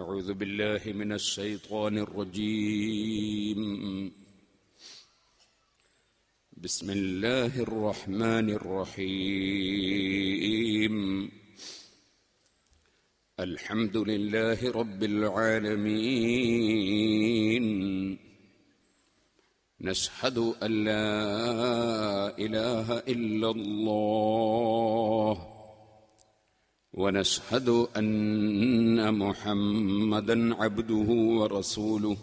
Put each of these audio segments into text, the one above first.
أعوذ بالله من الشيطان الرجيم بسم الله الرحمن الرحيم الحمد لله رب العالمين نشهد أن لا إله إلا الله ونشهد أن محمدا عبده ورسوله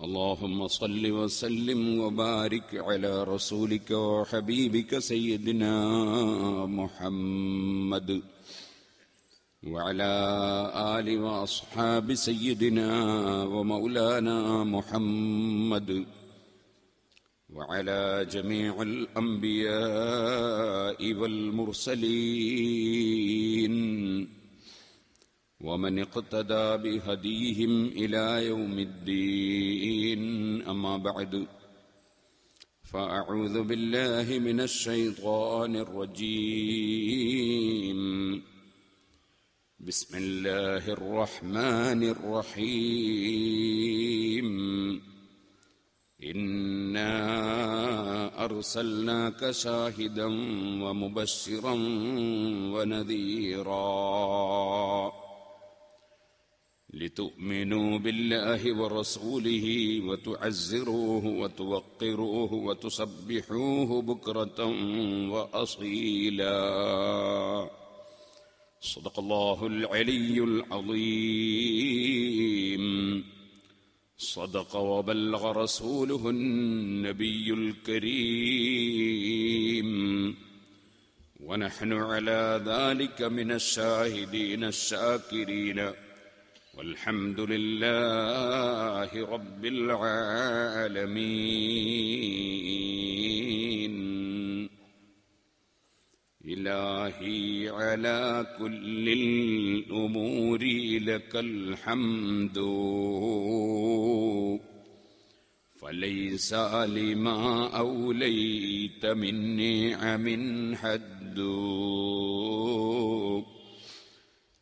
اللهم صل وسلم وبارك على رسولك وحبيبك سيدنا محمد وعلى آل وأصحاب سيدنا ومولانا محمد وعلى جميع الانبياء والمرسلين ومن اقتدى بهديهم الى يوم الدين اما بعد فاعوذ بالله من الشيطان الرجيم بسم الله الرحمن الرحيم إنا أرسلناك شاهدا ومبشرا ونذيرا لتؤمنوا بالله ورسوله وتعزروه وتوقروه وتسبحوه بكرة وأصيلا صدق الله العلي العظيم صدق وبلغ رسوله النبي الكريم ونحن على ذلك من الشاهدين الشاكرين والحمد لله رب العالمين إلهي على كل الأمور لك الحمد فليس لما أوليت من نعم حد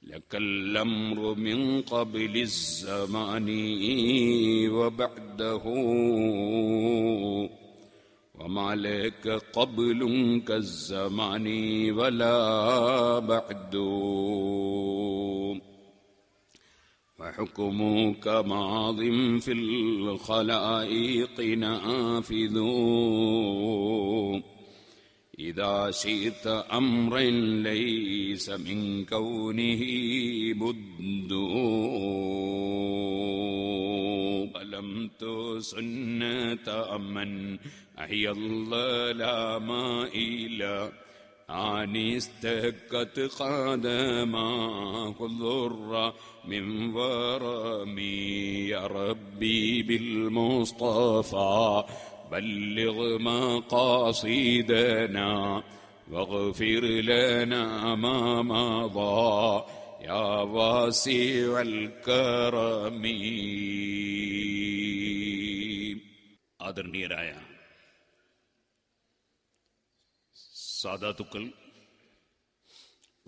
لك الأمر من قبل الزمان وبعده وما لك قبل كالزمان ولا بعد وحكمك ماض في الخلائق نافذ إذا شئت أمر ليس من كونه بدون خدمت سنة من أحيا الله لا ما إله عن استكت قدما ضر من ورمي يا ربي بالمصطفى بلغ مقاصدنا واغفر لنا ما مضى يا واسع الكرم ആദരണീയരായ സാദാത്തുക്കൾ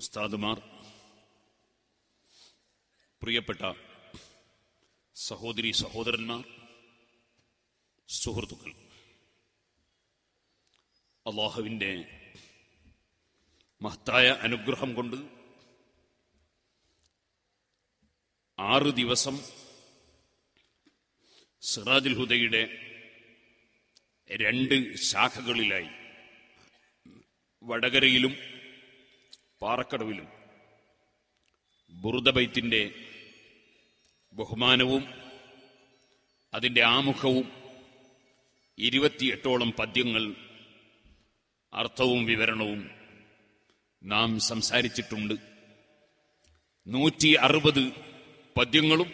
ഉസ്താദുമാർ പ്രിയപ്പെട്ട സഹോദരി സഹോദരന്മാർ സുഹൃത്തുക്കൾ അള്ളാഹുവിൻ്റെ മഹത്തായ അനുഗ്രഹം കൊണ്ട് ആറ് ദിവസം സിറാജുൽ ഹുദയുടെ രണ്ട് ശാഖകളിലായി വടകരയിലും പാറക്കടവിലും ബുറുദബൈത്തിൻ്റെ ബഹുമാനവും അതിൻ്റെ ആമുഖവും ഇരുപത്തിയെട്ടോളം പദ്യങ്ങൾ അർത്ഥവും വിവരണവും നാം സംസാരിച്ചിട്ടുണ്ട് നൂറ്റി അറുപത് പദ്യങ്ങളും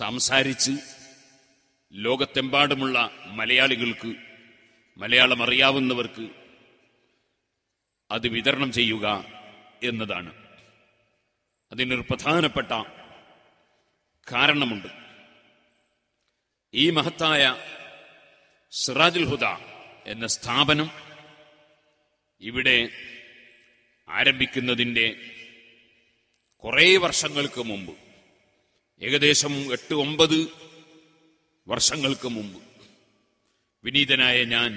സംസാരിച്ച് ലോകത്തെമ്പാടുമുള്ള മലയാളികൾക്ക് മലയാളം അറിയാവുന്നവർക്ക് അത് വിതരണം ചെയ്യുക എന്നതാണ് അതിനൊരു പ്രധാനപ്പെട്ട കാരണമുണ്ട് ഈ മഹത്തായ സിറാജുൽ ഹുദ എന്ന സ്ഥാപനം ഇവിടെ ആരംഭിക്കുന്നതിൻ്റെ കുറേ വർഷങ്ങൾക്ക് മുമ്പ് ഏകദേശം എട്ട് ഒമ്പത് വർഷങ്ങൾക്ക് മുമ്പ് വിനീതനായ ഞാൻ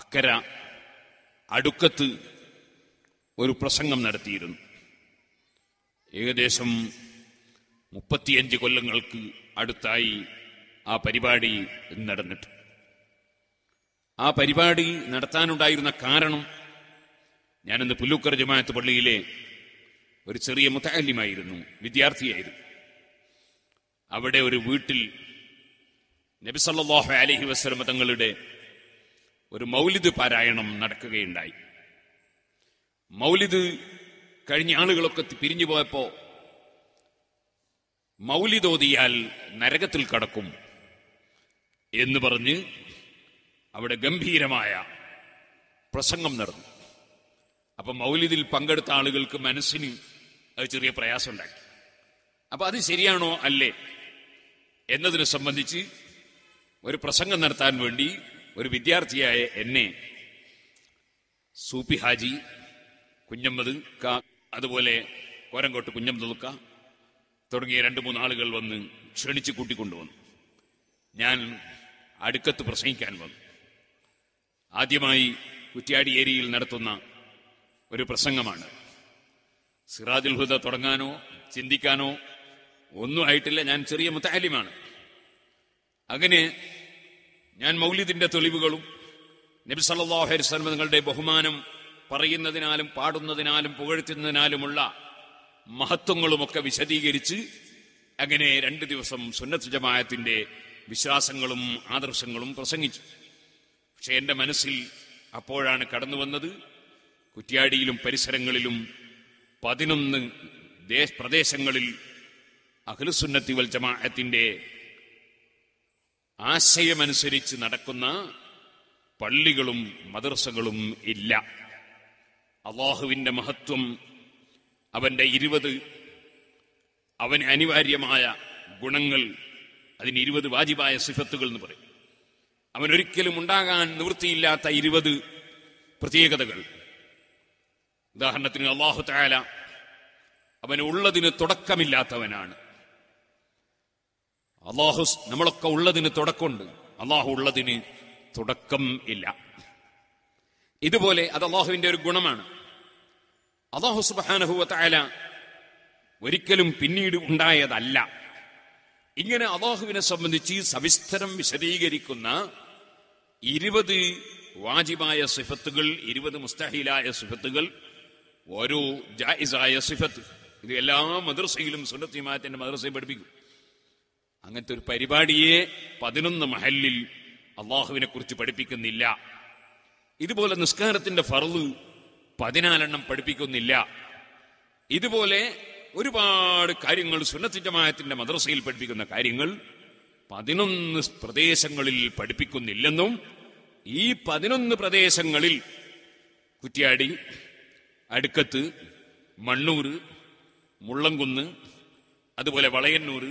അക്കര അടുക്കത്ത് ഒരു പ്രസംഗം നടത്തിയിരുന്നു ഏകദേശം മുപ്പത്തിയഞ്ച് കൊല്ലങ്ങൾക്ക് അടുത്തായി ആ പരിപാടി നടന്നിട്ട് ആ പരിപാടി നടത്താനുണ്ടായിരുന്ന കാരണം ഞാനിന്ന് പുല്ലുക്കര ജമാഅത്ത് പള്ളിയിലെ ഒരു ചെറിയ മുത്തല്യമായിരുന്നു വിദ്യാർത്ഥിയായിരുന്നു അവിടെ ഒരു വീട്ടിൽ നബിസല്ലാഹു അലഹി വസ്ലമ തങ്ങളുടെ ഒരു മൗലിദ് പാരായണം നടക്കുകയുണ്ടായി മൗലിദ് കഴിഞ്ഞ ആളുകളൊക്കെ പിരിഞ്ഞു പോയപ്പോൾ മൗലിതോതിയാൽ നരകത്തിൽ കടക്കും എന്ന് പറഞ്ഞ് അവിടെ ഗംഭീരമായ പ്രസംഗം നടന്നു അപ്പൊ മൗലിദിൽ പങ്കെടുത്ത ആളുകൾക്ക് മനസ്സിന് അത് ചെറിയ പ്രയാസമുണ്ടാക്കി അപ്പൊ അത് ശരിയാണോ അല്ലേ എന്നതിനെ സംബന്ധിച്ച് ഒരു പ്രസംഗം നടത്താൻ വേണ്ടി ഒരു വിദ്യാർത്ഥിയായ എന്നെ സൂപ്പി ഹാജി കുഞ്ഞമ്മത് ക അതുപോലെ കോരങ്കോട്ട് കുഞ്ഞമ്മദുക്ക തുടങ്ങിയ രണ്ട് മൂന്ന് ആളുകൾ വന്ന് ക്ഷണിച്ച് കൂട്ടിക്കൊണ്ടുവന്നു ഞാൻ അടുക്കത്ത് പ്രസംഗിക്കാൻ വന്നു ആദ്യമായി കുറ്റ്യാടി ഏരിയയിൽ നടത്തുന്ന ഒരു പ്രസംഗമാണ് സിറാജുൽ ഹുദ തുടങ്ങാനോ ചിന്തിക്കാനോ ഒന്നും ആയിട്ടില്ല ഞാൻ ചെറിയ മുത്താലിമാണ് അങ്ങനെ ഞാൻ മൗലിദിന്റെ തെളിവുകളും നബി സല്ലാഹു അലൈഹി നിങ്ങളുടെ ബഹുമാനം പറയുന്നതിനാലും പാടുന്നതിനാലും പുകഴ്ത്തുന്നതിനാലുമുള്ള മഹത്വങ്ങളുമൊക്കെ വിശദീകരിച്ച് അങ്ങനെ രണ്ട് ദിവസം സുന്നത്ത് ജമായത്തിന്റെ വിശ്വാസങ്ങളും ആദർശങ്ങളും പ്രസംഗിച്ചു പക്ഷെ എന്റെ മനസ്സിൽ അപ്പോഴാണ് കടന്നു വന്നത് കുറ്റ്യാടിയിലും പരിസരങ്ങളിലും പതിനൊന്ന് പ്രദേശങ്ങളിൽ അഖിലുസുന്നത്തി വൽ ജമാഅത്തിന്റെ ആശയമനുസരിച്ച് നടക്കുന്ന പള്ളികളും മദർസകളും ഇല്ല അള്ളാഹുവിന്റെ മഹത്വം അവന്റെ ഇരുപത് അവന് അനിവാര്യമായ ഗുണങ്ങൾ അതിന് ഇരുപത് വാജിബായ സിഫത്തുകൾ എന്ന് പറയും അവനൊരിക്കലും ഉണ്ടാകാൻ നിവൃത്തിയില്ലാത്ത ഇരുപത് പ്രത്യേകതകൾ ഉദാഹരണത്തിന് അള്ളാഹു താല അവന് ഉള്ളതിന് തുടക്കമില്ലാത്തവനാണ് അള്ളാഹു നമ്മളൊക്കെ ഉള്ളതിന് തുടക്കമുണ്ട് അള്ളാഹു ഉള്ളതിന് തുടക്കം ഇല്ല ഇതുപോലെ അത് അള്ളാഹുവിന്റെ ഒരു ഗുണമാണ് അള്ളാഹു സുബാനഹുവല ഒരിക്കലും പിന്നീട് ഉണ്ടായതല്ല ഇങ്ങനെ അള്ളാഹുവിനെ സംബന്ധിച്ച് സവിസ്തരം വിശദീകരിക്കുന്ന ഇരുപത് വാജിബായ സിഫത്തുകൾ ഇരുപത് മുസ്തഹിലായ സിഫത്തുകൾ ഓരോ ജായിസായ സിഫത്ത് ഇത് എല്ലാ മദ്രസയിലും സുന്നത്തിമാറ്റന്റെ മദ്രസയെ പഠിപ്പിക്കും അങ്ങനത്തെ ഒരു പരിപാടിയെ പതിനൊന്ന് മഹലിൽ അള്ളാഹുവിനെ കുറിച്ച് പഠിപ്പിക്കുന്നില്ല ഇതുപോലെ നിസ്കാരത്തിന്റെ ഫറു പതിനാലെണ്ണം പഠിപ്പിക്കുന്നില്ല ഇതുപോലെ ഒരുപാട് കാര്യങ്ങൾ സുനത്തിജമായത്തിന്റെ മദ്രസയിൽ പഠിപ്പിക്കുന്ന കാര്യങ്ങൾ പതിനൊന്ന് പ്രദേശങ്ങളിൽ പഠിപ്പിക്കുന്നില്ലെന്നും ഈ പതിനൊന്ന് പ്രദേശങ്ങളിൽ കുറ്റിയാടി അടുക്കത്ത് മണ്ണൂർ മുള്ളംകുന്ന് അതുപോലെ വളയന്നൂർ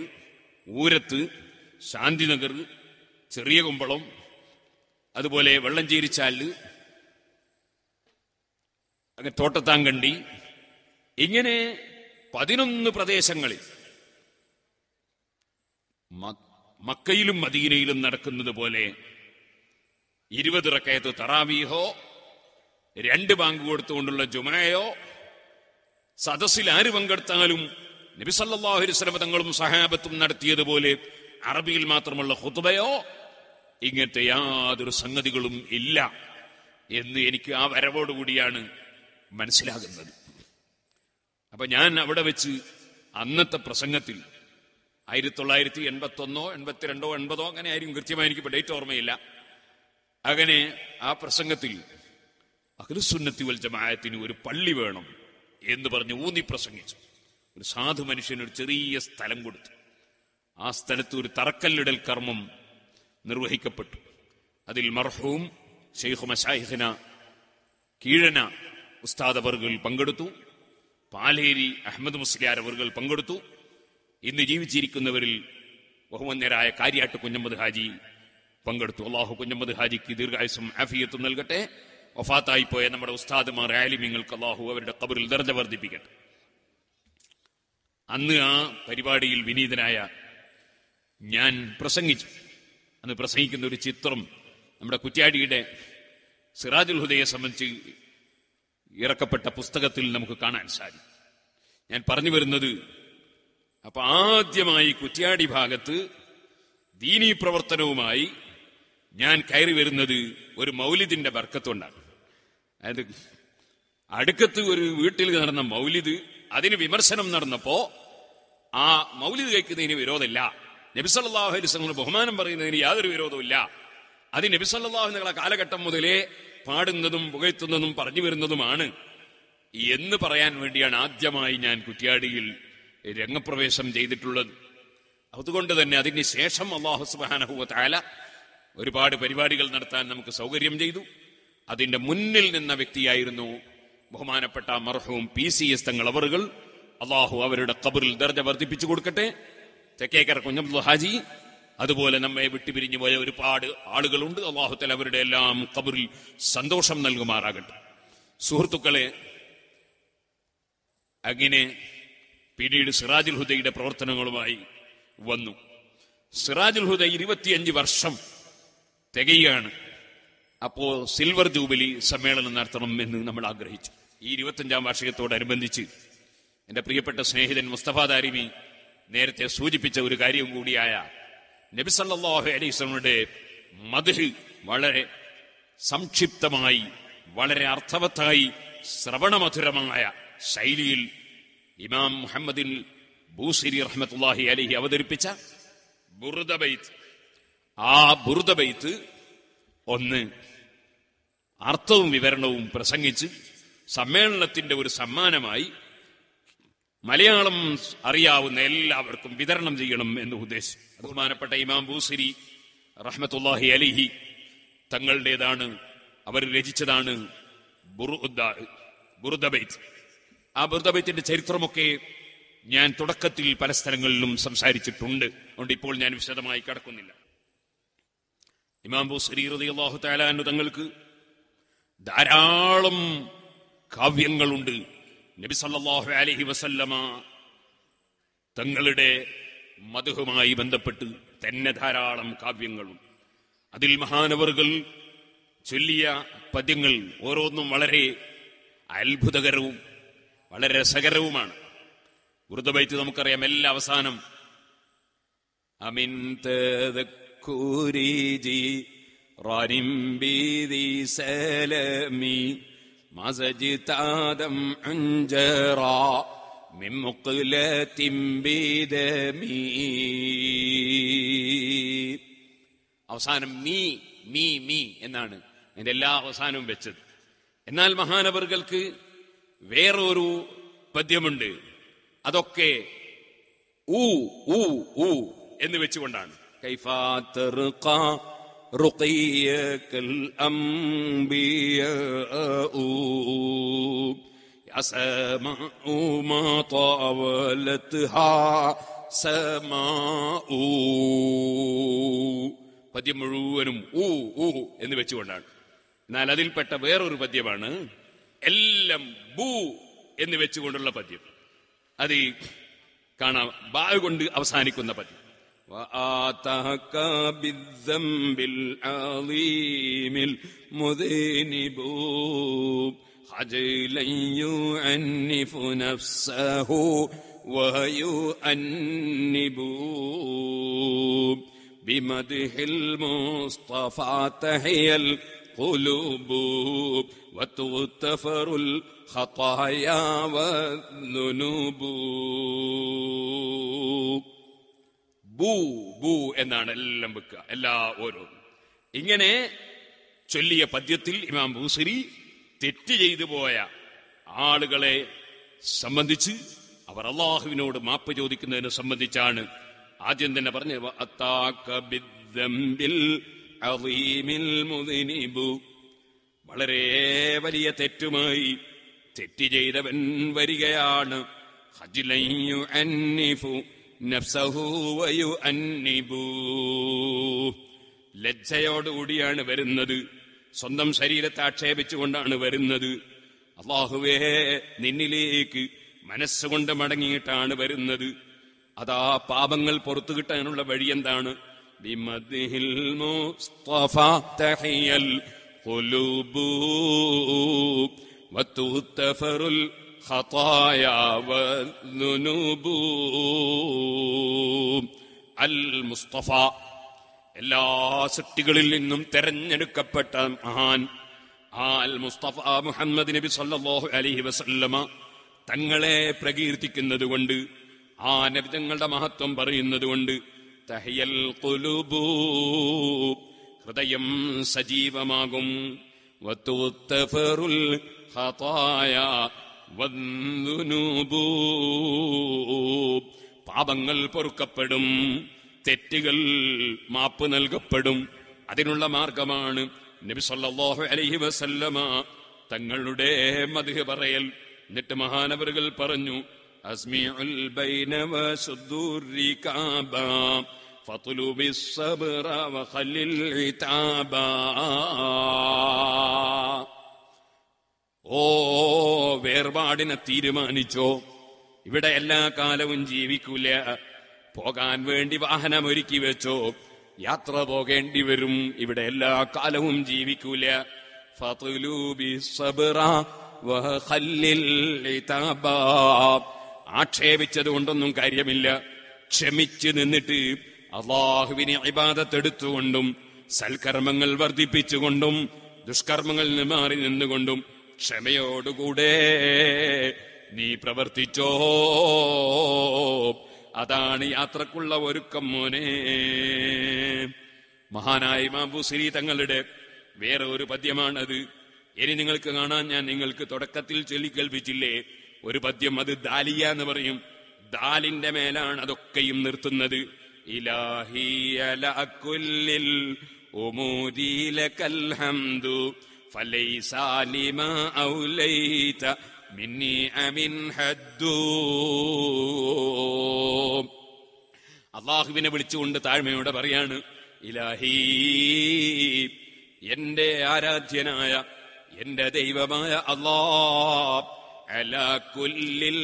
ഊരത്ത് ശാന്തിനഗർ ചെറിയ കുമ്പളം അതുപോലെ വെള്ളഞ്ചേരിച്ചാല് അങ്ങനെ തോട്ടത്താങ്കണ്ടി ഇങ്ങനെ പതിനൊന്ന് പ്രദേശങ്ങളിൽ മക്കയിലും മദീനയിലും നടക്കുന്നത് പോലെ ഇരുപത് റക്കയത്ത് തറാവീഹോ രണ്ട് ബാങ്ക് കൊടുത്തുകൊണ്ടുള്ള ജുമായോ സദസ്സിൽ ആര് പങ്കെടുത്താലും നബി സല്ലാഹു അലൈസ്ലമ തങ്ങളും സഹാബത്തും നടത്തിയതുപോലെ അറബിയിൽ മാത്രമുള്ള ഹുതുബയോ ഇങ്ങനത്തെ യാതൊരു സംഗതികളും ഇല്ല എന്ന് എനിക്ക് ആ വരവോടുകൂടിയാണ് മനസ്സിലാകുന്നത് അപ്പൊ ഞാൻ അവിടെ വെച്ച് അന്നത്തെ പ്രസംഗത്തിൽ ആയിരത്തി തൊള്ളായിരത്തി ഒന്നോ എൺപത്തിരണ്ടോ എൺപതോ അങ്ങനെ ആയിരിക്കും കൃത്യമായി എനിക്ക് ഡേറ്റ് ഓർമ്മയില്ല അങ്ങനെ ആ പ്രസംഗത്തിൽ സുന്നത്തി വൽ ജമാഅത്തിന് ഒരു പള്ളി വേണം എന്ന് പറഞ്ഞ് ഊന്നി പ്രസംഗിച്ചു ഒരു സാധു മനുഷ്യന് ഒരു ചെറിയ സ്ഥലം കൊടുത്തു ആ സ്ഥലത്ത് ഒരു തറക്കല്ലിടൽ കർമ്മം നിർവഹിക്കപ്പെട്ടു അതിൽ മർഹൂം ഷെയ്ഖ് മഷാഹിഖന കീഴന ഉസ്താദ് അവർകൾ പങ്കെടുത്തു പാലേരി അഹമ്മദ് മുസ്ലിയാർ അവർകൾ പങ്കെടുത്തു ഇന്ന് ജീവിച്ചിരിക്കുന്നവരിൽ ബഹുമന്യരായ കാര്യാട്ട് കുഞ്ഞമ്മദ് ഹാജി പങ്കെടുത്തു അള്ളാഹു കുഞ്ഞമ്മദ് ഹാജിക്ക് ദീർഘായുസം ആഫിയത്വം നൽകട്ടെ ഒഫാത്തായി പോയ നമ്മുടെ ഉസ്താദുമാർ ആലിമ്യങ്ങൾക്ക് അള്ളാഹു അവരുടെ കബറിൽ ദർജ വർദ്ധിപ്പിക്കട്ടെ അന്ന് ആ പരിപാടിയിൽ വിനീതനായ ഞാൻ പ്രസംഗിച്ചു അന്ന് പ്രസംഗിക്കുന്ന ഒരു ചിത്രം നമ്മുടെ കുറ്റ്യാടിയുടെ സിറാജുൽ ഹുദയെ സംബന്ധിച്ച് ഇറക്കപ്പെട്ട പുസ്തകത്തിൽ നമുക്ക് കാണാൻ സാധിക്കും ഞാൻ പറഞ്ഞു വരുന്നത് അപ്പൊ ആദ്യമായി കുറ്റ്യാടി ഭാഗത്ത് ദീനീ പ്രവർത്തനവുമായി ഞാൻ കയറി വരുന്നത് ഒരു മൗലിദിന്റെ ബർക്കത്തുകൊണ്ടാണ് അതായത് അടുക്കത്ത് ഒരു വീട്ടിൽ നടന്ന മൗലിദ് അതിന് വിമർശനം നടന്നപ്പോ ആ മൗലിദ് കഴിക്കുന്നതിന് വിരോധമില്ല നബിസല്ലാഹു അലിസ്ലമിന് ബഹുമാനം പറയുന്നതിന് യാതൊരു വിരോധമില്ല അത് നബിസല്ലാഹു നിങ്ങളെ കാലഘട്ടം മുതലേ പാടുന്നതും പുകഴ്ത്തുന്നതും പറഞ്ഞു വരുന്നതുമാണ് എന്ന് പറയാൻ വേണ്ടിയാണ് ആദ്യമായി ഞാൻ കുറ്റിയാടിയിൽ രംഗപ്രവേശം ചെയ്തിട്ടുള്ളത് അതുകൊണ്ട് തന്നെ അതിന് ശേഷം അള്ളാഹു സുബാനഹുല ഒരുപാട് പരിപാടികൾ നടത്താൻ നമുക്ക് സൗകര്യം ചെയ്തു അതിന്റെ മുന്നിൽ നിന്ന വ്യക്തിയായിരുന്നു ബഹുമാനപ്പെട്ട മർഹവും പി സി എസ് തങ്ങൾ അവറുകൾ അള്ളാഹു അവരുടെ കബറിൽ ദർജ വർദ്ധിപ്പിച്ചു കൊടുക്കട്ടെ തെക്കേക്കര കുഞ്ഞബ്ദുൽ ഹാജി അതുപോലെ നമ്മെ വിട്ടുപിരിഞ്ഞു പോയ ഒരുപാട് ആളുകളുണ്ട് അള്ളാഹുത്തൽ അവരുടെ എല്ലാം കബറിൽ സന്തോഷം നൽകുമാറാകട്ടെ സുഹൃത്തുക്കളെ അങ്ങനെ പിന്നീട് സിറാജുൽ ഹുദയുടെ പ്രവർത്തനങ്ങളുമായി വന്നു സിറാജുൽ ഹുദ ഇരുപത്തിയഞ്ച് വർഷം തികയാണ് അപ്പോൾ സിൽവർ ജൂബിലി സമ്മേളനം നടത്തണം എന്ന് നമ്മൾ ആഗ്രഹിച്ചു ഈ ഇരുപത്തഞ്ചാം വാർഷികത്തോടനുബന്ധിച്ച് എൻ്റെ പ്രിയപ്പെട്ട സ്നേഹിതൻ മുസ്തഫ ദാരിമി നേരത്തെ സൂചിപ്പിച്ച ഒരു കാര്യം കൂടിയായ നബിസല്ലാഹു അലൈസ്ലമിയുടെ മധു വളരെ സംക്ഷിപ്തമായി വളരെ അർത്ഥവത്തായി ശ്രവണമധുരമായ ശൈലിയിൽ ഇമാം മുഹമ്മദിൻ ബൂസിരി റഹ്മത്തുല്ലാഹി അലിഹി അവതരിപ്പിച്ച ബുറുദബൈത്ത് ആ ബുറുദബൈത്ത് ഒന്ന് അർത്ഥവും വിവരണവും പ്രസംഗിച്ച് സമ്മേളനത്തിന്റെ ഒരു സമ്മാനമായി മലയാളം അറിയാവുന്ന എല്ലാവർക്കും വിതരണം ചെയ്യണം എന്ന് ഉദ്ദേശിച്ചു ബഹുമാനപ്പെട്ട ഇമാം ബൂസിരി റഹ്മത്തുല്ലാഹി അലിഹി തങ്ങളുടേതാണ് അവർ രചിച്ചതാണ് ബുറുദബൈത്ത് ആ ബുറുദബൈത്തിന്റെ ചരിത്രമൊക്കെ ഞാൻ തുടക്കത്തിൽ പല സ്ഥലങ്ങളിലും സംസാരിച്ചിട്ടുണ്ട് അതുകൊണ്ട് ഇപ്പോൾ ഞാൻ വിശദമായി കടക്കുന്നില്ല ഇമാം ബൂസരി റതിയല്ലാഹു താലാനു തങ്ങൾക്ക് ധാരാളം കാവ്യങ്ങളുണ്ട് നബി സല്ലാഹു അലഹി വസല്ലമ തങ്ങളുടെ മധുഹുമായി ബന്ധപ്പെട്ട് തന്നെ ധാരാളം കാവ്യങ്ങളും അതിൽ മഹാനവറുകൾ ചൊല്ലിയ പദ്യങ്ങൾ ഓരോന്നും വളരെ അത്ഭുതകരവും വളരെ രസകരവുമാണ് വൃതബൈത്ത് നമുക്കറിയാം എല്ലാ അവസാനം അമിൻ ജീ رارم بذي سلامي ما زجت آدم عنجرا من مقلة بدمي അവസാനം മീ മീ മീ എന്നാണ് എന്റെ എല്ലാ അവസാനവും വെച്ചത് എന്നാൽ മഹാനവറുകൾക്ക് വേറൊരു പദ്യമുണ്ട് അതൊക്കെ ഊ ഊ ഊ എന്ന് വെച്ചുകൊണ്ടാണ് കൈഫാ തെറുക്ക رقيك الأنبياء يا سماء ما طاولتها سماء പദ്യം മുഴുവനും ഊ ഊ എന്ന് വെച്ചുകൊണ്ടാണ് എന്നാൽ അതിൽപ്പെട്ട വേറൊരു പദ്യമാണ് എല്ലാം ബൂ എന്ന് വെച്ചുകൊണ്ടുള്ള പദ്യം അത് കാണാം ബാ കൊണ്ട് അവസാനിക്കുന്ന പദ്യം وآتاك بالذنب العظيم المذنب خجلا يعنف نفسه ويؤنب بمدح المصطفى تحيا القلوب وتغتفر الخطايا والذنوب ബൂ ബൂ എന്നാണ് എല്ലാം വെക്കുക എല്ലാ ഓരോ ഇങ്ങനെ ചൊല്ലിയ പദ്യത്തിൽ ഇമാം ബൂസരി തെറ്റ് ചെയ്തു പോയ ആളുകളെ സംബന്ധിച്ച് അവർ അള്ളാഹുവിനോട് മാപ്പ് ചോദിക്കുന്നതിനെ സംബന്ധിച്ചാണ് ആദ്യം തന്നെ പറഞ്ഞു വളരെ വലിയ തെറ്റുമായി തെറ്റ് ചെയ്തവൻ വരികയാണ് അന്നിഫു നഫ്സഹു ലജ്ജയോടുകൂടിയാണ് വരുന്നത് സ്വന്തം ശരീരത്തെ ആക്ഷേപിച്ചുകൊണ്ടാണ് വരുന്നത് അള്ളാഹുവേ നിന്നിലേക്ക് മനസ്സുകൊണ്ട് മടങ്ങിയിട്ടാണ് വരുന്നത് അതാ പാപങ്ങൾ പുറത്തു കിട്ടാനുള്ള വഴി എന്താണ് ഖുലൂബൂ خطايا والذنوب അൽ മുസ്തഫ എല്ലാ സൃഷ്ടികളിൽ നിന്നും തെരഞ്ഞെടുക്കപ്പെട്ട മഹാൻ ആൽ മുസ്തഫ മുഹമ്മദ് നബി സല്ലാഹു അലഹി വസല്ലമ തങ്ങളെ പ്രകീർത്തിക്കുന്നത് കൊണ്ട് ആ നബി മഹത്വം പറയുന്നത് കൊണ്ട് തഹയൽ കുലുബൂ ഹൃദയം സജീവമാകും വത്തുത്തഫറുൽ ഹതായ പാപങ്ങൾ പൊറുക്കപ്പെടും തെറ്റുകൾ മാപ്പ് നൽകപ്പെടും അതിനുള്ള മാർഗമാണ് നബി അലഹി വസല്ലമ തങ്ങളുടെ മധു പറയൽ എന്നിട്ട് മഹാനവറുകൾ പറഞ്ഞു അസ്മിഉൽ ഓ വേർപാടിനെ തീരുമാനിച്ചോ ഇവിടെ എല്ലാ കാലവും ജീവിക്കൂല പോകാൻ വേണ്ടി വാഹനം ഒരുക്കി വെച്ചോ യാത്ര പോകേണ്ടി വരും ഇവിടെ എല്ലാ കാലവും ജീവിക്കൂല ആക്ഷേപിച്ചത് കൊണ്ടൊന്നും കാര്യമില്ല ക്ഷമിച്ചു നിന്നിട്ട് അള്ളാഹുവിനെ ഇബാദത്തെടുത്തുകൊണ്ടും സൽക്കർമ്മങ്ങൾ വർദ്ധിപ്പിച്ചുകൊണ്ടും ദുഷ്കർമ്മങ്ങളിൽ മാറി നിന്നുകൊണ്ടും ക്ഷമയോടുകൂടെ നീ പ്രവർത്തിച്ചോ അതാണ് യാത്രക്കുള്ള ഒരുക്കം മോനെ മഹാനായ മാബുസിരി തങ്ങളുടെ വേറെ ഒരു പദ്യമാണത് ഇനി നിങ്ങൾക്ക് കാണാൻ ഞാൻ നിങ്ങൾക്ക് തുടക്കത്തിൽ ചൊല്ലിക്കേൽപ്പിച്ചില്ലേ ഒരു പദ്യം അത് ദാലിയ എന്ന് പറയും ദാലിന്റെ മേലാണ് അതൊക്കെയും നിർത്തുന്നത് ഇലാഹിയല കുല്ലിൽ ഉമൂരിയിലെ കൽഹംദു فليس لما أوليت مني أمن حدوم അള്ളാഹുവിനെ വിളിച്ചുകൊണ്ട് താഴ്മയോടെ പറയാണ് ഇലാഹി എന്റെ ആരാധ്യനായ എന്റെ ദൈവമായ അള്ളാ അലാ കുല്ലിൽ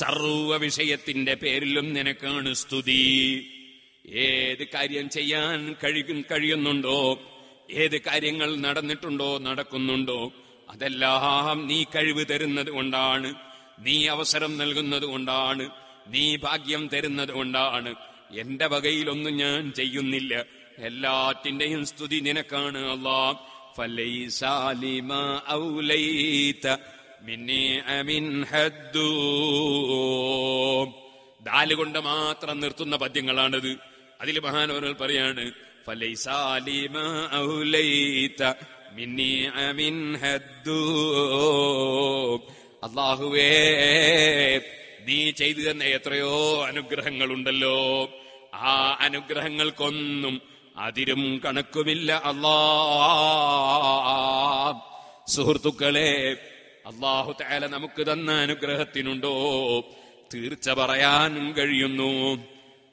സർവ വിഷയത്തിന്റെ പേരിലും നിനക്കാണ് സ്തുതി ഏത് കാര്യം ചെയ്യാൻ കഴിയും കഴിയുന്നുണ്ടോ ഏത് കാര്യങ്ങൾ നടന്നിട്ടുണ്ടോ നടക്കുന്നുണ്ടോ അതെല്ലാം നീ കഴിവ് തരുന്നത് കൊണ്ടാണ് നീ അവസരം നൽകുന്നത് കൊണ്ടാണ് നീ ഭാഗ്യം തരുന്നത് കൊണ്ടാണ് എന്റെ വകയിലൊന്നും ഞാൻ ചെയ്യുന്നില്ല എല്ലാറ്റിന്റെയും സ്തുതി നിനക്കാണ് അള്ളാഹ് ദാല് കൊണ്ട് മാത്രം നിർത്തുന്ന പദ്യങ്ങളാണിത് അതിൽ മഹാനവർ പറയാണ് അള്ളാഹുവേ നീ ചെയ്തു തന്ന എത്രയോ അനുഗ്രഹങ്ങളുണ്ടല്ലോ ആ അനുഗ്രഹങ്ങൾക്കൊന്നും അതിരും കണക്കുമില്ല അള്ളാ സുഹൃത്തുക്കളെ അള്ളാഹു താല നമുക്ക് തന്ന അനുഗ്രഹത്തിനുണ്ടോ തീർച്ച പറയാനും കഴിയുന്നു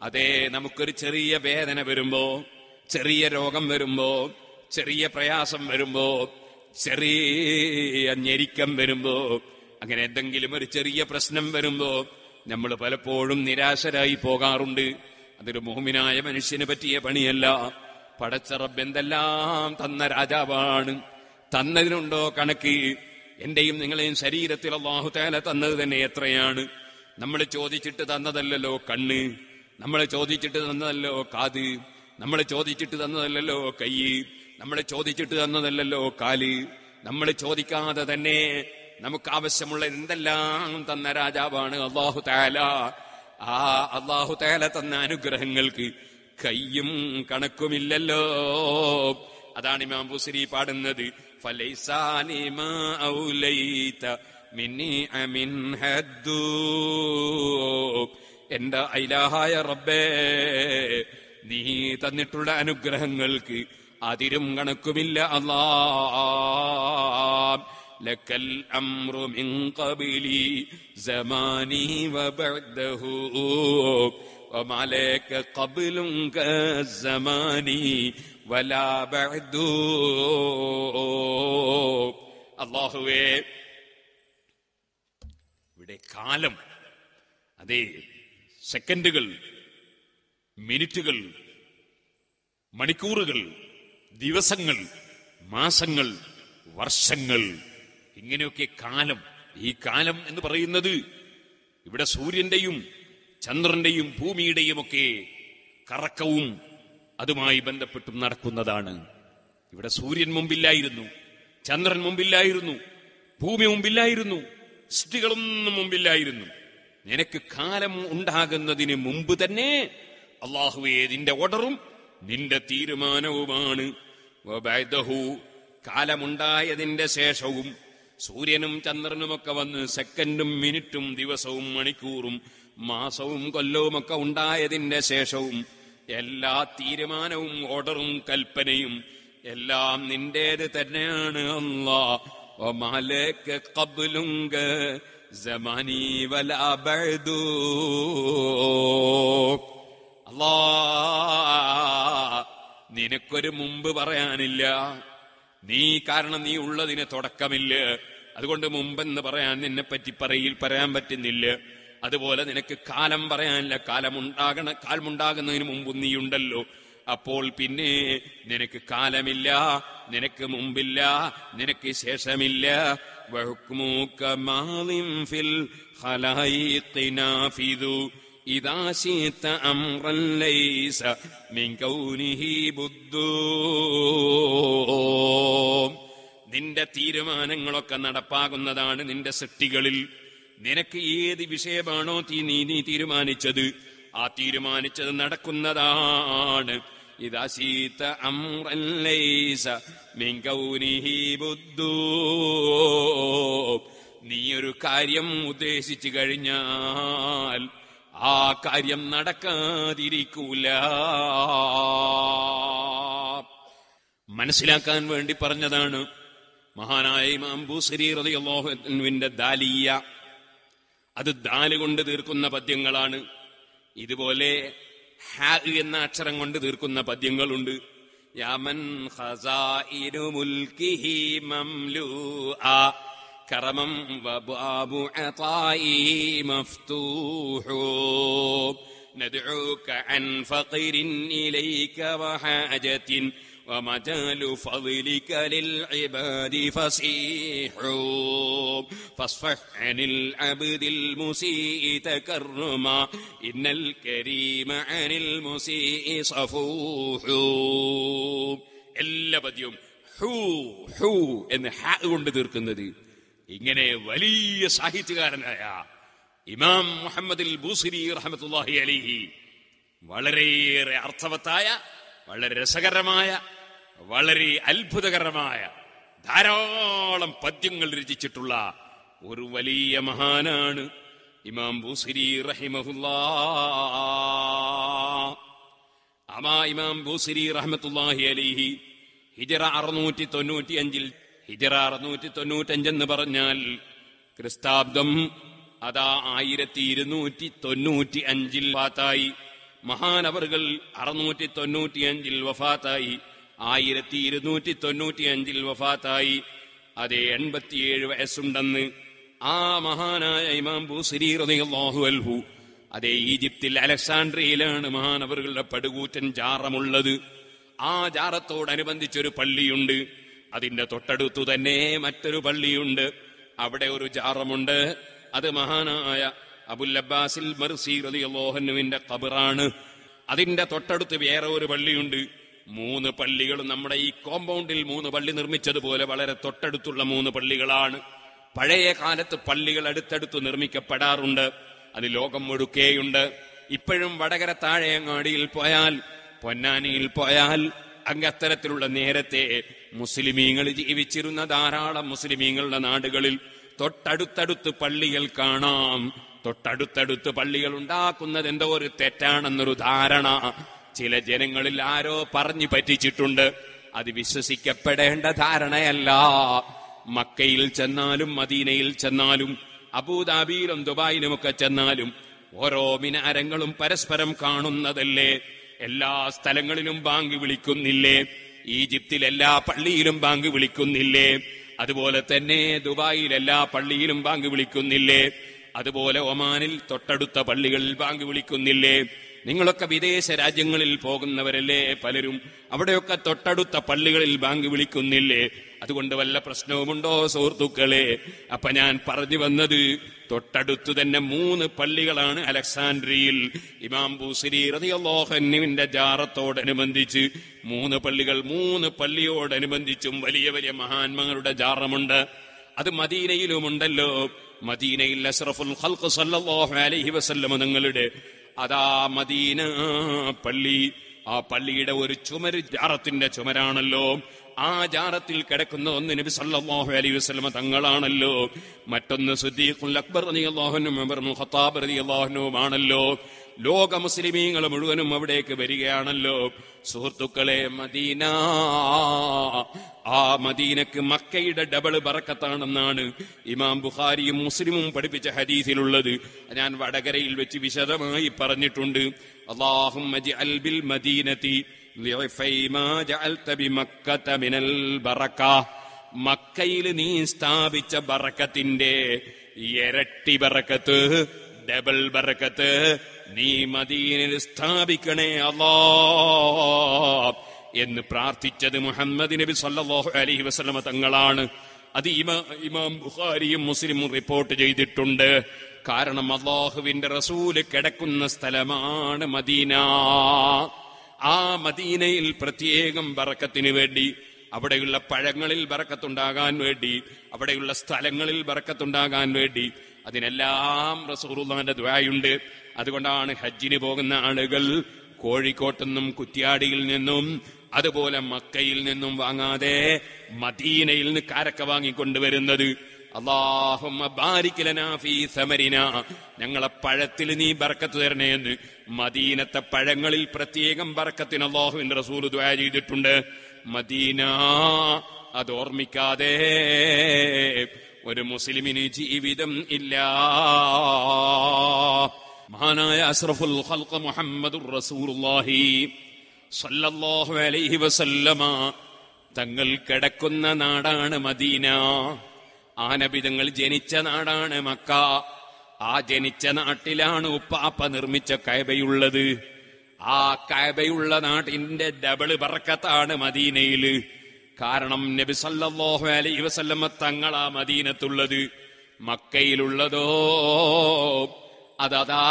അതെ നമുക്കൊരു ചെറിയ വേദന വരുമ്പോ ചെറിയ രോഗം വരുമ്പോ ചെറിയ പ്രയാസം വരുമ്പോ ചെറിയ ഞെരിക്കം വരുമ്പോ അങ്ങനെ എന്തെങ്കിലും ഒരു ചെറിയ പ്രശ്നം വരുമ്പോ നമ്മൾ പലപ്പോഴും നിരാശരായി പോകാറുണ്ട് അതൊരു മോഹിനായ മനുഷ്യന് പറ്റിയ പണിയല്ല റബ്ബ് എന്തെല്ലാം തന്ന രാജാവാണ് തന്നതിനുണ്ടോ കണക്ക് എന്റെയും നിങ്ങളെയും ശരീരത്തിൽ ആഹുതേല തന്നത് തന്നെ എത്രയാണ് നമ്മൾ ചോദിച്ചിട്ട് തന്നതല്ലല്ലോ കണ്ണ് നമ്മളെ ചോദിച്ചിട്ട് തന്നതല്ലോ കാത് നമ്മളെ ചോദിച്ചിട്ട് തന്നതല്ലോ കൈ നമ്മളെ ചോദിച്ചിട്ട് തന്നതല്ലോ കാല് നമ്മൾ ചോദിക്കാതെ തന്നെ നമുക്ക് ആവശ്യമുള്ള എന്തെല്ലാം തന്ന രാജാവാണ് അള്ളാഹു താല ആ അള്ളാഹു താല തന്ന അനുഗ്രഹങ്ങൾക്ക് കയ്യും കണക്കുമില്ലല്ലോ അതാണ് ഇമാം പാടുന്നത് ഫലൈസാനിമ മിനി അമിൻ ഹദ്ദൂ എന്റെ ഐലാഹായ റബ്ബേ നീ തന്നിട്ടുള്ള അനുഗ്രഹങ്ങൾക്ക് അതിരും കണക്കുമില്ല അല്ലാ لك الأمر അള്ളാഹുവേ ഇവിടെ കാലം അതെ സെക്കൻഡുകൾ മിനിറ്റുകൾ മണിക്കൂറുകൾ ദിവസങ്ങൾ മാസങ്ങൾ വർഷങ്ങൾ ഇങ്ങനെയൊക്കെ കാലം ഈ കാലം എന്ന് പറയുന്നത് ഇവിടെ സൂര്യന്റെയും ചന്ദ്രന്റെയും ഭൂമിയുടെയും ഒക്കെ കറക്കവും അതുമായി ബന്ധപ്പെട്ടും നടക്കുന്നതാണ് ഇവിടെ സൂര്യൻ മുമ്പില്ലായിരുന്നു ചന്ദ്രൻ മുമ്പില്ലായിരുന്നു ഭൂമി മുമ്പില്ലായിരുന്നു സൃഷ്ടികളൊന്നും മുമ്പില്ലായിരുന്നു നിനക്ക് കാലം ഉണ്ടാകുന്നതിന് മുമ്പ് തന്നെ അള്ളാഹുവേ നിന്റെ ഓർഡറും നിന്റെ തീരുമാനവുമാണ് കാലമുണ്ടായതിന്റെ ശേഷവും സൂര്യനും ചന്ദ്രനുമൊക്കെ വന്ന് സെക്കൻഡും മിനിറ്റും ദിവസവും മണിക്കൂറും മാസവും കൊല്ലവുമൊക്കെ ഉണ്ടായതിന്റെ ശേഷവും എല്ലാ തീരുമാനവും ഓർഡറും കൽപ്പനയും എല്ലാം നിന്റേത് തന്നെയാണ് അള്ളാ زماني ولا بعد അല്ലാ നിനക്കൊരു മുമ്പ് പറയാനില്ല നീ കാരണം നീ ഉള്ളതിന് തുടക്കമില്ല അതുകൊണ്ട് മുമ്പെന്ന് പറയാൻ നിന്നെ പറ്റി പറയിൽ പറയാൻ പറ്റുന്നില്ല അതുപോലെ നിനക്ക് കാലം പറയാനില്ല കാലമുണ്ടാകണ കാലമുണ്ടാകുന്നതിന് മുമ്പ് നീയുണ്ടല്ലോ അപ്പോൾ പിന്നെ നിനക്ക് കാലമില്ല നിനക്ക് മുമ്പില്ല നിനക്ക് ശേഷമില്ല നിന്റെ തീരുമാനങ്ങളൊക്കെ നടപ്പാകുന്നതാണ് നിന്റെ സൃഷ്ടികളിൽ നിനക്ക് ഏത് വിഷയമാണോ നീ നീ തീരുമാനിച്ചത് ആ തീരുമാനിച്ചത് നടക്കുന്നതാണ് إذا شئت أمرا ليس من നീ ഒരു കാര്യം ഉദ്ദേശിച്ചു കഴിഞ്ഞാൽ ആ കാര്യം നടക്കാതിരിക്കൂല മനസ്സിലാക്കാൻ വേണ്ടി പറഞ്ഞതാണ് മഹാനായ ഇമാം ബൂസരി റതിയല്ലാഹുവിന്റെ ദാലിയ അത് ദാല് കൊണ്ട് തീർക്കുന്ന പദ്യങ്ങളാണ് ഇതുപോലെ ഹാ എന്ന അക്ഷരം കൊണ്ട് തീർക്കുന്ന പദ്യങ്ങളുണ്ട് യമൻ കറമം ومجال فضلك للعباد فصيح فاصفح عن العبد المسيء تكرما إن الكريم عن المسيء صفوح എല്ലാ പദ്യവും ഹൂ ഹൂ എന്ന് ഹ കൊണ്ട് തീർക്കുന്നത് ഇങ്ങനെ വലിയ സാഹിത്യകാരനായ ഇമാം മുഹമ്മദിൽ ബൂസിരി റഹമത്തുല്ലാഹി അലിഹി വളരെയേറെ അർത്ഥവത്തായ വളരെ രസകരമായ വളരെ അത്ഭുതകരമായ ധാരാളം പദ്യങ്ങൾ രചിച്ചിട്ടുള്ള ഒരു വലിയ മഹാനാണ് ഇമാം ബൂസിരി റഹിമഹുല്ല അമാ ഇമാം ബൂസിരി റഹമത്തുല്ലാഹി അലിഹി ഹിജറ അറുന്നൂറ്റി തൊണ്ണൂറ്റി അഞ്ചിൽ ഹിജറ അറുന്നൂറ്റി തൊണ്ണൂറ്റഞ്ചെന്ന് പറഞ്ഞാൽ ക്രിസ്താബ്ദം അതാ ആയിരത്തി ഇരുന്നൂറ്റി തൊണ്ണൂറ്റി അഞ്ചിൽ വാത്തായി മഹാനവറുകൾ അറുന്നൂറ്റി തൊണ്ണൂറ്റി അഞ്ചിൽ വഫാത്തായി ആയിരത്തി ഇരുന്നൂറ്റി തൊണ്ണൂറ്റി അഞ്ചിൽ വഫാത്തായി അതെ എൺപത്തിയേഴ് വയസ്സുണ്ടെന്ന് ആ മഹാനായ ഇമാം ബൂസിരി റളിയല്ലാഹു അൽഹു അതേ ഈജിപ്തിൽ അലക്സാണ്ട്രിയയിലാണ് മഹാനവറുകളുടെ പടുകൂറ്റൻ ജാറമുള്ളത് ആ ജാറത്തോടനുബന്ധിച്ചൊരു പള്ളിയുണ്ട് അതിന്റെ തൊട്ടടുത്തു തന്നെ മറ്റൊരു പള്ളിയുണ്ട് അവിടെ ഒരു ജാറമുണ്ട് അത് മഹാനായ അബുൽ അബ്ബാസിൽ മർസി റളിയല്ലാഹു അൻഹുവിന്റെ ഖബറാണ് അതിന്റെ തൊട്ടടുത്ത് വേറെ ഒരു പള്ളിയുണ്ട് മൂന്ന് പള്ളികൾ നമ്മുടെ ഈ കോമ്പൗണ്ടിൽ മൂന്ന് പള്ളി നിർമ്മിച്ചതുപോലെ വളരെ തൊട്ടടുത്തുള്ള മൂന്ന് പള്ളികളാണ് പഴയ കാലത്ത് പള്ളികൾ അടുത്തടുത്ത് നിർമ്മിക്കപ്പെടാറുണ്ട് അത് ലോകം മുഴുക്കേയുണ്ട് ഇപ്പോഴും വടകര താഴെയങ്ങാടിയിൽ പോയാൽ പൊന്നാനിയിൽ പോയാൽ അങ്ങത്തരത്തിലുള്ള നേരത്തെ മുസ്ലിമീങ്ങൾ ജീവിച്ചിരുന്ന ധാരാളം മുസ്ലിമീങ്ങളുടെ നാടുകളിൽ തൊട്ടടുത്തടുത്ത് പള്ളികൾ കാണാം തൊട്ടടുത്തടുത്ത് പള്ളികൾ ഉണ്ടാക്കുന്നത് എന്തോ ഒരു തെറ്റാണെന്നൊരു ധാരണ ചില ജനങ്ങളിൽ ആരോ പറഞ്ഞു പറ്റിച്ചിട്ടുണ്ട് അത് വിശ്വസിക്കപ്പെടേണ്ട ധാരണയല്ല മക്കയിൽ ചെന്നാലും മദീനയിൽ ചെന്നാലും അബൂദാബിയിലും ദുബായിലുമൊക്കെ ചെന്നാലും ഓരോ മിനാരങ്ങളും പരസ്പരം കാണുന്നതല്ലേ എല്ലാ സ്ഥലങ്ങളിലും ബാങ്ക് വിളിക്കുന്നില്ലേ ഈജിപ്തിൽ എല്ലാ പള്ളിയിലും ബാങ്ക് വിളിക്കുന്നില്ലേ അതുപോലെ തന്നെ ദുബായിൽ എല്ലാ പള്ളിയിലും ബാങ്ക് വിളിക്കുന്നില്ലേ അതുപോലെ ഒമാനിൽ തൊട്ടടുത്ത പള്ളികളിൽ ബാങ്ക് വിളിക്കുന്നില്ലേ നിങ്ങളൊക്കെ വിദേശ രാജ്യങ്ങളിൽ പോകുന്നവരല്ലേ പലരും അവിടെയൊക്കെ തൊട്ടടുത്ത പള്ളികളിൽ ബാങ്ക് വിളിക്കുന്നില്ലേ അതുകൊണ്ട് വല്ല പ്രശ്നവുമുണ്ടോ സുഹൃത്തുക്കളെ അപ്പൊ ഞാൻ പറഞ്ഞു വന്നത് തൊട്ടടുത്തു തന്നെ മൂന്ന് പള്ളികളാണ് അലക്സാൻഡ്രിയിൽ ഇമാം ബൂസിരി റതിയല്ലോഹന്നുവിന്റെ ജാറത്തോടനുബന്ധിച്ച് മൂന്ന് പള്ളികൾ മൂന്ന് പള്ളിയോടനുബന്ധിച്ചും വലിയ വലിയ മഹാന്മാരുടെ ജാറമുണ്ട് അത് മദീനയിലുമുണ്ടല്ലോ മദീനയിൽ അഷ്റഫുൽ ഹൽഖ് സല്ലല്ലാഹു അലൈഹി വസല്ലമ നിങ്ങളുടെ അതാ മദീന പള്ളി ആ പള്ളിയുടെ ഒരു ചുമര് ജാറത്തിന്റെ ചുമരാണല്ലോ ആ ജാറത്തിൽ കിടക്കുന്ന ഒന്ന് നബി സല്ലല്ലാഹു അലൈഹി വസല്ലമ തങ്ങളാണല്ലോ മറ്റൊന്ന് സുദ്ദീഖുൽ അക്ബർ റളിയല്ലാഹു അൻഹു ഖത്താബ് റളിയല്ലാഹു ആണല്ലോ ലോക മുസ്ലിമീങ്ങൾ മുഴുവനും അവിടേക്ക് വരികയാണല്ലോ സുഹൃത്തുക്കളെ മദീന ആ മദീനക്ക് മക്കയുടെ ഡബിൾ പറക്കത്താണെന്നാണ് ഇമാം ബുഖാരിയും മുസ്ലിമും പഠിപ്പിച്ച ഹരീസിലുള്ളത് ഞാൻ വടകരയിൽ വെച്ച് വിശദമായി പറഞ്ഞിട്ടുണ്ട് അള്ളാഹും മദീനത്തി നീ സ്ഥാപിച്ച ബറക്കത്തിന്റെ ഇരട്ടി ബറക്കത്ത് ഡബിൾ ബറക്കത്ത് നീ മദീനിൽ സ്ഥാപിക്കണേ അല്ലാ എന്ന് പ്രാർത്ഥിച്ചത് മുഹമ്മദ് നബി സല്ലാഹു അലഹി വസ്ലമ തങ്ങളാണ് അത് ഇമാം ബുഖാരിയും മുസ്ലിമും റിപ്പോർട്ട് ചെയ്തിട്ടുണ്ട് കാരണം അള്ളാഹുവിന്റെ റസൂല് കിടക്കുന്ന സ്ഥലമാണ് മദീന ആ മദീനയിൽ പ്രത്യേകം വറക്കത്തിന് വേണ്ടി അവിടെയുള്ള പഴങ്ങളിൽ വറക്കത്തുണ്ടാകാൻ വേണ്ടി അവിടെയുള്ള സ്ഥലങ്ങളിൽ വറക്കത്തുണ്ടാകാൻ വേണ്ടി അതിനെല്ലാം റസൂറുള്ളാന്റെ ദ്വായുണ്ട് അതുകൊണ്ടാണ് ഹജ്ജിന് പോകുന്ന ആളുകൾ കോഴിക്കോട്ട് നിന്നും കുറ്റ്യാടിയിൽ നിന്നും അതുപോലെ മക്കയിൽ നിന്നും വാങ്ങാതെ മദീനയിൽ നിന്ന് കാരക്ക വാങ്ങിക്കൊണ്ടുവരുന്നത് സമരിന ഞങ്ങളെ പഴത്തിൽ നീ ബർക്കത്ത് തരണേ എന്ന് മദീനത്തെ പഴങ്ങളിൽ പ്രത്യേകം ബർക്കത്തിന് അള്ളാഹുവിന്റെ റസൂൽ ദ്വാ ചെയ്തിട്ടുണ്ട് മദീന അത് ഓർമ്മിക്കാതെ ഒരു മുസ്ലിമിന് ജീവിതം ഇല്ല മഹാനായ അസ്രഫുൽ ഖൽഖ മുഹമ്മദ് റസൂലുള്ളാഹി സല്ലല്ലാഹു അലൈഹി വസല്ലമ തങ്ങൾ കിടക്കുന്ന നാടാണ് മദീന ആനബി തങ്ങൾ ജനിച്ച നാടാണ് മക്ക ആ ജനിച്ച നാട്ടിലാണ് ഉപ്പാപ്പ നിർമ്മിച്ച കയബയുള്ളത് ആ കയബയുള്ള നാട്ടിന്റെ ഡബിള് പറക്കത്താണ് മദീനയില് കാരണം നബി സല്ലല്ലാഹു അലൈഹി വസല്ലമ തങ്ങളാ മദീനത്തുള്ളത് മക്കയിലുള്ളതോ അതതാ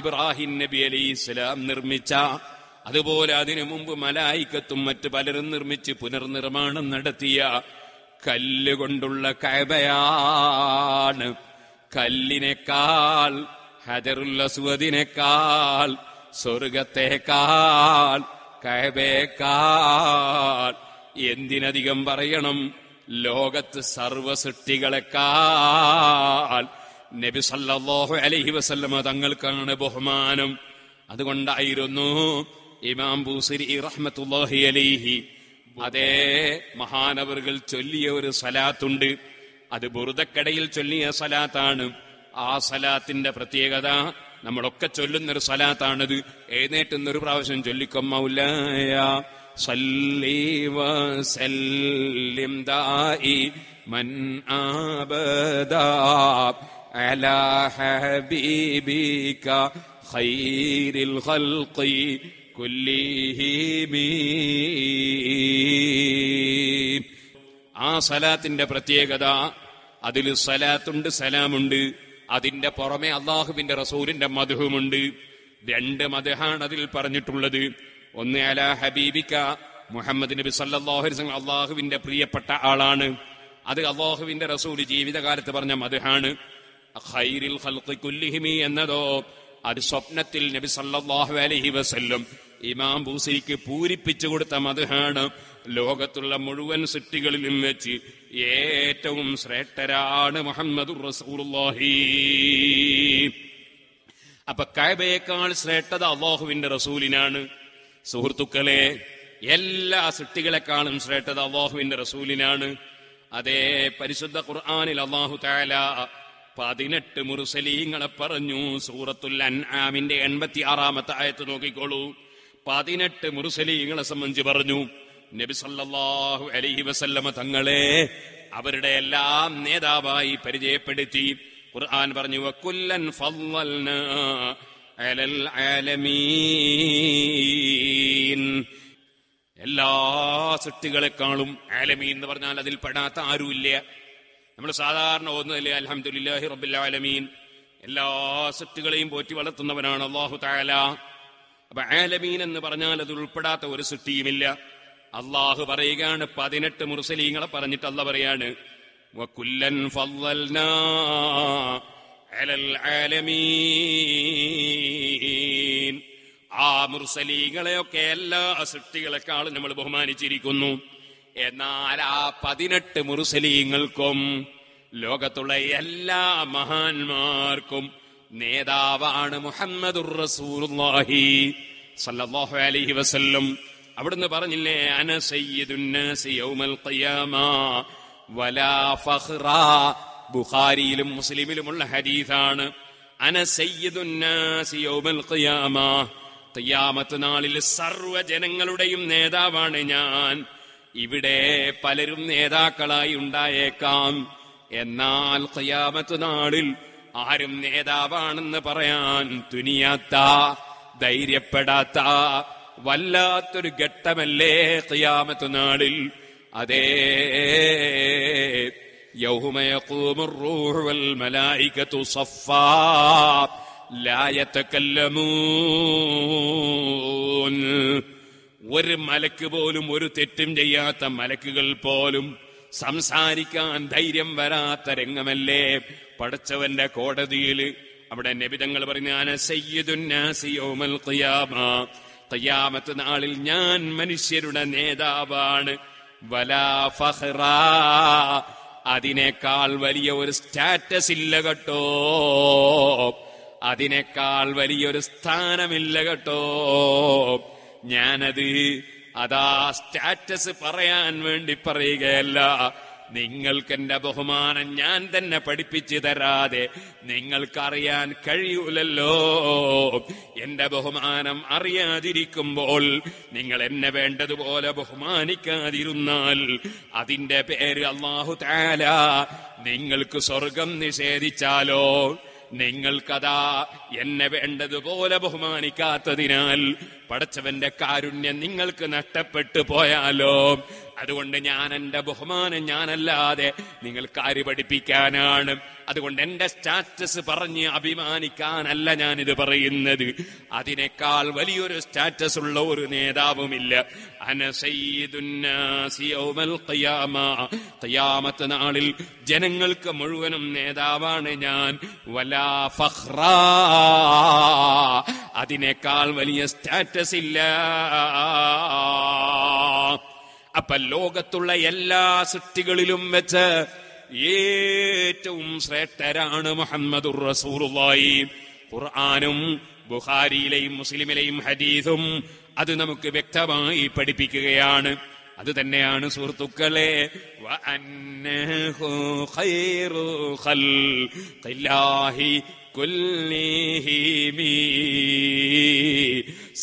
ഇബ്രാഹിം നബി അലി ഇസ്ലാം നിർമ്മിച്ച അതുപോലെ അതിനു മുമ്പ് മലായിക്കത്തും മറ്റു പലരും നിർമ്മിച്ച് പുനർനിർമ്മാണം നടത്തിയ കല്ലുകൊണ്ടുള്ള കയബയാണ് കല്ലിനേക്കാൾ ഹജറുൽ അസ്വദിനേക്കാൾ സ്വർഗത്തേക്കാൾ കയബേക്കാൾ എന്തിനധികം പറയണം ലോകത്ത് സർവസൃഷ്ടികളെക്കാൾ നബി സല്ലാഹു അലഹി വസല്ലമ തങ്ങൾക്കാണ് ബഹുമാനം അതുകൊണ്ടായിരുന്നു ഇമാം ബൂസിരി റഹ്മത്തുല്ലാഹി അലൈഹി അതേ മഹാനവറുകൾ ചൊല്ലിയ ഒരു സലാത്തുണ്ട് അത് ബുറുതക്കടയിൽ ചൊല്ലിയ സലാത്താണ് ആ സലാത്തിന്റെ പ്രത്യേകത നമ്മളൊക്കെ ചൊല്ലുന്നൊരു എഴുന്നേറ്റ് ഒരു പ്രാവശ്യം ചൊല്ലിക്കും على حبيبك خير الخلق كلهم ആ സലാത്തിന്റെ പ്രത്യേകത അതിൽ സലാത്തുണ്ട് സലാമുണ്ട് അതിന്റെ പുറമെ അള്ളാഹുവിന്റെ റസൂലിന്റെ മധുഹുമുണ്ട് രണ്ട് മധുഹാണ് അതിൽ പറഞ്ഞിട്ടുള്ളത് ഒന്ന് അല ഹബീബിക്ക മുഹമ്മദ് നബി സല്ലാഹു അള്ളാഹുവിന്റെ പ്രിയപ്പെട്ട ആളാണ് അത് അള്ളാഹുവിന്റെ റസൂല് ജീവിതകാലത്ത് പറഞ്ഞ മധുഹാണ് ഖൈരിൽ എന്നതോ അത് സ്വപ്നത്തിൽ നബി സല്ലാഹു അലഹി വസല്ലും ഇമാം ബൂസിക്ക് പൂരിപ്പിച്ചു കൊടുത്ത മധുഹാണ് ലോകത്തുള്ള മുഴുവൻ സിട്ടികളിലും വെച്ച് ഏറ്റവും ശ്രേഷ്ഠരാണ് മുഹമ്മദ് റസൂലുള്ളാഹി അപ്പൊ കഴബയേക്കാൾ ശ്രേഷ്ഠത അള്ളാഹുവിന്റെ റസൂലിനാണ് സുഹൃത്തുക്കളെ എല്ലാ സിട്ടികളെക്കാളും ശ്രേഷ്ഠത അള്ളാഹുവിന്റെ റസൂലിനാണ് അതേ പരിശുദ്ധ ഖുർആാനിൽ അള്ളാഹു താല പതിനെട്ട് മുറുസലീങ്ങളെ പറഞ്ഞു സൂറത്തുൽ അൻആമിന്റെ എൺപത്തി ആറാമത്തെ ആയത്ത് നോക്കിക്കോളൂ പതിനെട്ട് മുറുസലീങ്ങളെ സംബന്ധിച്ച് പറഞ്ഞു നബി സല്ലല്ലാഹു അലൈഹി വസല്ലമ തങ്ങളെ അവരുടെ എല്ലാം നേതാവായി പരിചയപ്പെടുത്തി ഖുർആൻ പറഞ്ഞു വക്കുല്ലൻ ആലമീൻ എല്ലാ സൃഷ്ടികളെക്കാളും ആലമീൻ എന്ന് പറഞ്ഞാൽ അതിൽ പെടാത്ത ആരുമില്ല നമ്മൾ സാധാരണ ഓന്നതല്ലേ അലഹമുല്ലാഹി റബുല്ലാലമീൻ എല്ലാ സൃഷ്ടികളെയും പോറ്റി വളർത്തുന്നവനാണ് അള്ളാഹു താല അപ്പൊ ആലമീൻ എന്ന് പറഞ്ഞാൽ അത് ഉൾപ്പെടാത്ത ഒരു സൃഷ്ടിയുമില്ല അള്ളാഹു പറയുകയാണ് പതിനെട്ട് മുർസലീങ്ങളെ പറഞ്ഞിട്ട് അല്ല പറയാണ് ആ മുർസലീങ്ങളെയൊക്കെ എല്ലാ സൃഷ്ടികളെക്കാളും നമ്മൾ ബഹുമാനിച്ചിരിക്കുന്നു എന്നാൽ ആ പതിനെട്ട് മുറുസലീങ്ങൾക്കും ലോകത്തുള്ള എല്ലാ മഹാന്മാർക്കും നേതാവാണ് മുഹമ്മദ് റസൂലുള്ളാഹി സല്ലല്ലാഹു അലൈഹി വസല്ലം അവിടുന്ന് പറഞ്ഞില്ലേ അന സയ്യിദുന്നാസി യൗമൽ ഖിയാമ വലാ ബുഖാരിയിലും മുസ്ലിമിലുമുള്ള ഹദീസാണ് അന സയ്യിദുന്നാസി യൗമൽ ഖിയാമ ഖിയാമത്ത് നാളിൽ സർവ്വ ജനങ്ങളുടെയും നേതാവാണ് ഞാൻ ഇവിടെ പലരും നേതാക്കളായി ഉണ്ടായേക്കാം എന്നാൽ ഖിയാമത്ത് നാളിൽ ആരും നേതാവാണെന്ന് പറയാൻ തുനിയാത്ത ധൈര്യപ്പെടാത്ത വല്ലാത്തൊരു ഘട്ടമല്ലേ ഖിയാമത്ത് നാളിൽ അതേ يوم يقوم الروح ഒരു മലക്ക് പോലും ഒരു തെറ്റും ചെയ്യാത്ത മലക്കുകൾ പോലും സംസാരിക്കാൻ ധൈര്യം വരാത്ത രംഗമല്ലേ പഠിച്ചവന്റെ കോടതിയിൽ അവിടെ നബിതങ്ങൾ പറഞ്ഞ സയ്യിദുന്നാസിയോമൽ നാളിൽ ഞാൻ മനുഷ്യരുടെ നേതാവാണ് വലാ അതിനേക്കാൾ വലിയ ഒരു സ്റ്റാറ്റസ് ഇല്ല കേട്ടോ അതിനേക്കാൾ വലിയൊരു സ്ഥാനമില്ല കേട്ടോ ഞാനത് അതാ സ്റ്റാറ്റസ് പറയാൻ വേണ്ടി പറയുകയല്ല നിങ്ങൾക്കെന്റെ ബഹുമാനം ഞാൻ തന്നെ പഠിപ്പിച്ചു തരാതെ നിങ്ങൾക്കറിയാൻ കഴിയൂലല്ലോ എന്റെ ബഹുമാനം അറിയാതിരിക്കുമ്പോൾ നിങ്ങൾ എന്നെ വേണ്ടതുപോലെ ബഹുമാനിക്കാതിരുന്നാൽ അതിന്റെ പേര് അള്ളാഹു താല നിങ്ങൾക്ക് സ്വർഗം നിഷേധിച്ചാലോ നിങ്ങൾക്കതാ എന്നെ വേണ്ടതുപോലെ ബഹുമാനിക്കാത്തതിനാൽ പടച്ചവന്റെ കാരുണ്യം നിങ്ങൾക്ക് നഷ്ടപ്പെട്ടു പോയാലോ അതുകൊണ്ട് ഞാൻ എന്റെ ബഹുമാനം ഞാനല്ലാതെ നിങ്ങൾ കാര്യ പഠിപ്പിക്കാനാണ് അതുകൊണ്ട് എന്റെ സ്റ്റാറ്റസ് പറഞ്ഞ് അഭിമാനിക്കാനല്ല ഇത് പറയുന്നത് അതിനേക്കാൾ വലിയൊരു സ്റ്റാറ്റസ് ഉള്ള ഒരു നേതാവുമില്ല അനസയ്യാമത്ത് നാളിൽ ജനങ്ങൾക്ക് മുഴുവനും നേതാവാണ് ഞാൻ വലാ ഫഹ്റ അതിനേക്കാൾ വലിയ സ്റ്റാറ്റസ് ഇല്ല അപ്പൊ ലോകത്തുള്ള എല്ലാ സൃഷ്ടികളിലും വെച്ച് ഏറ്റവും ശ്രേഷ്ഠരാണ് മുഹമ്മദ് റസൂറുള്ളായി ഖുർആാനും ബുഹാരിയിലെയും മുസ്ലിമിലെയും ഹദീസും അത് നമുക്ക് വ്യക്തമായി പഠിപ്പിക്കുകയാണ് അത് തന്നെയാണ് സുഹൃത്തുക്കളെ ഖൈറു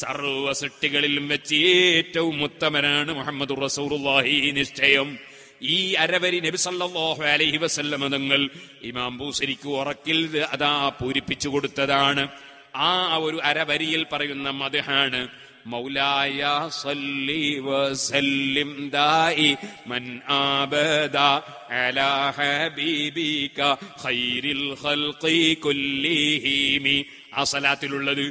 സർവ സൃഷ്ടികളിലും വെച്ച് ഏറ്റവും ഉത്തമനാണ് മുഹമ്മദ് റസൂറുല്ലാഹി നിശ്ചയം ഈ അരവരി നബിസല്ലാഹു അലഹി വസല്ലമ തങ്ങൾ ഇമാം ബൂസരിക്ക് ഉറക്കിൽ അതാ പൂരിപ്പിച്ചു കൊടുത്തതാണ് ആ ഒരു അരവരിയിൽ പറയുന്ന മതഹാണ് مولاي ദായി മൻ ആബദ അലാ على حبيبك خير الخلق كلهم ആ സലാത്തിലുള്ളത്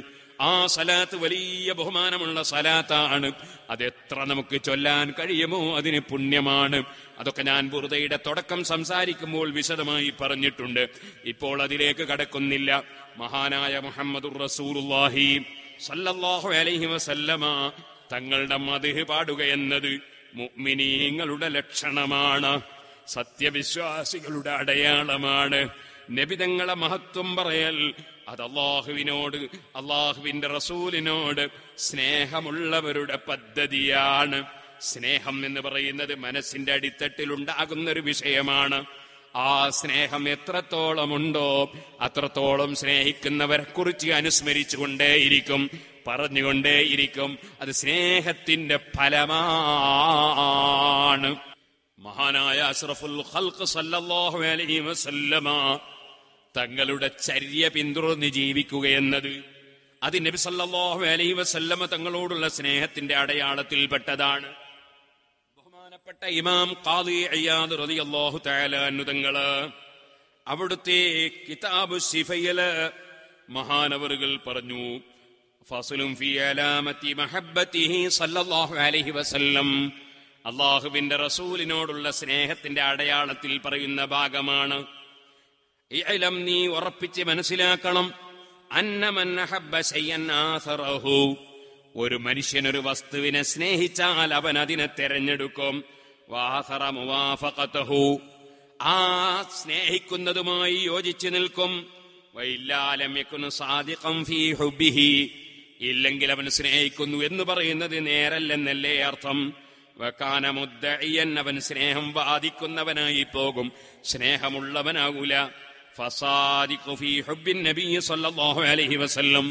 ആ സലാത്ത് വലിയ ബഹുമാനമുള്ള സലാത്താണ് അതെത്ര നമുക്ക് ചൊല്ലാൻ കഴിയുമോ അതിന് പുണ്യമാണ് അതൊക്കെ ഞാൻ ബുറുതയുടെ തുടക്കം സംസാരിക്കുമ്പോൾ വിശദമായി പറഞ്ഞിട്ടുണ്ട് ഇപ്പോൾ അതിലേക്ക് കടക്കുന്നില്ല മഹാനായ മുഹമ്മദുർ റസൂറുല്ലാഹി സല്ലല്ലാഹു അലൈഹി വസല്ലമ തങ്ങളുടെ മതിഹ് എന്നത് മുഗ്മിനീങ്ങളുടെ ലക്ഷണമാണ് സത്യവിശ്വാസികളുടെ അടയാളമാണ് നബിതങ്ങളെ മഹത്വം പറയൽ അത് അള്ളാഹുവിനോട് അള്ളാഹുവിന്റെ റസൂലിനോട് സ്നേഹമുള്ളവരുടെ പദ്ധതിയാണ് സ്നേഹം എന്ന് പറയുന്നത് മനസ്സിന്റെ അടിത്തട്ടിൽ ഒരു വിഷയമാണ് ആ സ്നേഹം എത്രത്തോളമുണ്ടോ അത്രത്തോളം സ്നേഹിക്കുന്നവരെ കുറിച്ച് അനുസ്മരിച്ചുകൊണ്ടേയിരിക്കും പറഞ്ഞുകൊണ്ടേയിരിക്കും അത് സ്നേഹത്തിന്റെ ഫലമാണ് മഹാനായ അഷ്റഫുൽ ഖൽഖ് സല്ലല്ലാഹു അലൈഹി വസല്ലമ തങ്ങളുടെ ചര്യ പിന്തുടർന്ന് ജീവിക്കുക എന്നത് അത് നബി സല്ലല്ലാഹു അലൈഹി വസല്ലമ തങ്ങളോടുള്ള സ്നേഹത്തിന്റെ അടയാളത്തിൽപ്പെട്ടതാണ് പ്രിയപ്പെട്ട ഇമാം കാദി അയ്യാദ് റതി അള്ളാഹു താലാനുതങ്ങള് അവിടുത്തെ കിതാബ് സിഫയില് മഹാനവറുകൾ പറഞ്ഞു അലാമത്തി സല്ലല്ലാഹു അലൈഹി വസല്ലം അള്ളാഹുവിന്റെ റസൂലിനോടുള്ള സ്നേഹത്തിന്റെ അടയാളത്തിൽ പറയുന്ന ഭാഗമാണ് നീ ഉറപ്പിച്ച് മനസ്സിലാക്കണം ഒരു മനുഷ്യനൊരു വസ്തുവിനെ സ്നേഹിച്ചാൽ അവൻ അതിനെ തെരഞ്ഞെടുക്കും വാസറ മുവാഫക്കത്തഹു ആ സ്നേഹിക്കുന്നതുമായി യോജിച്ചു നിൽക്കും വൈല്ലാലമ്യക്കുന്നു സാദിഖം ഫീ ഇല്ലെങ്കിൽ അവൻ സ്നേഹിക്കുന്നു എന്ന് പറയുന്നത് നേരല്ലെന്നല്ലേ അർത്ഥം വക്കാനമുദ്ദയ്യൻ അവൻ സ്നേഹം വാദിക്കുന്നവനായി പോകും സ്നേഹമുള്ളവനാകൂല അലൈഹി വസല്ലം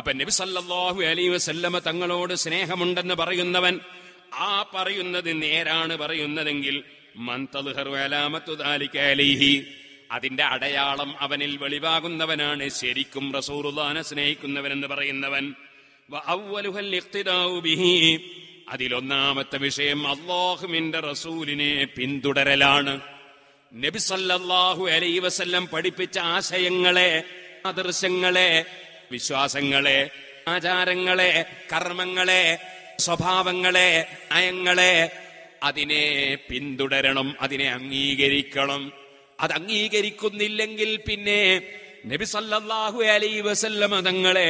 അപ്പൊ നബി സല്ലാഹു അലൈഹി വസല്ലമ തങ്ങളോട് സ്നേഹമുണ്ടെന്ന് പറയുന്നവൻ ആ പറയുന്നത് നേരാണ് പറയുന്നതെങ്കിൽ അതിന്റെ അടയാളം അവനിൽ വെളിവാകുന്നവനാണ് ശരിക്കും റസൂറുദാനെ സ്നേഹിക്കുന്നവനെന്ന് പറയുന്നവൻ അതിലൊന്നാമത്തെ വിഷയം അള്ളാഹുമിന്റെ റസൂലിനെ പിന്തുടരലാണ് നബി സല്ലല്ലാഹു അലൈ വസല്ലം പഠിപ്പിച്ച ആശയങ്ങളെ ആദർശങ്ങളെ വിശ്വാസങ്ങളെ ആചാരങ്ങളെ കർമ്മങ്ങളെ സ്വഭാവങ്ങളെ നയങ്ങളെ അതിനെ പിന്തുടരണം അതിനെ അംഗീകരിക്കണം അത് അംഗീകരിക്കുന്നില്ലെങ്കിൽ പിന്നെ നബി സല്ലല്ലാഹു അലൈ വസല്ലമ തങ്ങളെ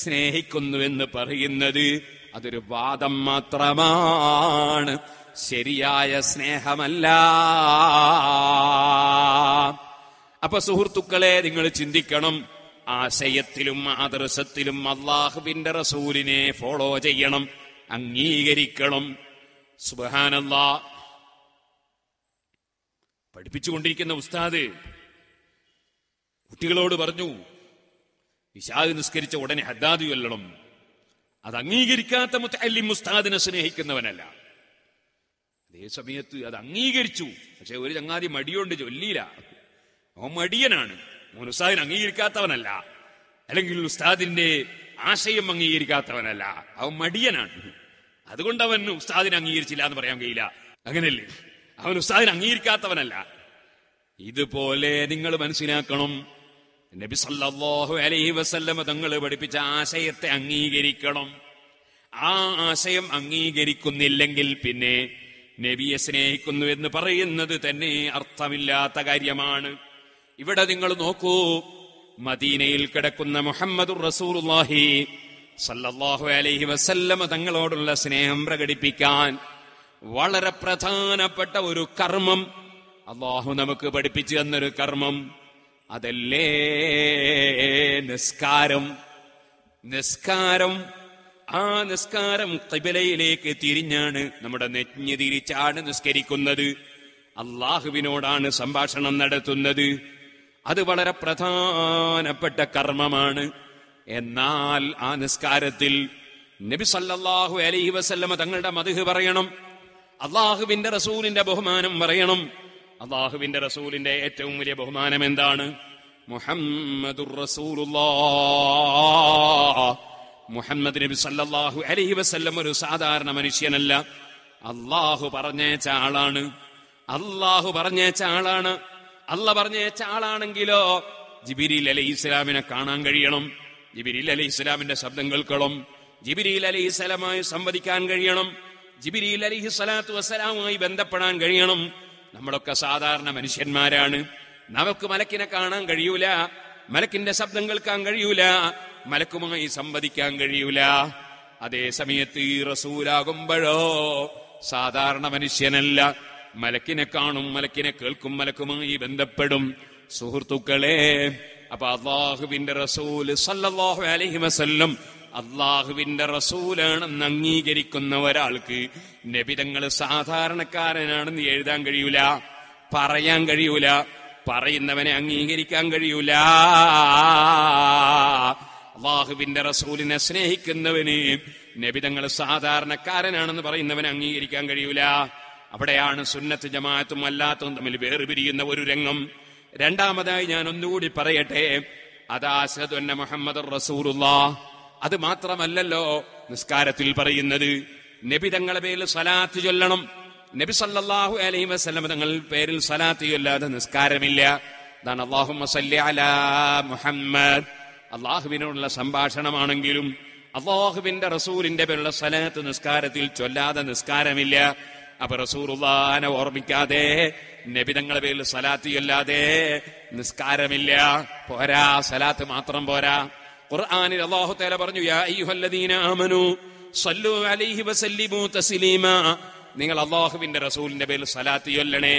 സ്നേഹിക്കുന്നുവെന്ന് പറയുന്നത് അതൊരു വാദം മാത്രമാണ് ശരിയായ സ്നേഹമല്ല അപ്പൊ സുഹൃത്തുക്കളെ നിങ്ങൾ ചിന്തിക്കണം ആശയത്തിലും ആദർശത്തിലും അള്ളാഹുബിന്റെ റസൂലിനെ ഫോളോ ചെയ്യണം അംഗീകരിക്കണം സുബഹാനല്ല പഠിപ്പിച്ചുകൊണ്ടിരിക്കുന്ന ഉസ്താദ് കുട്ടികളോട് പറഞ്ഞു ഇഷാദ് നിസ്കരിച്ച ഉടനെ ഹദ്ദാദ് ചൊല്ലണം അത് അംഗീകരിക്കാത്ത മുത്തല്ലിം ഉസ്താദിനെ സ്നേഹിക്കുന്നവനല്ല അതേ സമയത്ത് അത് അംഗീകരിച്ചു പക്ഷെ ഒരു ചങ്ങാതി മടിയോണ്ട് ചൊല്ലിയില്ല അവൻ മടിയനാണ് മോൻ അംഗീകരിക്കാത്തവനല്ല അല്ലെങ്കിൽ ഉസ്താദിന്റെ ആശയം അംഗീകരിക്കാത്തവനല്ല അവൻ മടിയനാണ് അതുകൊണ്ട് അവൻ ഉസ്താദിനെ അംഗീകരിച്ചില്ല എന്ന് പറയാൻ കഴിയില്ല അങ്ങനല്ലേ അവൻ ഉസ്താദിനെ അംഗീകരിക്കാത്തവനല്ല ഇതുപോലെ നിങ്ങൾ മനസ്സിലാക്കണം നബി സല്ലാഹു അലൈഹി വസല്ലമ തങ്ങൾ പഠിപ്പിച്ച ആശയത്തെ അംഗീകരിക്കണം ആ ആശയം അംഗീകരിക്കുന്നില്ലെങ്കിൽ പിന്നെ നബിയെ സ്നേഹിക്കുന്നു എന്ന് പറയുന്നത് തന്നെ അർത്ഥമില്ലാത്ത കാര്യമാണ് ഇവിടെ നിങ്ങൾ നോക്കൂ മദീനയിൽ കിടക്കുന്ന മുഹമ്മദ് റസൂർ സല്ലല്ലാഹു അലൈഹി വസല്ലമ തങ്ങളോടുള്ള സ്നേഹം പ്രകടിപ്പിക്കാൻ വളരെ പ്രധാനപ്പെട്ട ഒരു കർമ്മം അള്ളാഹു നമുക്ക് പഠിപ്പിച്ചു തന്നൊരു കർമ്മം അതല്ലേ നിസ്കാരം നിസ്കാരം ആ നിസ്കാരം കബിലയിലേക്ക് തിരിഞ്ഞാണ് നമ്മുടെ നെഞ്ഞ് തിരിച്ചാണ് നിസ്കരിക്കുന്നത് അള്ളാഹുവിനോടാണ് സംഭാഷണം നടത്തുന്നത് അത് വളരെ പ്രധാനപ്പെട്ട കർമ്മമാണ് എന്നാൽ ആ നിസ്കാരത്തിൽ നബി സല്ലല്ലാഹു അലൈഹി വസല്ലമ തങ്ങളുടെ മതിഹ് പറയണം അള്ളാഹുവിന്റെ റസൂലിന്റെ ബഹുമാനം പറയണം അള്ളാഹുവിന്റെ റസൂലിന്റെ ഏറ്റവും വലിയ ബഹുമാനം എന്താണ് മുഹമ്മദുർ മുഹമ്മദ് നബി സല്ലല്ലാഹു അലൈഹി വസ്ല്ലം ഒരു സാധാരണ മനുഷ്യനല്ല അള്ളാഹു പറഞ്ഞേച്ച ആളാണ് അള്ളാഹു പറഞ്ഞേച്ച ആളാണ് അല്ല പറഞ്ഞേച്ച ആളാണെങ്കിലോ ജിബിരിൽ അലൈഹി ഇസ്ലാമിനെ കാണാൻ കഴിയണം ജിബിരിൽ അലി ഇസ്ലാമിന്റെ ശബ്ദം കേൾക്കണം ജിബിരിൽ അലി ഇസ്ലാമായി സംവദിക്കാൻ കഴിയണം ജിബിരിൽ അലിഹി സ്വലാത്തു വസ്സലാമുമായി ബന്ധപ്പെടാൻ കഴിയണം നമ്മളൊക്കെ സാധാരണ മനുഷ്യന്മാരാണ് നമുക്ക് മലക്കിനെ കാണാൻ കഴിയൂല മലക്കിന്റെ ശബ്ദം കേൾക്കാൻ കഴിയൂല മലക്കുമായി സംവദിക്കാൻ കഴിയൂല അതേ സമയത്ത് ഈ റസൂലാകുമ്പോഴോ സാധാരണ മനുഷ്യനല്ല മലക്കിനെ കാണും മലക്കിനെ കേൾക്കും മലക്കുമായി ബന്ധപ്പെടും സുഹൃത്തുക്കളെ അപ്പൊ അള്ളാഹുവിന്റെ റസൂല് സല്ലാഹു അലഹി വസല്ലം അള്ളാഹുവിന്റെ റസൂലാണെന്ന് അംഗീകരിക്കുന്ന ഒരാൾക്ക് നബിതങ്ങൾ സാധാരണക്കാരനാണെന്ന് എഴുതാൻ കഴിയൂല പറയാൻ കഴിയൂല പറയുന്നവനെ അംഗീകരിക്കാൻ കഴിയൂല അള്ളാഹുവിന്റെ റസൂലിനെ സ്നേഹിക്കുന്നവന് നബിതങ്ങൾ സാധാരണക്കാരനാണെന്ന് പറയുന്നവനെ അംഗീകരിക്കാൻ കഴിയൂല അവിടെയാണ് സുന്നത്ത് ജമാഅത്തും അല്ലാത്തതും തമ്മിൽ വേർപിരിയുന്ന ഒരു രംഗം രണ്ടാമതായി ഞാൻ ഒന്നുകൂടി പറയട്ടെ അതാശദ് മുഹമ്മദ് റസൂറുല്ലാ അത് മാത്രമല്ലല്ലോ നിസ്കാരത്തിൽ പറയുന്നത് നബി തങ്ങളെ പേരിൽ സലാത്ത് ചൊല്ലണം നബി സല്ലാഹു അലൈഹി വസ്ലം തങ്ങൾ പേരിൽ സലാത്ത് ചൊല്ലാതെ നിസ്കാരമില്ല അതാണ് അള്ളാഹു അലാ മുഹമ്മദ് അള്ളാഹുവിനോടുള്ള സംഭാഷണമാണെങ്കിലും അള്ളാഹുവിന്റെ റസൂലിന്റെ പേരുള്ള സലാത്ത് നിസ്കാരത്തിൽ ചൊല്ലാതെ നിസ്കാരമില്ല അപ്പൊ റസൂറുല്ലാനെ ഓർമ്മിക്കാതെ നബിതങ്ങളെ പേരിൽ സലാത്തിയല്ലാതെ നിസ്കാരമില്ല പോരാ സലാത്ത് മാത്രം പോരാ ഖുർആാനിൽ അള്ളാഹു തേല പറഞ്ഞു യാ ആമനു സല്ലു അലൈഹി വസല്ലിമു തസ്ലീമ നിങ്ങൾ അള്ളാഹുവിന്റെ റസൂലിന്റെ പേരിൽ സലാത്ത് ചൊല്ലണേ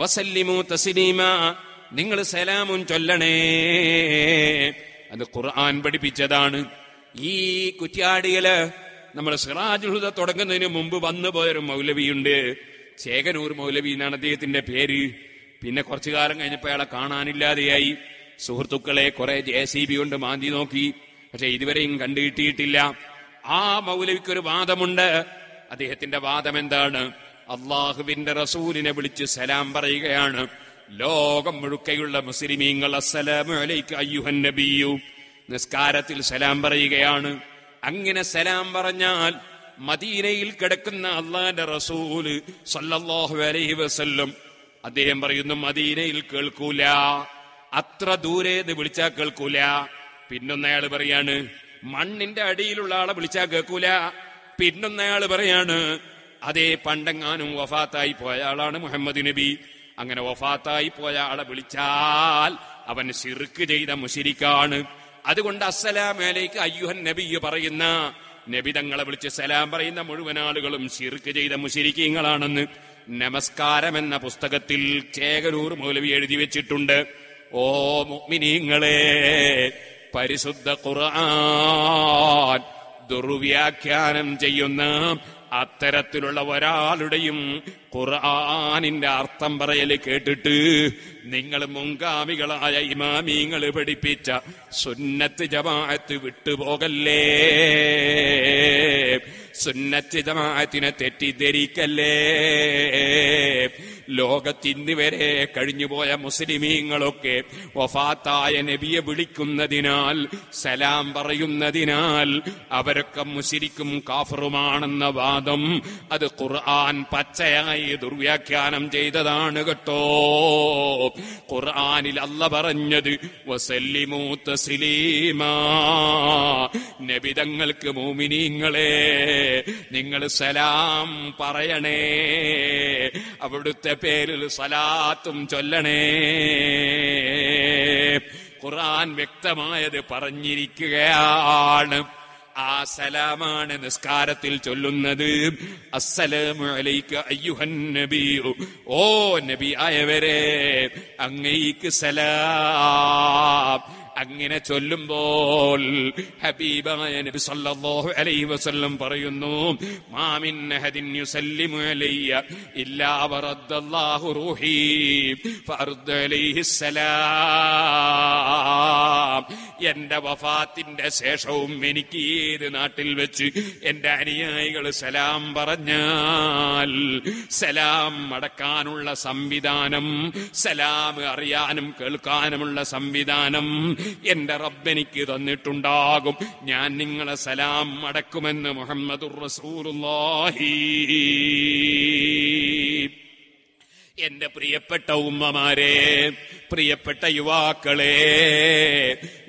വസല്ലിമു തസ്ലീമ നിങ്ങൾ സലാമും ചൊല്ലണേ അത് ഖുർആൻ പഠിപ്പിച്ചതാണ് ഈ കുറ്റിയാടികള് നമ്മൾ സിറാജുഹുദ തുടങ്ങുന്നതിന് മുമ്പ് വന്നു പോയൊരു മൗലവിയുണ്ട് ചേകനൂർ മൗലവി എന്നാണ് അദ്ദേഹത്തിന്റെ പേര് പിന്നെ കുറച്ചു കാലം കഴിഞ്ഞപ്പോൾ അയാളെ കാണാനില്ലാതെയായി സുഹൃത്തുക്കളെ കുറെ ജെ സി ബി കൊണ്ട് മാന്തി നോക്കി പക്ഷെ ഇതുവരെയും കണ്ടുകിട്ടിയിട്ടില്ല ആ മൗലവിക്കൊരു വാദമുണ്ട് അദ്ദേഹത്തിന്റെ വാദം എന്താണ് അള്ളാഹുവിന്റെ റസൂലിനെ വിളിച്ച് സലാം പറയുകയാണ് ലോകം മുഴുക്കയുള്ള മുസ്ലിമീങ്ങൾ അസ്സലാമു നബിയു നിസ്കാരത്തിൽ സലാം പറയുകയാണ് അങ്ങനെ സലാം പറഞ്ഞാൽ മദീനയിൽ കിടക്കുന്ന അള്ളാന്റെ റസൂല് സല്ലല്ലാഹു അലൈഹി വസല്ലം അദ്ദേഹം പറയുന്നു മദീനയിൽ കേൾക്കൂല അത്ര ദൂരെ ഇത് വിളിച്ചാൽ കേൾക്കൂല പിന്നൊന്നയാള് പറയാണ് മണ്ണിന്റെ അടിയിലുള്ള ആളെ വിളിച്ചാൽ കേൾക്കൂല പിന്നൊന്നയാള് പറയാണ് അതേ പണ്ടെങ്ങാനും വഫാത്തായി പോയ ആളാണ് മുഹമ്മദ് നബി അങ്ങനെ വഫാത്തായി പോയ ആളെ വിളിച്ചാൽ അവൻ ശിർക്ക് ചെയ്ത മുഷിരിക്കാണ് അതുകൊണ്ട് അസ്സലാമേലേക്ക് അയ്യുഹൻ നബി പറയുന്ന നബിതങ്ങളെ വിളിച്ച് സലാം പറയുന്ന മുഴുവൻ ആളുകളും ശിർക്ക് ചെയ്ത മുശിരിക്കീങ്ങളാണെന്ന് നമസ്കാരം എന്ന പുസ്തകത്തിൽ ചേകരൂർ മൗലവി എഴുതി വെച്ചിട്ടുണ്ട് ഓ മുഗ്മിനീങ്ങളെ പരിശുദ്ധ ഖുർആൻ ദുർവ്യാഖ്യാനം ചെയ്യുന്ന അത്തരത്തിലുള്ള ഒരാളുടെയും ഖുർആാനിന്റെ അർത്ഥം പറയൽ കേട്ടിട്ട് നിങ്ങൾ മുങ്കാമികളായ ഇമാമിങ്ങൾ പഠിപ്പിച്ച സുന്നത്ത് ജമാഅത്ത് വിട്ടുപോകല്ലേ സുന്നത്ത് ജമാഅത്തിനെ തെറ്റിദ്ധരിക്കല്ലേ ലോകത്തിന്ന് വരെ കഴിഞ്ഞുപോയ മുസ്ലിമീങ്ങളൊക്കെ വഫാത്തായ നബിയെ വിളിക്കുന്നതിനാൽ സലാം പറയുന്നതിനാൽ അവരൊക്കെ മുസിരിക്കും കാഫറുമാണെന്ന വാദം അത് ഖുർആൻ പച്ചയായി ദുർവ്യാഖ്യാനം ചെയ്തതാണ് കേട്ടോ ഖുർആനിൽ അല്ല പറഞ്ഞത് വസല്ലിമൂ നബിതങ്ങൾക്ക് മോമിനീങ്ങളെ നിങ്ങൾ സലാം പറയണേ അവിടുത്തെ പേരിൽ സലാത്തും ചൊല്ലണേ ഖുറാൻ വ്യക്തമായത് പറഞ്ഞിരിക്കുകയാണ് ആ സലാമാണ് നിസ്കാരത്തിൽ ചൊല്ലുന്നത് അസ്സലാമു അലൈക ഓ നബി ആയവരെ അങ്ങയ്ക്ക് സലാം അങ്ങനെ ചൊല്ലുമ്പോൾ ഹബീബായ നബി സല്ലല്ലാഹു അലൈഹി വസല്ലം പറയുന്നു മാമിൻ ഹദിൻ യുസല്ലിമു അലയ്യ ഇല്ലാ വറദ്ദല്ലാഹു റൂഹി ഫഅർദ് അലൈഹി സലാം എന്റെ വഫാത്തിന്റെ ശേഷവും എനിക്ക് ഏത് നാട്ടിൽ വെച്ച് എന്റെ അനുയായികൾ സലാം പറഞ്ഞാൽ സലാം മടക്കാനുള്ള സംവിധാനം സലാം അറിയാനും കേൾക്കാനുമുള്ള സംവിധാനം എന്റെ റബ്ബെനിക്ക് തന്നിട്ടുണ്ടാകും ഞാൻ നിങ്ങളെ സലാം അടക്കുമെന്ന് മുഹമ്മദ് റസൂലുള്ളാഹി എന്റെ പ്രിയപ്പെട്ട ഉമ്മമാരെ പ്രിയപ്പെട്ട യുവാക്കളെ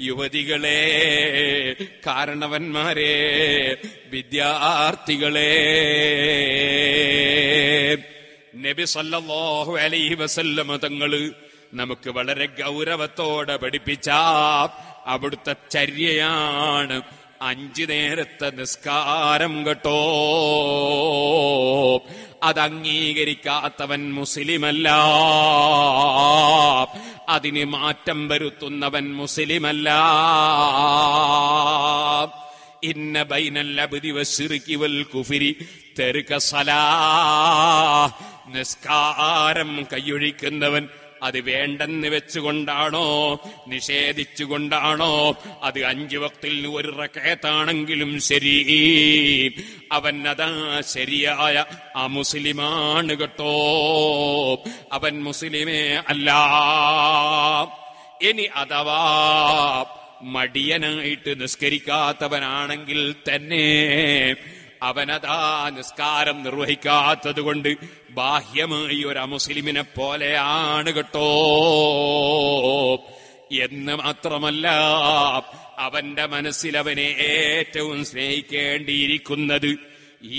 യുവതികളെ കാരണവന്മാരെ വിദ്യാർത്ഥികളെ നബി സല്ലല്ലാഹു അലൈഹി വസല്ലമ തങ്ങള് നമുക്ക് വളരെ ഗൗരവത്തോടെ പഠിപ്പിച്ച അവിടുത്തെ ചര്യയാണ് അഞ്ചു നേരത്തെ നിസ്കാരം കേട്ടോ അത് അംഗീകരിക്കാത്തവൻ മുസ്ലിമല്ല അതിന് മാറ്റം വരുത്തുന്നവൻ മുസ്ലിമല്ല ഇന്ന ബൈനല്ല ബുദിവശിറിക്കി വൽ കുഫിരി തെരുക സലാ നിസ്കാരം കൈയൊഴിക്കുന്നവൻ അത് വേണ്ടെന്ന് വെച്ചുകൊണ്ടാണോ നിഷേധിച്ചുകൊണ്ടാണോ അത് അഞ്ചു വക്തിൽ ഒരു റക്കേത്താണെങ്കിലും ശരി അവൻ അതാ ശരിയായ ആ മുസ്ലിമാണ് കേട്ടോ അവൻ മുസ്ലിമേ അല്ല ഇനി അഥവാ മടിയനായിട്ട് നിസ്കരിക്കാത്തവനാണെങ്കിൽ തന്നെ അവനതാ നിസ്കാരം നിർവഹിക്കാത്തതുകൊണ്ട് ബാഹ്യമായി ഒരു അമുസ്ലിമിനെ പോലെയാണ് കേട്ടോ എന്ന് മാത്രമല്ല അവന്റെ മനസ്സിൽ അവനെ ഏറ്റവും സ്നേഹിക്കേണ്ടിയിരിക്കുന്നത്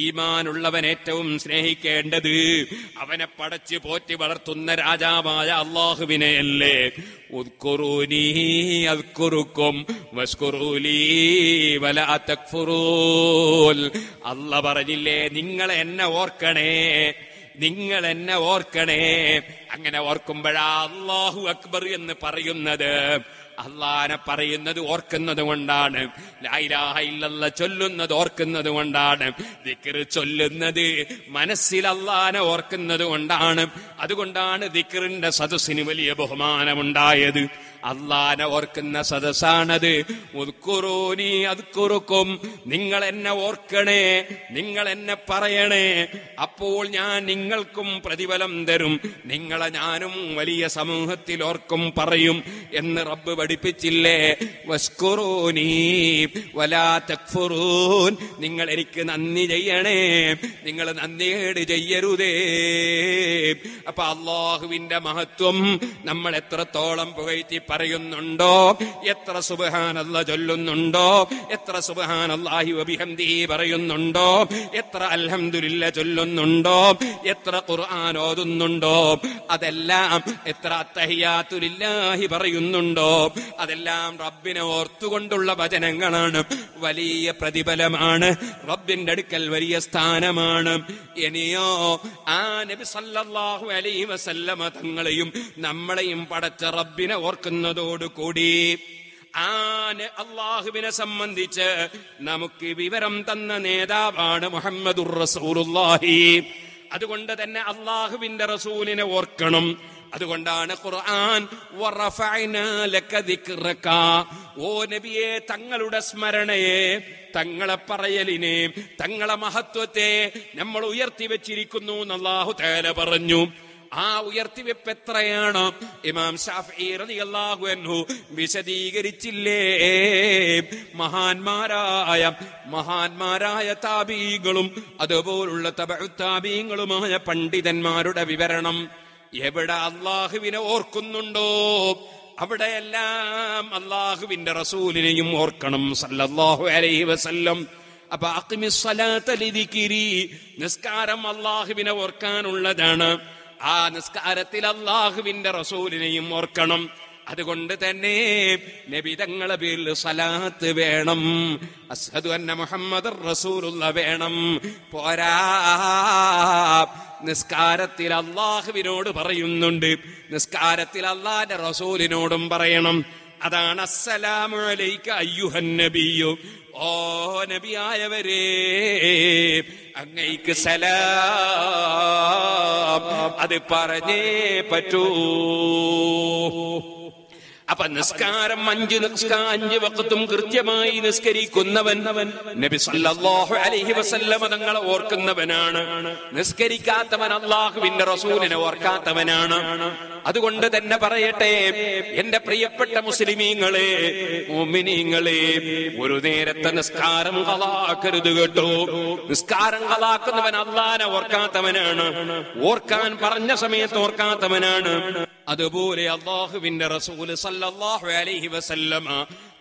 ഈമാനുള്ളവനേറ്റവും ഏറ്റവും സ്നേഹിക്കേണ്ടത് അവനെ പടച്ചു പോറ്റി വളർത്തുന്ന രാജാവായ അള്ളാഹുവിനെ അല്ലേ ഉദ്കുറൂനീ അല്ല പറഞ്ഞില്ലേ നിങ്ങൾ എന്നെ ഓർക്കണേ നിങ്ങൾ എന്നെ ഓർക്കണേ അങ്ങനെ ഓർക്കുമ്പോഴാ അള്ളാഹു അക്ബർ എന്ന് പറയുന്നത് അള്ളാനെ പറയുന്നത് ഓർക്കുന്നത് കൊണ്ടാണ് ചൊല്ലുന്നത് ഓർക്കുന്നത് കൊണ്ടാണ് ചൊല്ലുന്നത് മനസ്സിൽ അള്ളാനെ ഓർക്കുന്നത് കൊണ്ടാണ് അതുകൊണ്ടാണ് ദിക്കറിന്റെ സദസ്സിന് വലിയ ബഹുമാനമുണ്ടായത് അള്ളാനെ ഓർക്കുന്ന സദസ്സാണത് മുതുക്കുറൂനി നിങ്ങൾ എന്നെ ഓർക്കണേ നിങ്ങൾ എന്നെ പറയണേ അപ്പോൾ ഞാൻ നിങ്ങൾക്കും പ്രതിഫലം തരും നിങ്ങളെ ഞാനും വലിയ സമൂഹത്തിൽ ഓർക്കും പറയും എന്ന് റബ്ബ് പഠിപ്പിച്ചില്ലേ വസ്കുറൂനി വലാ നിങ്ങൾ എനിക്ക് നന്ദി ചെയ്യണേ നിങ്ങൾ നന്ദികേട് ചെയ്യരുതേ അപ്പൊ അള്ളാഹുവിന്റെ മഹത്വം നമ്മൾ എത്രത്തോളം പുകഴ്ത്തി പറയുന്നുണ്ടോ എത്ര സുബഹാനല്ല ചൊല്ലുന്നുണ്ടോ എത്ര സുബഹാനല്ലാഹി വബിഹംദി പറയുന്നുണ്ടോ എത്ര അൽഹംദുലില്ല ചൊല്ലുന്നുണ്ടോ എത്ര ഖുർആൻ ഓതുന്നുണ്ടോ അതെല്ലാം എത്ര അത്തഹിയാത്തുലില്ലാഹി പറയുന്നുണ്ടോ അതെല്ലാം റബ്ബിനെ ഓർത്തുകൊണ്ടുള്ള വചനങ്ങളാണ് വലിയ പ്രതിഫലമാണ് റബ്ബിന്റെ അടുക്കൽ വലിയ സ്ഥാനമാണ് ഇനിയോ ആ നബി സല്ലല്ലാഹു അലൈഹി വസല്ലമ തങ്ങളെയും നമ്മളെയും പടച്ച റബ്ബിനെ ഓർക്കുന്ന കൂടി ആന് അള്ളാഹുവിനെ സംബന്ധിച്ച് നമുക്ക് വിവരം തന്ന നേതാവാണ് മുഹമ്മദ് അതുകൊണ്ട് തന്നെ അള്ളാഹുവിന്റെ റസൂലിനെ ഓർക്കണം അതുകൊണ്ടാണ് ഖുർആൻ ഓ നബിയെ തങ്ങളുടെ സ്മരണയെ തങ്ങളെ പറയലിനെ തങ്ങളെ മഹത്വത്തെ നമ്മൾ ഉയർത്തി വെച്ചിരിക്കുന്നു എന്നല്ലാഹു തേല പറഞ്ഞു ആ ഉയർത്തിവെപ്പ് എത്രയാണ് ഇമാം ഷാഫി റളിയല്ലാഹു അൻഹു വിശദീകരിച്ചില്ലേ മഹാന്മാരായ മഹാന്മാരായ താപീകളും അതുപോലുള്ള തപഴുത്താപീങ്ങളുമായ പണ്ഡിതന്മാരുടെ വിവരണം എവിടെ അള്ളാഹുവിനെ ഓർക്കുന്നുണ്ടോ അവിടെയെല്ലാം അള്ളാഹുവിന്റെ റസൂലിനെയും ഓർക്കണം സല്ലല്ലാഹു അലൈഹി വസല്ലം അപ്പൊ അക്മിസ്വലാത്തലിതിക്കിരി നിസ്കാരം അള്ളാഹുവിനെ ഓർക്കാനുള്ളതാണ് ആ നിസ്കാരത്തിൽ അള്ളാഹുവിന്റെ റസൂലിനെയും ഓർക്കണം അതുകൊണ്ട് തന്നെ നബിതങ്ങളെ പേരിൽ സലാത്ത് വേണം അസ്ഹദു അന്ന മുഹമ്മദ് റസൂലുള്ള വേണം പോരാ നിസ്കാരത്തിൽ അള്ളാഹുവിനോട് പറയുന്നുണ്ട് നിസ്കാരത്തിൽ അള്ളാന്റെ റസൂലിനോടും പറയണം അതാണ് അസ്സലാമു അലൈക്ക അയ്യുഹൻ നബിയോ ഓ നബിയായവരേ അങ്ങയ്ക്ക് സലാം അത് പറഞ്ഞേ പറ്റൂ അപ്പൊ നിസ്കാരം അഞ്ച് അഞ്ച് വക്കത്തും കൃത്യമായി നിസ്കരിക്കുന്നവൻ നബി സല്ലല്ലാഹു അലൈഹി വസല്ലമ തങ്ങളെ ഓർക്കുന്നവനാണ് നിസ്കരിക്കാത്തവൻ അള്ളാഹുവിന്റെ റസൂലിനെ ഓർക്കാത്തവനാണ് അതുകൊണ്ട് തന്നെ പറയട്ടെ എന്റെ പ്രിയപ്പെട്ട മുസ്ലിമീങ്ങളെ മുമിനീങ്ങളെ ഒരു നേരത്തെ നിസ്കാരം കളാക്കരുത് കേട്ടോ നിസ്കാരം കളാക്കുന്നവൻ അള്ളാനെ ഓർക്കാത്തവനാണ് ഓർക്കാൻ പറഞ്ഞ സമയത്ത് ഓർക്കാത്തവനാണ് അതുപോലെ അള്ളാഹുവിന്റെ റസൂല് സല്ലല്ലാഹു അലൈഹി വസല്ലമ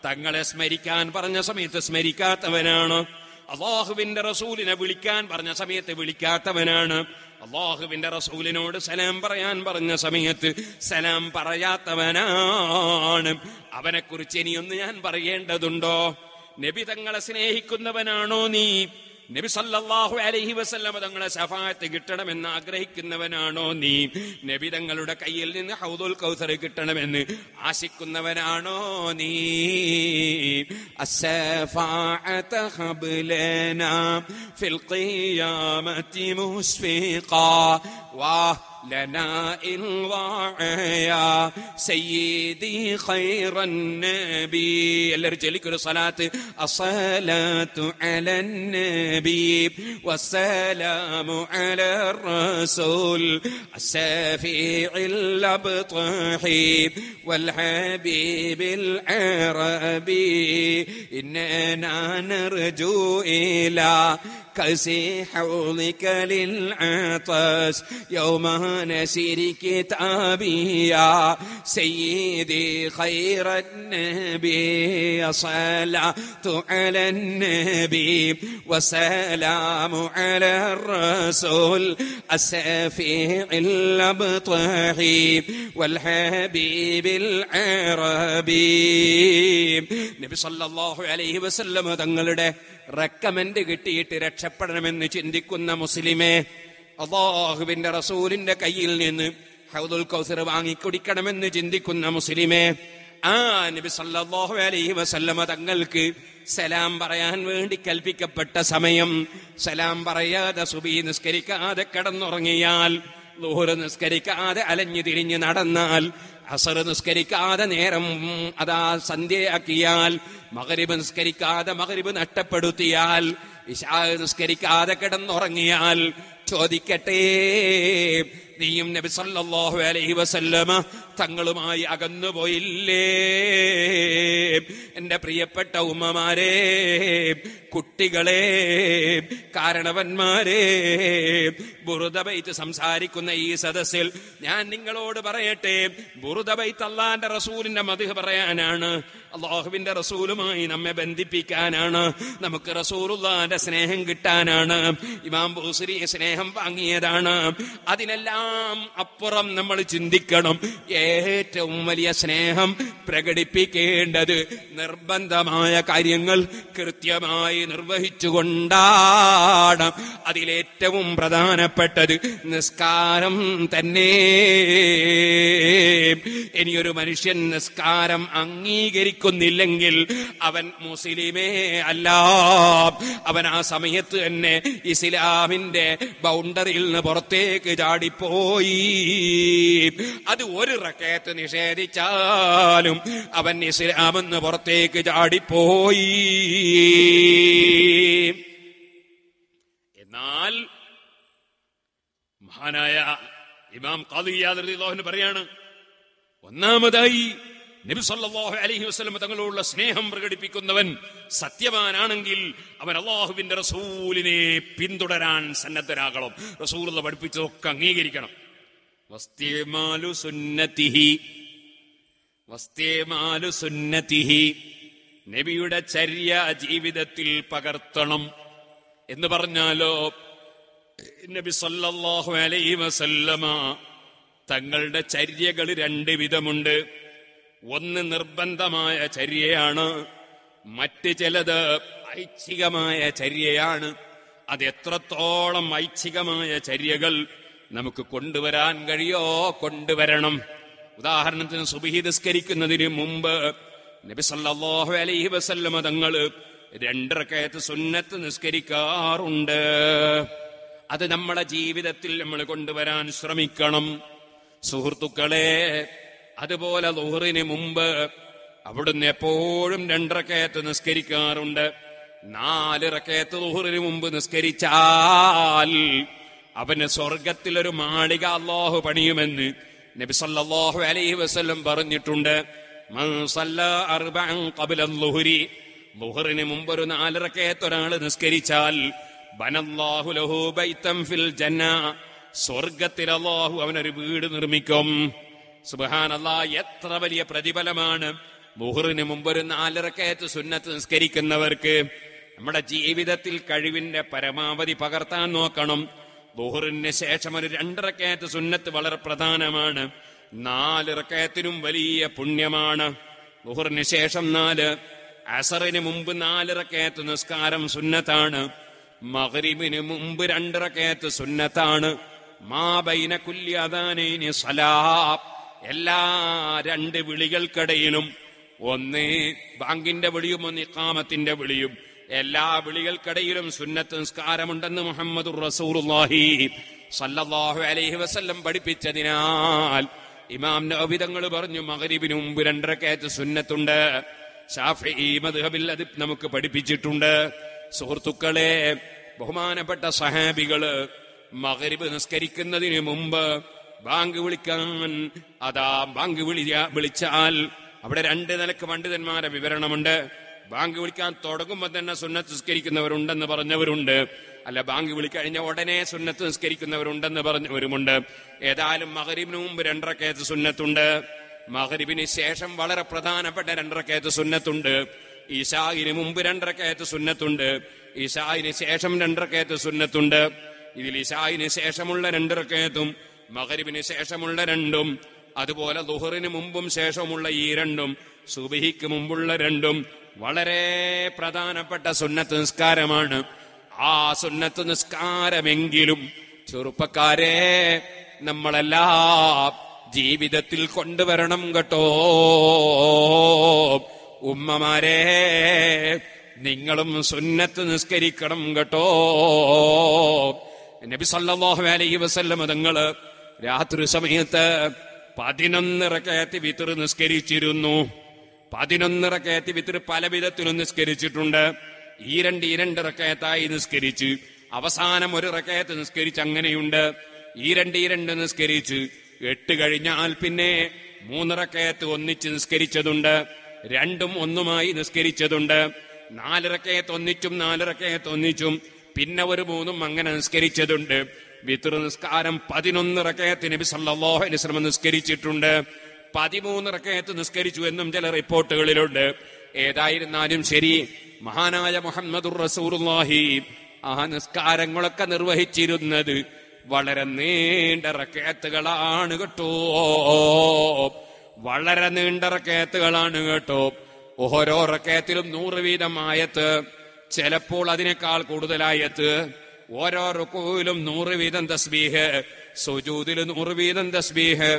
തങ്ങളെ സ്മരിക്കാൻ പറഞ്ഞ സമയത്ത് സ്മരിക്കാത്തവനാണ് അള്ളാഹുവിന്റെ റസൂലിനെ വിളിക്കാൻ പറഞ്ഞ സമയത്ത് വിളിക്കാത്തവനാണ് അള്ളാഹുവിന്റെ റസൂലിനോട് സലാം പറയാൻ പറഞ്ഞ സമയത്ത് സലാം പറയാത്തവനാണ് അവനെക്കുറിച്ച് ഇനിയൊന്ന് ഞാൻ പറയേണ്ടതുണ്ടോ നബി തങ്ങളെ സ്നേഹിക്കുന്നവനാണോ നീ നബി സല്ലല്ലാഹു അലൈഹി വസല്ലമ തങ്ങളെ സഫായത്ത് കിട്ടണമെന്ന് ആഗ്രഹിക്കുന്നവനാണോ നീ നബി തങ്ങളുടെ കയ്യിൽ നിന്ന് ഹൗദുൽ കൗസർ കിട്ടണമെന്ന് ആശിക്കുന്നവനാണോ നീ അസ്സഫാഅത ഫിൽ ഖിയാമത്തി لنا إن ضاع يا سيدي خير النبي اللي رجلك صلاة الصلاة على النبي والسلام على الرسول السافع الأبطحي والحبيب العربي إننا نرجو إلى كسي حولك للعطس يومها نسير كتابي يا سيدي خير النبي صلاة على النبي وسلام على الرسول السفيع الأبطحي والحبيب العربي صلى الله عليه وسلم تنقلده റെക്കമെന്റ് കിട്ടിയിട്ട് രക്ഷപ്പെടണമെന്ന് ചിന്തിക്കുന്ന മുസ്ലിമേ അള്ളാഹുവിന്റെ റസൂലിന്റെ കയ്യിൽ നിന്ന് ഹൗദുൽ കൗസർ വാങ്ങിക്കുടിക്കണമെന്ന് ചിന്തിക്കുന്ന മുസ്ലിമേ ആ നബി സല്ലാഹു അലൈഹി വസല്ലമ തങ്ങൾക്ക് സലാം പറയാൻ വേണ്ടി കൽപ്പിക്കപ്പെട്ട സമയം സലാം പറയാതെ സുബി നിസ്കരിക്കാതെ കിടന്നുറങ്ങിയാൽ ദൂഹ നിസ്കരിക്കാതെ അലഞ്ഞു തിരിഞ്ഞ് നടന്നാൽ അസർ നിസ്കരിക്കാതെ നേരം അതാ സന്ധ്യയാക്കിയാൽ മകരിബ് നിസ്കരിക്കാതെ മകരിബ് നഷ്ടപ്പെടുത്തിയാൽ ഇഷാ നിസ്കരിക്കാതെ കിടന്നുറങ്ങിയാൽ ചോദിക്കട്ടെ നീയും നബി സല്ലല്ലാഹു അലൈഹി വസല്ലമ തങ്ങളുമായി അകന്നുപോയില്ലേ പോയില്ലേ എന്റെ പ്രിയപ്പെട്ട ഉമ്മമാരെ കുട്ടികളെ കാരണവന്മാരെ ബുറുദബൈത്ത് സംസാരിക്കുന്ന ഈ സദസ്സിൽ ഞാൻ നിങ്ങളോട് പറയട്ടെ ബുറുദബൈത്ത് അള്ളാന്റെ റസൂലിന്റെ മതിഹ് പറയാനാണ് അള്ളാഹുവിന്റെ റസൂലുമായി നമ്മെ ബന്ധിപ്പിക്കാനാണ് നമുക്ക് റസൂലുള്ളാന്റെ സ്നേഹം കിട്ടാനാണ് ഇമാം ബൂസരി സ്നേഹം വാങ്ങിയതാണ് അതിനെല്ലാം അപ്പുറം നമ്മൾ ചിന്തിക്കണം ഏറ്റവും വലിയ സ്നേഹം പ്രകടിപ്പിക്കേണ്ടത് നിർബന്ധമായ കാര്യങ്ങൾ കൃത്യമായി നിർവഹിച്ചുകൊണ്ടാണ് അതിലേറ്റവും പ്രധാനപ്പെട്ടത് നിസ്കാരം തന്നെ ഇനിയൊരു മനുഷ്യൻ നിസ്കാരം അംഗീകരിക്കുന്നില്ലെങ്കിൽ അവൻ മുസ്ലിമേ അല്ല അവൻ ആ സമയത്ത് തന്നെ ഇസ്ലാമിന്റെ ബൗണ്ടറിയിൽ നിന്ന് പുറത്തേക്ക് ചാടിപ്പോയി അത് ഒരു റക്കേറ്റ് നിഷേധിച്ചാലും അവൻ ഇസ്ലാമെന്ന് പുറത്തേക്ക് ചാടിപ്പോയി എന്നാൽ മഹാനായ ഇമാം കാദിയാദർദിഹന് പറയാണ് ഒന്നാമതായി നബി സല്ലല്ലാഹു അലൈഹി വസല്ലം തങ്ങളോടുള്ള സ്നേഹം പ്രകടിപ്പിക്കുന്നവൻ സത്യവാനാണെങ്കിൽ അവൻ അള്ളാഹുവിന്റെ റസൂലിനെ പിന്തുടരാൻ സന്നദ്ധരാകണം റസൂലുള്ള പഠിപ്പിച്ചതൊക്കെ അംഗീകരിക്കണം വസ്തിമാലു സുന്നത്തിഹി വസ്തിമാലു സുന്നത്തിഹി നബിയുടെ ചര്യ ജീവിതത്തിൽ പകർത്തണം എന്ന് പറഞ്ഞാലോ നബി സല്ലല്ലാഹു അലൈഹി വസല്ലമ തങ്ങളുടെ ചര്യകൾ രണ്ട് വിധമുണ്ട് ഒന്ന് നിർബന്ധമായ ചര്യയാണ് മറ്റ് ചിലത് ഐച്ഛികമായ ചര്യയാണ് അത് എത്രത്തോളം ഐച്ഛികമായ ചര്യകൾ നമുക്ക് കൊണ്ടുവരാൻ കഴിയോ കൊണ്ടുവരണം ഉദാഹരണത്തിന് സുബിഹിതസ്കരിക്കുന്നതിന് മുമ്പ് നബി സല്ലാഹു അലൈഹി വസല്ലമ തങ്ങള് രണ്ടരക്കയത്ത് സുന്നത്ത് നിസ്കരിക്കാറുണ്ട് അത് നമ്മളെ ജീവിതത്തിൽ നമ്മൾ കൊണ്ടുവരാൻ ശ്രമിക്കണം സുഹൃത്തുക്കളെ അതുപോലെ ലോഹറിന് മുമ്പ് അവിടുന്ന് എപ്പോഴും രണ്ടരക്കയത്ത് നിസ്കരിക്കാറുണ്ട് നാലിറക്കയത്ത് ലോഹറിന് മുമ്പ് നിസ്കരിച്ചാൽ അവന് സ്വർഗത്തിലൊരു മാളിക അള്ളാഹു പണിയുമെന്ന് നബി അലൈഹി വസ്ല്ലം പറഞ്ഞിട്ടുണ്ട് മുഹറിന് മുമ്പ് ഒരു നാലരക്കയത്ത് ഒരാൾ നിസ്കരിച്ചാൽ സ്വർഗത്തിൽ അള്ളാഹു അവനൊരു വീട് നിർമ്മിക്കും സുബാനല്ലാ എത്ര വലിയ പ്രതിഫലമാണ് മുഹറിന് മുമ്പ് ഒരു നാലരക്കയത്ത് സുന്നത്ത് നിസ്കരിക്കുന്നവർക്ക് നമ്മുടെ ജീവിതത്തിൽ കഴിവിന്റെ പരമാവധി പകർത്താൻ നോക്കണം ബുഹറിന് ശേഷം ഒരു രണ്ടരക്കയത്ത് സുന്നത്ത് വളരെ പ്രധാനമാണ് നാല് റക്കയത്തിനും വലിയ പുണ്യമാണ് മുഹുറിന് ശേഷം നാല് അസറിന് മുമ്പ് നാല് നിസ്കാരം സുന്നത്താണ് മഹരിബിന് മുമ്പ് രണ്ട് സുന്നത്താണ് മാബൈന കുല്യാദാനൈന് സലാ എല്ലാ രണ്ട് വിളികൾക്കിടയിലും ഒന്ന് ബാങ്കിന്റെ വിളിയും ഒന്ന് ഇക്കാമത്തിന്റെ വിളിയും എല്ലാ വിളികൾക്കിടയിലും സുന്നത്ത് നിസ്കാരമുണ്ടെന്ന് മുഹമ്മദ് റസൂർ സല്ലാഹു അലൈഹി വസല്ലം പഠിപ്പിച്ചതിനാൽ ഇമാം നവവിധങ്ങൾ പറഞ്ഞു മകരിബിന് മുമ്പ് രണ്ടരക്കയത്ത് സുന്നത്തുണ്ട് ഷാഫി മധുഹബിൽ അത് നമുക്ക് പഠിപ്പിച്ചിട്ടുണ്ട് സുഹൃത്തുക്കളെ ബഹുമാനപ്പെട്ട സഹാബികള് മകരിബ് നിസ്കരിക്കുന്നതിന് മുമ്പ് ബാങ്ക് വിളിക്കാൻ അതാ ബാങ്ക് വിളി വിളിച്ചാൽ അവിടെ രണ്ട് നിലക്ക് പണ്ഡിതന്മാരെ വിവരണമുണ്ട് ബാങ്ക് വിളിക്കാൻ തുടങ്ങുമ്പോൾ തന്നെ സുന്നത്ത് നിസ്കരിക്കുന്നവരുണ്ടെന്ന് പറഞ്ഞവരുണ്ട് അല്ല ബാങ്ക് വിളിക്കഴിഞ്ഞ ഉടനെ സുന്നത്ത് നിസ്കരിക്കുന്നവരുണ്ടെന്ന് പറഞ്ഞവരുമുണ്ട് ഏതായാലും മകരിബിന് മുമ്പ് രണ്ടരക്കേത്ത് സുന്നത്തുണ്ട് മകരിബിന് ശേഷം വളരെ പ്രധാനപ്പെട്ട രണ്ടരക്കേത്ത് സുന്നത്തുണ്ട് ഈശായിന് മുമ്പ് രണ്ടരക്കേത്ത് സുന്നത്തുണ്ട് ഈശായിന് ശേഷം രണ്ടരക്കേത്ത് സുന്നത്തുണ്ട് ഇതിൽ ഇഷായിന് ശേഷമുള്ള രണ്ടിറക്കയത്തും മകരിബിന് ശേഷമുള്ള രണ്ടും അതുപോലെ ദുഹറിന് മുമ്പും ശേഷമുള്ള ഈ രണ്ടും സുബിഹിക്ക് മുമ്പുള്ള രണ്ടും വളരെ പ്രധാനപ്പെട്ട സുന്നത്ത് നിസ്കാരമാണ് ആ സുന്നത്ത് നിസ്കാരമെങ്കിലും ചെറുപ്പക്കാരെ നമ്മളെല്ലാം ജീവിതത്തിൽ കൊണ്ടുവരണം കേട്ടോ ഉമ്മമാരെ നിങ്ങളും സുന്നത്ത് നിസ്കരിക്കണം കേട്ടോ നബി സല്ലാഹു അലൈഹി വസല്ലം തങ്ങള് രാത്രി സമയത്ത് പതിനൊന്ന് റക്കയത്തി വിത്തിർ നിസ്കരിച്ചിരുന്നു പതിനൊന്ന് റക്കയത്തി വിത്തിർ പല വിധത്തിലും നിസ്കരിച്ചിട്ടുണ്ട് ഈ രണ്ട് ഈ രണ്ട് റക്കയത്തായി നിസ്കരിച്ച് അവസാനം ഒരു റക്കയത്ത് നിസ്കരിച്ച് അങ്ങനെയുണ്ട് ഈ രണ്ട് ഈ രണ്ട് നിസ്കരിച്ച് എട്ട് കഴിഞ്ഞാൽ പിന്നെ മൂന്നിറക്കയത്ത് ഒന്നിച്ച് നിസ്കരിച്ചതുണ്ട് രണ്ടും ഒന്നുമായി നിസ്കരിച്ചതുണ്ട് നാലിറക്കയത്ത് ഒന്നിച്ചും നാലിറക്കയത്ത് ഒന്നിച്ചും പിന്നെ ഒരു മൂന്നും അങ്ങനെ നിസ്കരിച്ചതുണ്ട് വിത്ര നിസ്കാരം പതിനൊന്ന് റക്കയത്ത് നബി സല്ലാഹു അനുശ്രമം നിസ്കരിച്ചിട്ടുണ്ട് പതിമൂന്ന് റക്കയത്ത് നിസ്കരിച്ചു എന്നും ചില റിപ്പോർട്ടുകളിലുണ്ട് ഏതായിരുന്നാലും ശരി മഹാനായ മുഹമ്മദുർ റസൂറുല്ലാഹി ആ നിസ്കാരങ്ങളൊക്കെ നിർവഹിച്ചിരുന്നത് വളരെ നീണ്ട റക്കേത്തുകളാണ് കേട്ടോ വളരെ നീണ്ട റക്കേത്തുകളാണ് കേട്ടോ ഓരോ റക്കേത്തിലും നൂറ് ആയത്ത് ചിലപ്പോൾ അതിനേക്കാൾ കൂടുതലായത്ത് ഓരോ റുക്കുവിലും നൂറ് വീതം തസ്ബീഹ് സുജൂതിൽ നൂറ് വീതം തസ്ബീഹ്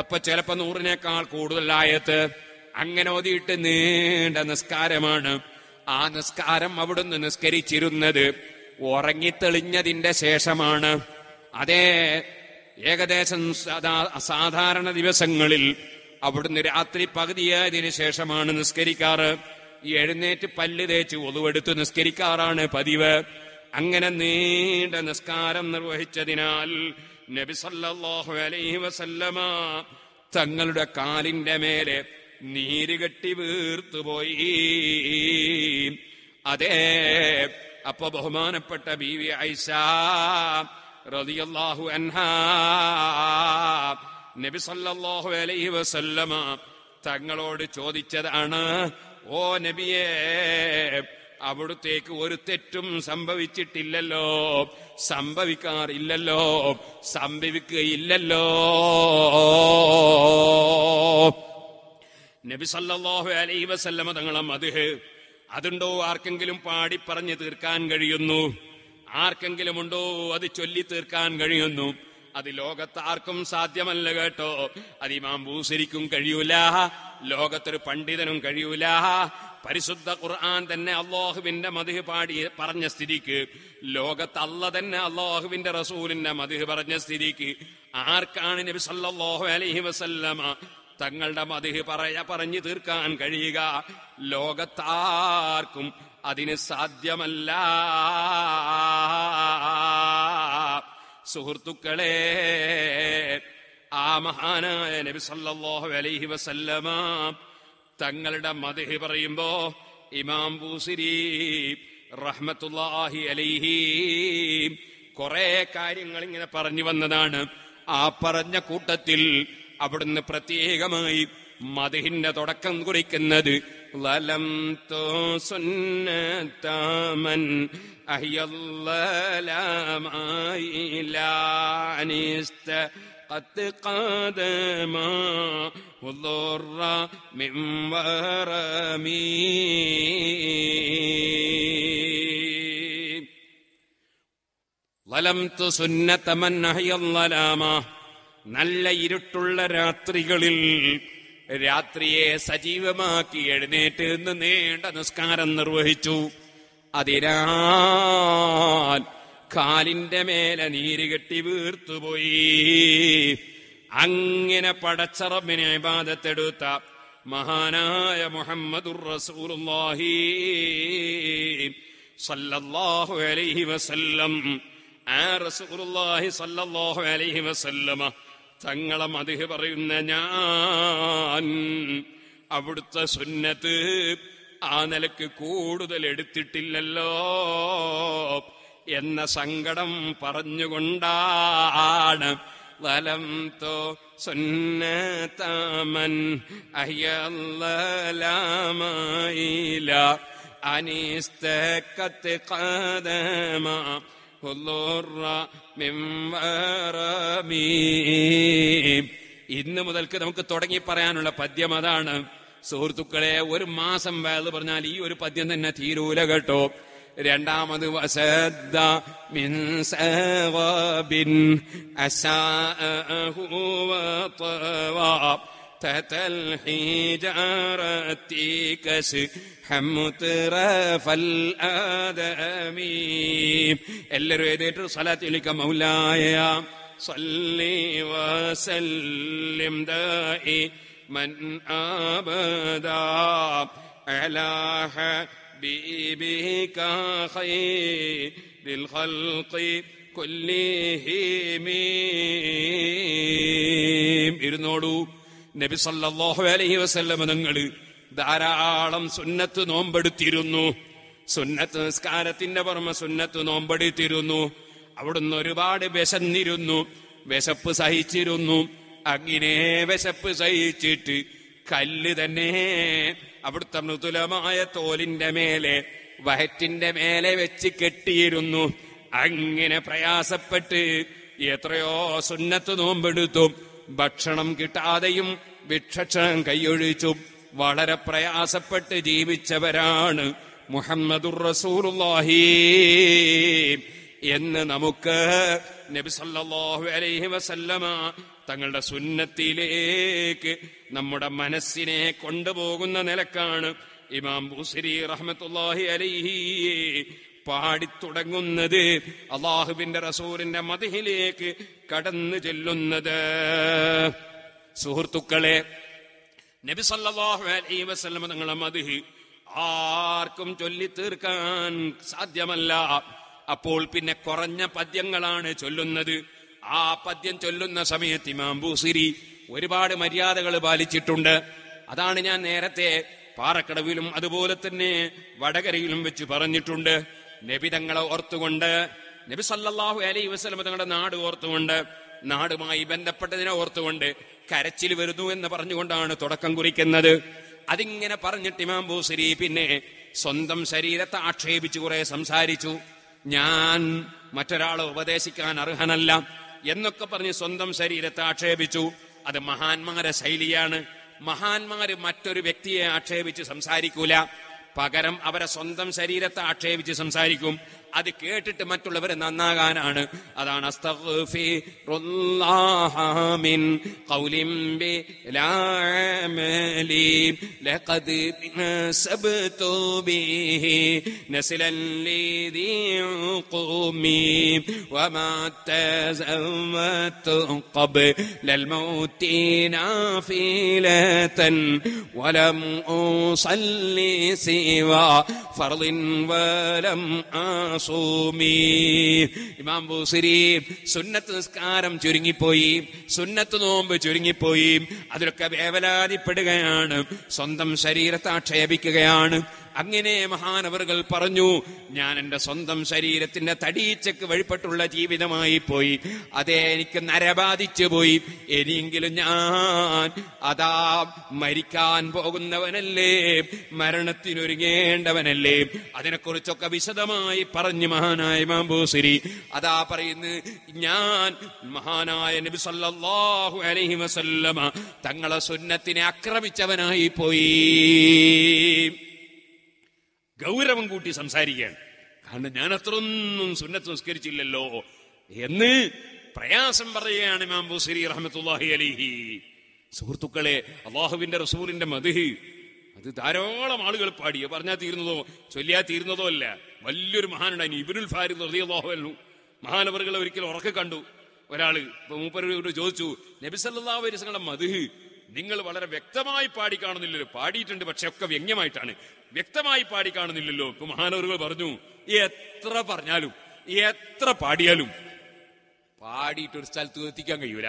അപ്പൊ ചിലപ്പോ നൂറിനേക്കാൾ കൂടുതലായത് അങ്ങനെ ഓതിയിട്ട് നീണ്ട നിസ്കാരമാണ് ആ നിസ്കാരം അവിടുന്ന് നിസ്കരിച്ചിരുന്നത് ഉറങ്ങിത്തെളിഞ്ഞതിന്റെ ശേഷമാണ് അതേ ഏകദേശം സാധാരണ ദിവസങ്ങളിൽ അവിടുന്ന് രാത്രി പകുതിയായതിന് ശേഷമാണ് നിസ്കരിക്കാറ് ഈ എഴുന്നേറ്റ് പല്ല് തേച്ച് ഒതുവെടുത്ത് നിസ്കരിക്കാറാണ് പതിവ് അങ്ങനെ നീണ്ട നിസ്കാരം നിർവഹിച്ചതിനാൽ നബിസല്ലാഹു അലൈഹി വസല്ലമ തങ്ങളുടെ കാലിന്റെ മേലെ നീര് കെട്ടി വീർത്തുപോയി അതേ അപ്പൊ ബഹുമാനപ്പെട്ട ബി വി ഐഷ റതിയല്ലാഹു അൻഹ നബി സല്ലല്ലാഹു അലൈഹി വസല്ലമ തങ്ങളോട് ചോദിച്ചതാണ് ഓ നബിയേ അവിടുത്തേക്ക് ഒരു തെറ്റും സംഭവിച്ചിട്ടില്ലല്ലോ സംഭവിക്കാറില്ലല്ലോ സംഭവിക്കുകയില്ലല്ലോ നബിസല്ലാഹു അലൈഹി വസല്ലമ തങ്ങളെ മധുഹ് അതുണ്ടോ ആർക്കെങ്കിലും പാടി പറഞ്ഞു തീർക്കാൻ കഴിയുന്നു ആർക്കെങ്കിലും ഉണ്ടോ അത് ചൊല്ലി തീർക്കാൻ കഴിയുന്നു അത് ലോകത്ത് ആർക്കും സാധ്യമല്ല കേട്ടോ അത് ഇമാം ബൂസരിക്കും കഴിയൂല ലോകത്തൊരു പണ്ഡിതനും കഴിയൂല പരിശുദ്ധ ഖുർആൻ തന്നെ അള്ളാഹുവിന്റെ മധുഹ് പാടി പറഞ്ഞ സ്ഥിതിക്ക് ലോകത്ത് അല്ല തന്നെ അള്ളാഹുവിന്റെ റസൂലിന്റെ മധുഹ് പറഞ്ഞ സ്ഥിതിക്ക് ആർക്കാണ് നബി സല്ലാഹു അലഹി വസല്ലമ തങ്ങളുടെ മതി പറയ പറഞ്ഞു തീർക്കാൻ കഴിയുക ലോകത്താർക്കും അതിന് സാധ്യമല്ല സുഹൃത്തുക്കളെ ആ മഹാനായ നബി സല്ലല്ലാഹു അലൈഹി വസല്ലമ തങ്ങളുടെ മതി പറയുമ്പോ ഇമാം ബൂസിരി റഹ്മത്തുല്ലാഹി അലൈഹി കുറെ കാര്യങ്ങൾ ഇങ്ങനെ പറഞ്ഞു വന്നതാണ് ആ പറഞ്ഞ കൂട്ടത്തിൽ അവിടുന്ന് പ്രത്യേകമായി മതിഹിന്റെ തുടക്കം കുറിക്കുന്നത് ലലം തോ സുന്നത്താമൻ അഹിയല്ലമായിലാനിസ്ത قد قدما والضر من ورمي ظلمت سنة من الظلامه നല്ല ഇരുട്ടുള്ള രാത്രികളിൽ രാത്രിയെ സജീവമാക്കി എഴുന്നേറ്റ് നിന്ന് നീണ്ട നിസ്കാരം നിർവഹിച്ചു അതിരാൽ കാലിന്റെ മേലെ നീര് കെട്ടി വീർത്തുപോയി അങ്ങനെ പടച്ചറബിനെ ബാധത്തെടുത്ത മഹാനായ മുഹമ്മദ് റസൂലുള്ളാഹി അലൈഹി വസല്ലം ആ റസൂലുള്ളാഹി അലൈഹി വസല്ലമ തങ്ങളെ മതിഹ് പറയുന്ന ഞാൻ അവിടുത്തെ സുന്നത്ത് ആ നിലക്ക് കൂടുതൽ എടുത്തിട്ടില്ലല്ലോ എന്ന സങ്കടം പറഞ്ഞുകൊണ്ടാണ് വലം തോ സുന്നാമൻ അയ്യല്ലാമായില അനീസ്തക്കത്ത് കാതമാ ഇന്ന് മുതൽക്ക് നമുക്ക് തുടങ്ങി പറയാനുള്ള പദ്യം അതാണ് സുഹൃത്തുക്കളെ ഒരു മാസം വേദ പറഞ്ഞാൽ ഈ ഒരു പദ്യം തന്നെ തീരൂല കേട്ടോ രണ്ടാമത് വസദ്ദ മിൻ സവബിൻ അസാഹു വതവാ الحجارة تتلحجارة كسحمطرف الآدم اللي ريدت صلاتي لك مولاي صلي وسلم دائي من أبدا على حبيبك خير الخلق كلهم ഇരുന്നോളൂ നബി സല്ലാഹു അലഹി വസ്ല്ലം നിങ്ങൾ ധാരാളം സുന്നത്ത് നോമ്പെടുത്തിരുന്നു സുന്നത്ത് നിസ്കാരത്തിന്റെ പുറമെ സുന്നത്ത് നോമ്പെടുത്തിരുന്നു അവിടുന്ന് ഒരുപാട് വിശന്നിരുന്നു വിശപ്പ് സഹിച്ചിരുന്നു അങ്ങനെ വിശപ്പ് സഹിച്ചിട്ട് കല്ല് തന്നെ അവിടുത്തെ മൃദുലമായ തോലിന്റെ മേലെ വയറ്റിന്റെ മേലെ വെച്ച് കെട്ടിയിരുന്നു അങ്ങനെ പ്രയാസപ്പെട്ട് എത്രയോ സുന്നത്ത് നോമ്പെടുത്തു ഭക്ഷണം കിട്ടാതെയും വിക്ഷക്ഷണം കൈയൊഴിച്ചു വളരെ പ്രയാസപ്പെട്ട് ജീവിച്ചവരാണ് മുഹമ്മദുർ റസൂലുള്ളാഹി എന്ന് നമുക്ക് നബി സല്ലല്ലാഹു അലൈഹി വസല്ലമ തങ്ങളുടെ സുന്നത്തിലേക്ക് നമ്മുടെ മനസ്സിനെ കൊണ്ടുപോകുന്ന നിലക്കാണ് ഇമാം ബുസരി റഹ്മത്തുള്ളാഹി അലൈഹി പാടിത്തുടങ്ങുന്നത് അള്ളാഹുവിന്റെ റസൂറിന്റെ മതിഹിലേക്ക് കടന്നു ചെല്ലുന്നത് സുഹൃത്തുക്കളെ നബി സല്ലാഹു അലൈ വസ്ലമ നിങ്ങളെ മതിഹി ആർക്കും ചൊല്ലി തീർക്കാൻ സാധ്യമല്ല അപ്പോൾ പിന്നെ കുറഞ്ഞ പദ്യങ്ങളാണ് ചൊല്ലുന്നത് ആ പദ്യം ചൊല്ലുന്ന സമയത്ത് ഇമാംബൂസിരി ഒരുപാട് മര്യാദകൾ പാലിച്ചിട്ടുണ്ട് അതാണ് ഞാൻ നേരത്തെ പാറക്കടവിലും അതുപോലെ തന്നെ വടകരയിലും വെച്ച് പറഞ്ഞിട്ടുണ്ട് നബിതങ്ങളെ ഓർത്തുകൊണ്ട് നബി സല്ലാഹു അലൈ വസ്ലം തങ്ങളുടെ നാട് ഓർത്തുകൊണ്ട് നാടുമായി ബന്ധപ്പെട്ടതിനെ ഓർത്തുകൊണ്ട് കരച്ചിൽ വരുന്നു എന്ന് പറഞ്ഞുകൊണ്ടാണ് തുടക്കം കുറിക്കുന്നത് അതിങ്ങനെ പറഞ്ഞിട്ട് ഇമാം ബൂസരി പിന്നെ സ്വന്തം ശരീരത്തെ ആക്ഷേപിച്ച് കുറെ സംസാരിച്ചു ഞാൻ മറ്റൊരാളെ ഉപദേശിക്കാൻ അർഹനല്ല എന്നൊക്കെ പറഞ്ഞ് സ്വന്തം ശരീരത്തെ ആക്ഷേപിച്ചു അത് മഹാന്മാരെ ശൈലിയാണ് മഹാന്മാര് മറ്റൊരു വ്യക്തിയെ ആക്ഷേപിച്ച് സംസാരിക്കൂല പകരം അവരെ സ്വന്തം ശരീരത്തെ ആക്ഷേപിച്ച് സംസാരിക്കും അത് കേട്ടിട്ട് മറ്റുള്ളവർ നന്നാകാനാണ് അതാണ് وما قبل ولم أصلي سوى فرض ولم أصلي മഅസൂമി ഇമാം ബൂസിരി സുന്നത്ത് നിസ്കാരം ചുരുങ്ങിപ്പോയി സുന്നത്ത് നോമ്പ് ചുരുങ്ങിപ്പോയി അതിലൊക്കെ വേവലാതിപ്പെടുകയാണ് സ്വന്തം ശരീരത്തെ ആക്ഷേപിക്കുകയാണ് അങ്ങനെ മഹാനവറുകൾ പറഞ്ഞു ഞാൻ എന്റെ സ്വന്തം ശരീരത്തിന്റെ തടീച്ചക്ക് വഴിപ്പെട്ടുള്ള ജീവിതമായി പോയി അതേ എനിക്ക് നരബാധിച്ചു പോയി ഇനിയെങ്കിലും ഞാൻ അതാ മരിക്കാൻ പോകുന്നവനല്ലേ മരണത്തിനൊരുങ്ങേണ്ടവനല്ലേ അതിനെക്കുറിച്ചൊക്കെ വിശദമായി പറഞ്ഞു മഹാനായ മാംബൂസിരി അതാ പറയുന്ന ഞാൻ മഹാനായ നബി അലഹി വസല്ലമ തങ്ങളെ സുന്നത്തിനെ ആക്രമിച്ചവനായി പോയി ഗൗരവം കൂട്ടി സംസാരിക്കുകയാണ് കാരണം ഞാൻ അത്രയൊന്നും സുന്നത്ത് നിസ്കരിച്ചില്ലല്ലോ എന്ന് പ്രയാസം പറയുകയാണ് ഇമാം ബുസരി റഹമത്തുല്ലാഹി അലിഹി സുഹൃത്തുക്കളെ അള്ളാഹുവിന്റെ റസൂലിന്റെ മതിഹി അത് ധാരാളം ആളുകൾ പാടിയ പറഞ്ഞാൽ തീരുന്നതോ ചൊല്ലിയാ തീരുന്നതോ അല്ല വലിയൊരു മഹാനുണ്ടായി ഇബിനുൽ ഫാരിദ് റതിയല്ലാഹുവല്ലു മഹാനവറുകൾ ഒരിക്കലും ഉറക്കെ കണ്ടു ഒരാള് മൂപ്പരോട് ചോദിച്ചു നബിസല്ലാസങ്ങളുടെ വരിസങ്ങളുടെ മതിഹ് നിങ്ങൾ വളരെ വ്യക്തമായി പാടി കാണുന്നില്ലല്ലോ പാടിയിട്ടുണ്ട് പക്ഷെ ഒക്കെ വ്യംഗ്യമായിട്ടാണ് വ്യക്തമായി പാടി കാണുന്നില്ലല്ലോ ഇപ്പൊ മഹാനവറുകൾ പറഞ്ഞു എത്ര പറഞ്ഞാലും എത്ര പാടിയാലും പാടിയിട്ട് ഒരു സ്ഥലത്ത് എത്തിക്കാൻ കഴിയൂല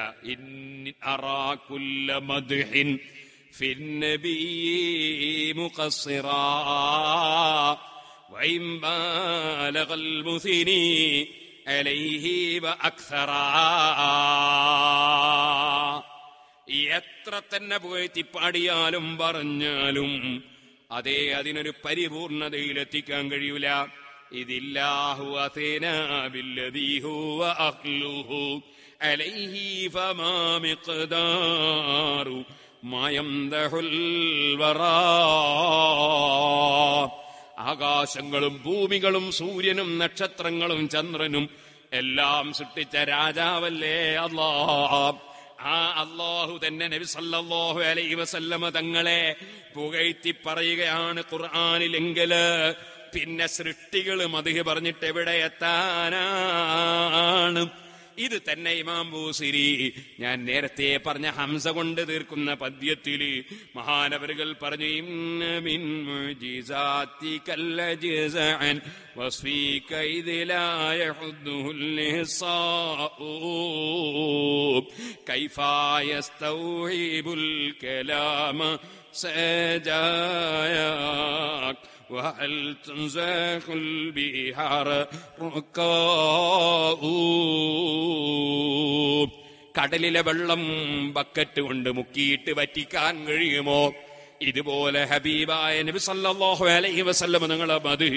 എത്ര തന്നെ പോയി പാടിയാലും പറഞ്ഞാലും അതേ അതിനൊരു പരിപൂർണതയിലെത്തിക്കാൻ കഴിയൂല ഇതില്ലാഹു عليه ആകാശങ്ങളും ഭൂമികളും സൂര്യനും നക്ഷത്രങ്ങളും ചന്ദ്രനും എല്ലാം സൃഷ്ടിച്ച രാജാവല്ലേ അള്ളാഹ് ആ അള്ളാഹു തന്നെ നബി സല്ലല്ലാഹു അലൈഹി വസല്ലമ തങ്ങളെ പുകഴ്ത്തി പറയുകയാണ് ഖുർആാനിലെങ്കില് പിന്നെ സൃഷ്ടികൾ മതിഹ് പറഞ്ഞിട്ട് എവിടെ എത്താനാണ് ഇത് തന്നെ ഇമാം ബൂസിരി ഞാൻ നേരത്തെ പറഞ്ഞ ഹംസ കൊണ്ട് തീർക്കുന്ന പദ്യത്തിൽ മഹാനവരുകൾ പറഞ്ഞു കൈഫായസ്തൗഹീബുൽ وهل تمزح البحار ركاء കടലിലെ വെള്ളം ബക്കറ്റ് കൊണ്ട് മുക്കിയിട്ട് വറ്റിക്കാൻ കഴിയുമോ ഇതുപോലെ ഹബീബായ നബി സല്ലല്ലാഹു അലൈഹി വസല്ലം നിങ്ങളെ മതി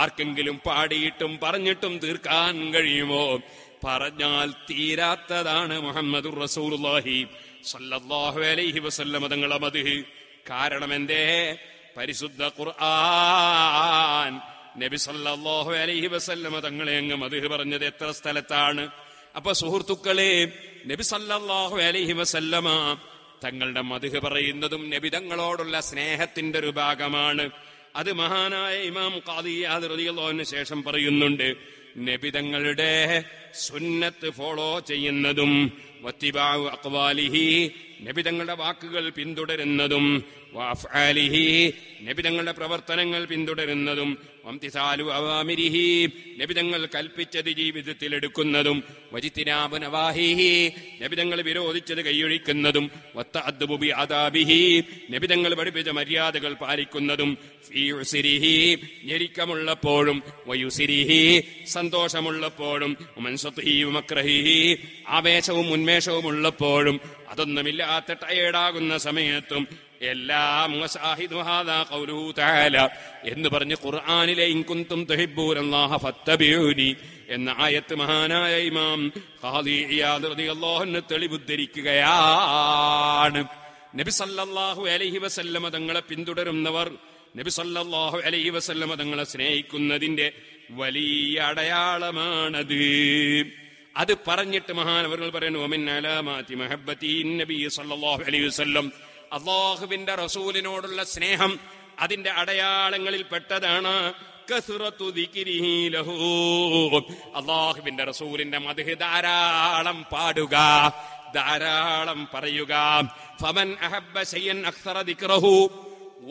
ആർക്കെങ്കിലും പാടിയിട്ടും പറഞ്ഞിട്ടും തീർക്കാൻ കഴിയുമോ പറഞ്ഞാൽ തീരാത്തതാണ് മുഹമ്മദ് റസൂലുള്ളാഹി സല്ലല്ലാഹു അലൈഹി വസല്ലം തങ്ങളെ മതി കാരണം എന്തേ പരിശുദ്ധ ഖുർആൻ നബി സല്ലാഹു അലൈഹി വസല്ലമ തങ്ങളെ അങ്ങ് മധു പറഞ്ഞത് എത്ര സ്ഥലത്താണ് അപ്പൊ സുഹൃത്തുക്കളെ നബി സല്ലാഹു അലൈഹി വസല്ലമ തങ്ങളുടെ മധു പറയുന്നതും നബി തങ്ങളോടുള്ള സ്നേഹത്തിന്റെ ഒരു ഭാഗമാണ് അത് മഹാനായ ഇമാം ഖാദിയാദ് അൻഹു ശേഷം പറയുന്നുണ്ട് നബിതങ്ങളുടെ സുന്നത്ത് ഫോളോ ചെയ്യുന്നതും വത്തിബാഉ അക്വാലിഹി നബിതങ്ങളുടെ വാക്കുകൾ പിന്തുടരുന്നതും നബിതങ്ങളുടെ പ്രവർത്തനങ്ങൾ പിന്തുടരുന്നതും വംതിസാലു അവാമിരിഹി നബിതങ്ങൾ കൽപ്പിച്ചത് ജീവിതത്തിൽ എടുക്കുന്നതും വജിത്തിനാപനവാഹിഹി നബിതങ്ങൾ വിരോധിച്ചത് കൈയൊഴിക്കുന്നതും വത്ത അദ്ബുബി അതാബിഹി നബിതങ്ങൾ പഠിപ്പിച്ച മര്യാദകൾ പാലിക്കുന്നതും ഞെരിക്കമുള്ളപ്പോഴും വയുസിരിഹി സന്തോഷമുള്ളപ്പോഴും മക്രഹിഹി ആവേശവും ഉന്മേഷവും ഉള്ളപ്പോഴും അതൊന്നുമില്ലാത്ത ടയേർഡാകുന്ന സമയത്തും എല്ലാം എന്ന് പറഞ്ഞ് ഖുർആാനിലെ ഇൻകുന്തും എന്ന ആയത്ത് മഹാനായ ഇമാം തെളിവുദ്ധരിക്കുകയാണ് നബി സല്ലാഹു അലഹി വസല്ലമ തങ്ങളെ പിന്തുടരുന്നവർ നബി സല്ലാഹു അലഹി വസല്ലമ തങ്ങളെ സ്നേഹിക്കുന്നതിന്റെ വലിയ അടയാളമാണത് അത് പറഞ്ഞിട്ട് മഹാനവറുകൾ പറയുന്നു അള്ളാഹുവിന്റെ റസൂലിനോടുള്ള സ്നേഹം അതിന്റെ അടയാളങ്ങളിൽ പെട്ടതാണ് അള്ളാഹുവിന്റെ റസൂലിന്റെ മധു ധാരാളം പാടുക ധാരാളം പറയുക ഫമൻ അഹബ്ബ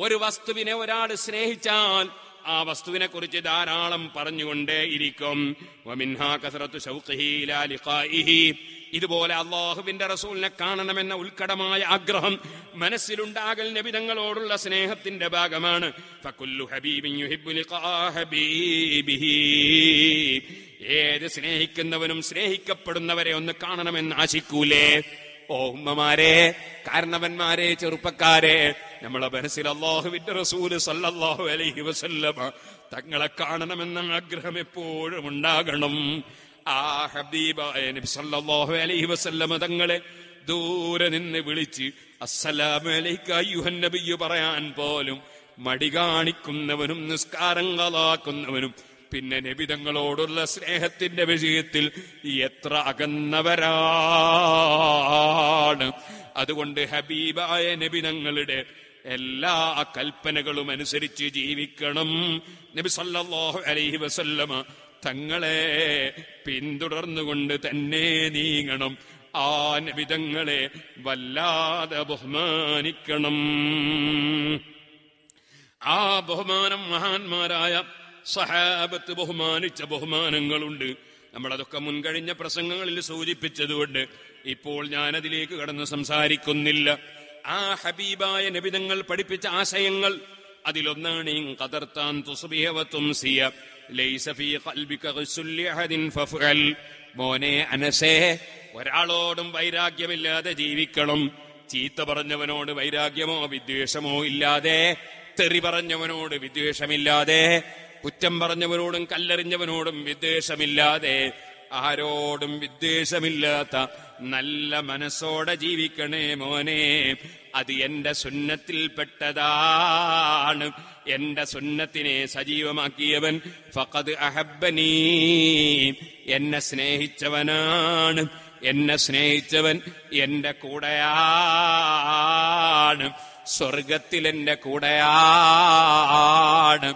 ഒരു വസ്തുവിനെ ഒരാൾ സ്നേഹിച്ചാൽ ആ വസ്തുവിനെ കുറിച്ച് ധാരാളം പറഞ്ഞുകൊണ്ടേ ഇരിക്കും ഇതുപോലെ അള്ളാഹുവിന്റെ റസൂലിനെ കാണണമെന്ന ഉത്കടമായ ആഗ്രഹം മനസ്സിലുണ്ടാകൽ നബിതങ്ങളോടുള്ള സ്നേഹത്തിന്റെ ഭാഗമാണ് ഏത് സ്നേഹിക്കുന്നവനും സ്നേഹിക്കപ്പെടുന്നവരെ ഒന്ന് കാണണമെന്ന് ആശിക്കൂലേ ഓ ഉമ്മമാരെ കാരണവന്മാരെ ചെറുപ്പക്കാരെ നമ്മളെ മനസ്സിൽ അള്ളാഹുവിന്റെ റസൂല് സല്ലല്ലാഹു അലൈഹി വസല്ലമ തങ്ങളെ കാണണമെന്ന ആഗ്രഹം എപ്പോഴും ഉണ്ടാകണം ആ ഹബീബായ നബി സല്ലല്ലാഹു അലൈഹി വസല്ലമ തങ്ങളെ ദൂരെ നിന്ന് വിളിച്ച് അസ്സലാമു അലൈക പറയാൻ പോലും മടി കാണിക്കുന്നവനും നിസ്കാരം കളാക്കുന്നവനും പിന്നെ നിബിതങ്ങളോടുള്ള സ്നേഹത്തിന്റെ വിഷയത്തിൽ എത്ര അകന്നവരാണ് അതുകൊണ്ട് ഹബീബായ നബിതങ്ങളുടെ എല്ലാ കൽപ്പനകളും അനുസരിച്ച് ജീവിക്കണം നബി സല്ലാഹു അലൈഹി വസല്ലമ തങ്ങളെ പിന്തുടർന്നുകൊണ്ട് തന്നെ നീങ്ങണം ആ നബിതങ്ങളെ വല്ലാതെ ബഹുമാനിക്കണം ആ ബഹുമാനം മഹാന്മാരായ സഹാബത്ത് ബഹുമാനിച്ച ബഹുമാനങ്ങളുണ്ട് നമ്മളതൊക്കെ മുൻകഴിഞ്ഞ പ്രസംഗങ്ങളിൽ സൂചിപ്പിച്ചതുകൊണ്ട് ഇപ്പോൾ ഞാനതിലേക്ക് കടന്ന് സംസാരിക്കുന്നില്ല ആ ഹബീബായ നബിതങ്ങൾ പഠിപ്പിച്ച ആശയങ്ങൾ അതിലൊന്നാണ് മോനെ അനസേ ഒരാളോടും വൈരാഗ്യമില്ലാതെ ജീവിക്കണം ചീത്ത പറഞ്ഞവനോട് വൈരാഗ്യമോ വിദ്വേഷമോ ഇല്ലാതെ തെറി പറഞ്ഞവനോട് വിദ്വേഷമില്ലാതെ കുറ്റം പറഞ്ഞവനോടും കല്ലെറിഞ്ഞവനോടും വിദ്വേഷമില്ലാതെ ആരോടും വിദ്വേഷമില്ലാത്ത നല്ല മനസ്സോടെ ജീവിക്കണേ മോനെ അത് എന്റെ സുന്നത്തിൽപ്പെട്ടതാണ് എന്റെ സുന്നത്തിനെ സജീവമാക്കിയവൻ ഫഖദ് അഹബനീ എന്നെ സ്നേഹിച്ചവനാണ് എന്നെ സ്നേഹിച്ചവൻ എന്റെ കൂടെയാണ് സ്വർഗത്തിൽ എന്റെ കൂടെയാണ്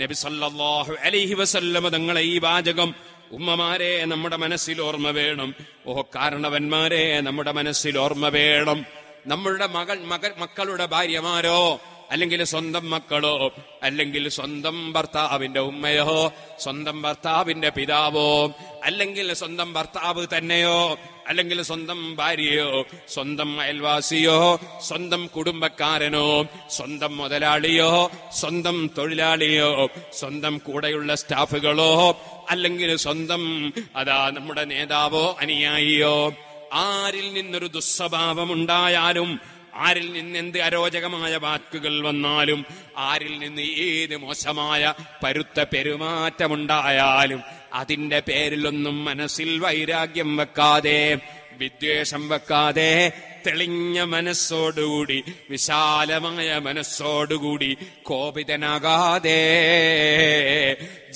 നബിസല്ലാഹു അലഹി വസല്ലമ തങ്ങളെ ഈ വാചകം ഉമ്മമാരെ നമ്മുടെ മനസ്സിൽ ഓർമ്മ വേണം ഓ കാരണവന്മാരെ നമ്മുടെ മനസ്സിൽ ഓർമ്മ വേണം നമ്മളുടെ മകൾ മകൾ മക്കളുടെ ഭാര്യമാരോ അല്ലെങ്കിൽ സ്വന്തം മക്കളോ അല്ലെങ്കിൽ സ്വന്തം ഭർത്താവിന്റെ ഉമ്മയോ സ്വന്തം ഭർത്താവിന്റെ പിതാവോ അല്ലെങ്കിൽ സ്വന്തം ഭർത്താവ് തന്നെയോ അല്ലെങ്കിൽ സ്വന്തം ഭാര്യയോ സ്വന്തം അയൽവാസിയോ സ്വന്തം കുടുംബക്കാരനോ സ്വന്തം മുതലാളിയോ സ്വന്തം തൊഴിലാളിയോ സ്വന്തം കൂടെയുള്ള സ്റ്റാഫുകളോ അല്ലെങ്കിൽ സ്വന്തം അതാ നമ്മുടെ നേതാവോ അനുയായിയോ ആരിൽ നിന്നൊരു ദുസ്വഭാവം ഉണ്ടായാലും ആരിൽ നിന്ന് എന്ത് അരോചകമായ വാക്കുകൾ വന്നാലും ആരിൽ നിന്ന് ഏത് മോശമായ പരുത്ത പെരുമാറ്റമുണ്ടായാലും അതിന്റെ പേരിലൊന്നും മനസ്സിൽ വൈരാഗ്യം വെക്കാതെ വിദ്വേഷം വെക്കാതെ തെളിഞ്ഞ മനസ്സോടുകൂടി വിശാലമായ മനസ്സോടുകൂടി കോപിതനാകാതെ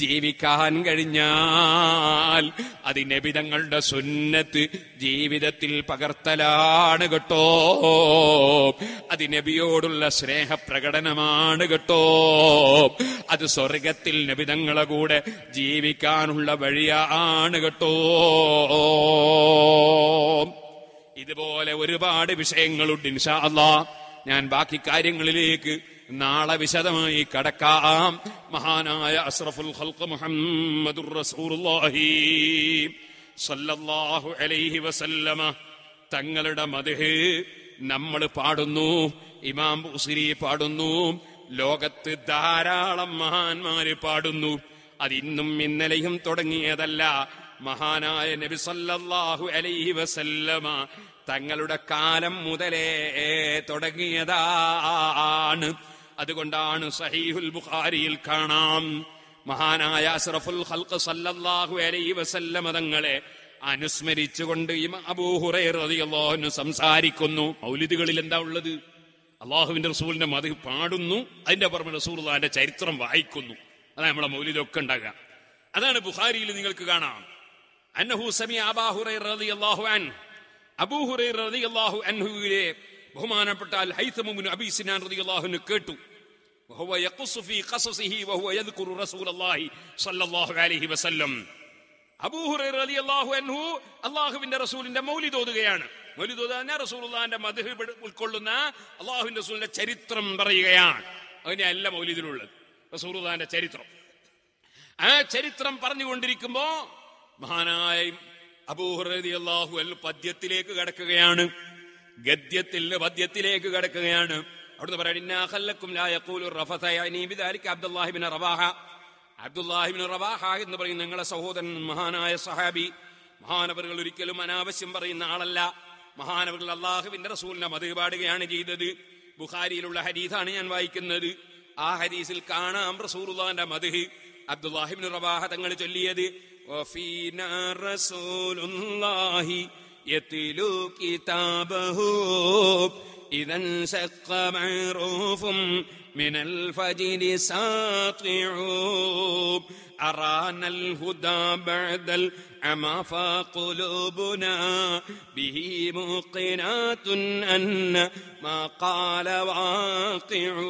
ജീവിക്കാൻ കഴിഞ്ഞാൽ അതിനെ നബിതങ്ങളുടെ സുന്നത്ത് ജീവിതത്തിൽ പകർത്തലാണ് കേട്ടോ അത് നബിയോടുള്ള സ്നേഹപ്രകടനമാണ് കേട്ടോ അത് സ്വർഗത്തിൽ നബിതങ്ങളെ കൂടെ ജീവിക്കാനുള്ള വഴിയാണ് കേട്ടോ ഇതുപോലെ ഒരുപാട് വിഷയങ്ങളുണ്ട് ഇൻഷാ അള്ളാ ഞാൻ ബാക്കി കാര്യങ്ങളിലേക്ക് നാളെ വിശദമായി കടക്കാം മഹാനായ അസ്രഫുൽ ഖൽഖ് മുഹമ്മദുർ റസൂലുള്ളാഹി സല്ലല്ലാഹു അലൈഹി വസല്ലമ തങ്ങളുടെ മതിഹ് നമ്മൾ പാടുന്നു ഇമാം ഉസിരി പാടുന്നു ലോകത്ത് ധാരാളം മഹാന്മാര് പാടുന്നു അതിന്നും ഇന്നലെയും തുടങ്ങിയതല്ല മഹാനായ നബി സല്ലല്ലാഹു അലൈഹി വസല്ലമ തങ്ങളുടെ കാലം മുതലേ തുടങ്ങിയതാണ് അതുകൊണ്ടാണ് സഹീഹുൽ ബുഖാരിയിൽ കാണാം മഹാനായ അസ്റഫുൽ ഹൽക്ക് സല്ലല്ലാഹു അലൈ വസല്ലമ തങ്ങളെ അനുസ്മരിച്ചുകൊണ്ട് അബൂഹുറു സംസാരിക്കുന്നു മൗലിദുകളിൽ എന്താ ഉള്ളത് അള്ളാഹുവിന്റെ റസൂലിന്റെ മതി പാടുന്നു അതിന്റെ പുറമെ റസൂലിന്റെ ചരിത്രം വായിക്കുന്നു അതാണ് നമ്മളെ മൗലിദൊക്കെ ഉണ്ടാകുക അതാണ് ബുഹാരിയിൽ നിങ്ങൾക്ക് കാണാം അന്നഹു സമി റളിയല്ലാഹു അൻ റളിയല്ലാഹു അൻഹുവിലെ ബഹുമാനപ്പെട്ട അൽ ഹൈസമുബിൻ അബീസിനാൻ അൻഹു കേട്ടു وهو يقص في قصصه وهو يذكر رسول الله صلى الله عليه وسلم അബൂഹുറൈർ അലി അള്ളാഹു അൻഹു അള്ളാഹുവിന്റെ റസൂലിന്റെ മൗലിദ് ഓതുകയാണ് മൗലിദ് ഓതാന റസൂലുള്ളാന്റെ മധു ഉൾക്കൊള്ളുന്ന അള്ളാഹുവിന്റെ റസൂലിന്റെ ചരിത്രം പറയുകയാണ് അതിനെയല്ല മൗലിദിലുള്ളത് റസൂലുള്ളാന്റെ ചരിത്രം ആ ചരിത്രം പറഞ്ഞുകൊണ്ടിരിക്കുമ്പോ മഹാനായ അബൂഹുറലി അള്ളാഹു അൽ പദ്യത്തിലേക്ക് കടക്കുകയാണ് ഗദ്യത്തിൽ പദ്യത്തിലേക്ക് കടക്കുകയാണ് അവിടുന്ന് പറയുന്നു റവാഹ അബ്ദുല്ലാഹിബിൻ റവാഹ എന്ന് പറയും നിങ്ങളെ സഹോദരൻ മഹാനായ സഹാബി മഹാനവറുകൾ ഒരിക്കലും അനാവശ്യം പറയുന്ന ആളല്ല മഹാനവർ അള്ളാഹുവിന്റെ റസൂലിനെ മതി പാടുകയാണ് ചെയ്തത് ബുഖാരിയിലുള്ള ഹരീസാണ് ഞാൻ വായിക്കുന്നത് ആ ഹരീസിൽ കാണാം റസൂലുള്ളാന്റെ മത് അബ്ദുല്ലാഹിബിൻ റവാഹ തങ്ങൾ ചൊല്ലിയത് റസൂലുല്ലാഹി യത്തിലു കിതാബഹു إذا انشق معروف من الفجر ساطع أرانا الهدى بعد الأعمى فقلوبنا به موقنات أن ما قال واقع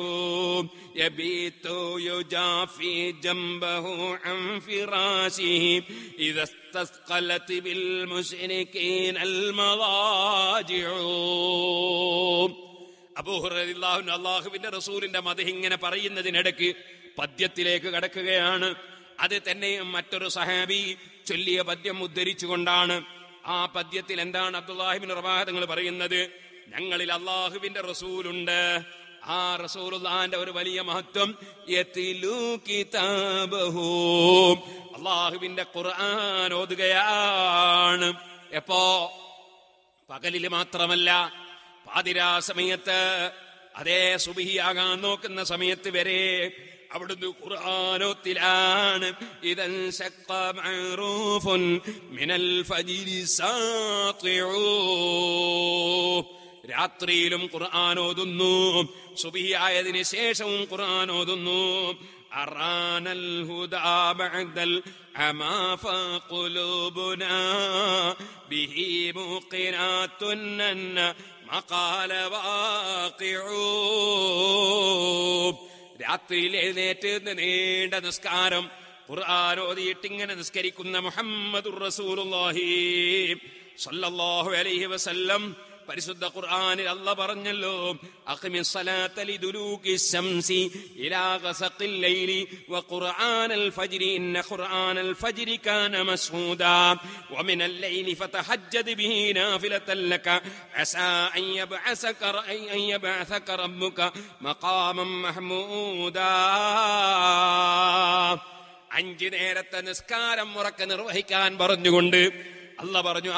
يبيت يجافي جنبه عن فراشه إذا استثقلت بالمشركين المضاجع അബൂഹുറാഹു അള്ളാഹുവിന്റെ റസൂലിന്റെ മത ഇങ്ങനെ പറയുന്നതിനിടയ്ക്ക് പദ്യത്തിലേക്ക് കടക്കുകയാണ് അത് തന്നെയും മറ്റൊരു സഹാബി ചൊല്ലിയ പദ്യം ഉദ്ധരിച്ചുകൊണ്ടാണ് ആ പദ്യത്തിൽ എന്താണ് അബ്ദുല്ലാഹിബിൻ റവാഹതങ്ങൾ പറയുന്നത് ഞങ്ങളിൽ അള്ളാഹുവിന്റെ റസൂലുണ്ട് ആ റസൂലുള്ളാന്റെ ഒരു വലിയ മഹത്വം അള്ളാഹുവിന്റെ ഖുർആൻ ഓതുകയാണ് എപ്പോ പകലില് മാത്രമല്ല പാതിരാ സമയത്ത് അതേ സുബിഹിയാകാൻ നോക്കുന്ന സമയത്ത് വരെ അവിടുന്ന് ഖുർആാനോത്തിലാണ് ഇതൻ ശക്തൂഫുൻ മിനൽ ഫജിരി രാത്രിയിലും ഖുർആൻ ഓതുന്നു സുബിയായതിന് ശേഷവും ഖുർആൻ ഓതുന്നു أرانا الهدى بعد العمى فقلوبنا به موقنات أن مقال واقعوب രാത്രിയിൽ എഴുന്നേറ്റ് നീണ്ട നിസ്കാരം ഇങ്ങനെ നിസ്കരിക്കുന്ന മുഹമ്മദ് റസൂലുള്ളാഹി സല്ലല്ലാഹു അലൈഹി വസല്ലം പരിശുദ്ധ ഖുർആനിൽ അല്ല പറഞ്ഞല്ലോ അഖിമിൻ സലാത്ത ലിദുലൂകി ശംസി ഇലാ ഗസഖിൽ ലൈലി വ ഖുർആനൽ ഫജ്രി ഇന്ന ഖുർആനൽ ഫജ്രി കാന മസ്ഹൂദാ ومن الليل فتهجد به نافلة لك عسى أن يبعثك أن يبعثك റബ്ബുക മഖാമൻ മഹ്മൂദ അഞ്ചു നേരത്തെ നിസ്കാരം ഉറക്കെ നിർവഹിക്കാൻ പറഞ്ഞുകൊണ്ട് അല്ല പറഞ്ഞു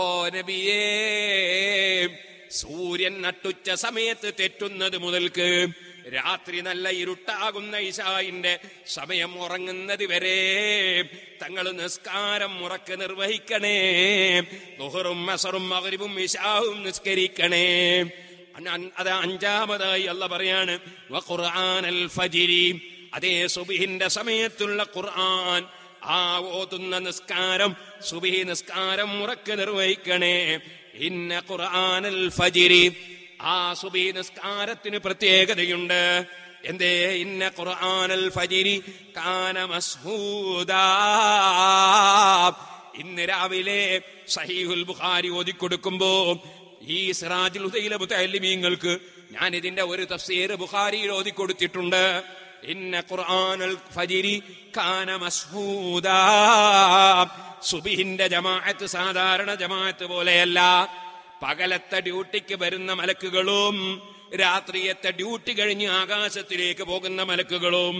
ഓ നബിയേ സൂര്യൻ നട്ടുച്ച സമയത്ത് തെറ്റുന്നത് മുതൽക്ക് രാത്രി നല്ല ഇരുട്ടാകുന്ന ഇഷായിന്റെ സമയം ഉറങ്ങുന്നത് വരെ തങ്ങൾ നിസ്കാരം മുറക്ക് നിർവഹിക്കണേ നുഹറും അസറും മകരിവും ഇഷാവും നിസ്കരിക്കണേ അത് അഞ്ചാമതായി അല്ല പറയാണ് ഫജിരി അതേ സുബിഹിന്റെ സമയത്തുള്ള ഖുർആൻ ആ ഓതുന്ന നിസ്കാരം സുബിഹി നിസ്കാരം മുറക്ക് നിർവഹിക്കണേ ഇന്ന ഖുർആനൽ ഫജിരി ആ സുബി നിസ്കാരത്തിന് പ്രത്യേകതയുണ്ട് എന്തേ ഇന്ന ഖുർആനൽ ഫജിരി കാന മസ്ഹൂദാ ഇന്ന് രാവിലെ സഹീഹുൽ ബുഖാരി ഓതിക്കൊടുക്കുമ്പോ ഈ സിറാജുൽ ഹുദയിലെ മുത്തല്ലിമീങ്ങൾക്ക് ഞാൻ ഇതിന്റെ ഒരു തഫ്സീർ ബുഖാരിയിൽ ഓതിക്കൊടുത്തിട്ടുണ്ട് ഇന്ന ഖുർആനൽ ഫജിരി കാന സുബിഹിന്റെ ജമാഅത്ത് സാധാരണ ജമാഅത്ത് പോലെയല്ല പകലത്തെ ഡ്യൂട്ടിക്ക് വരുന്ന മലക്കുകളും രാത്രിയത്തെ ഡ്യൂട്ടി കഴിഞ്ഞ് ആകാശത്തിലേക്ക് പോകുന്ന മലക്കുകളും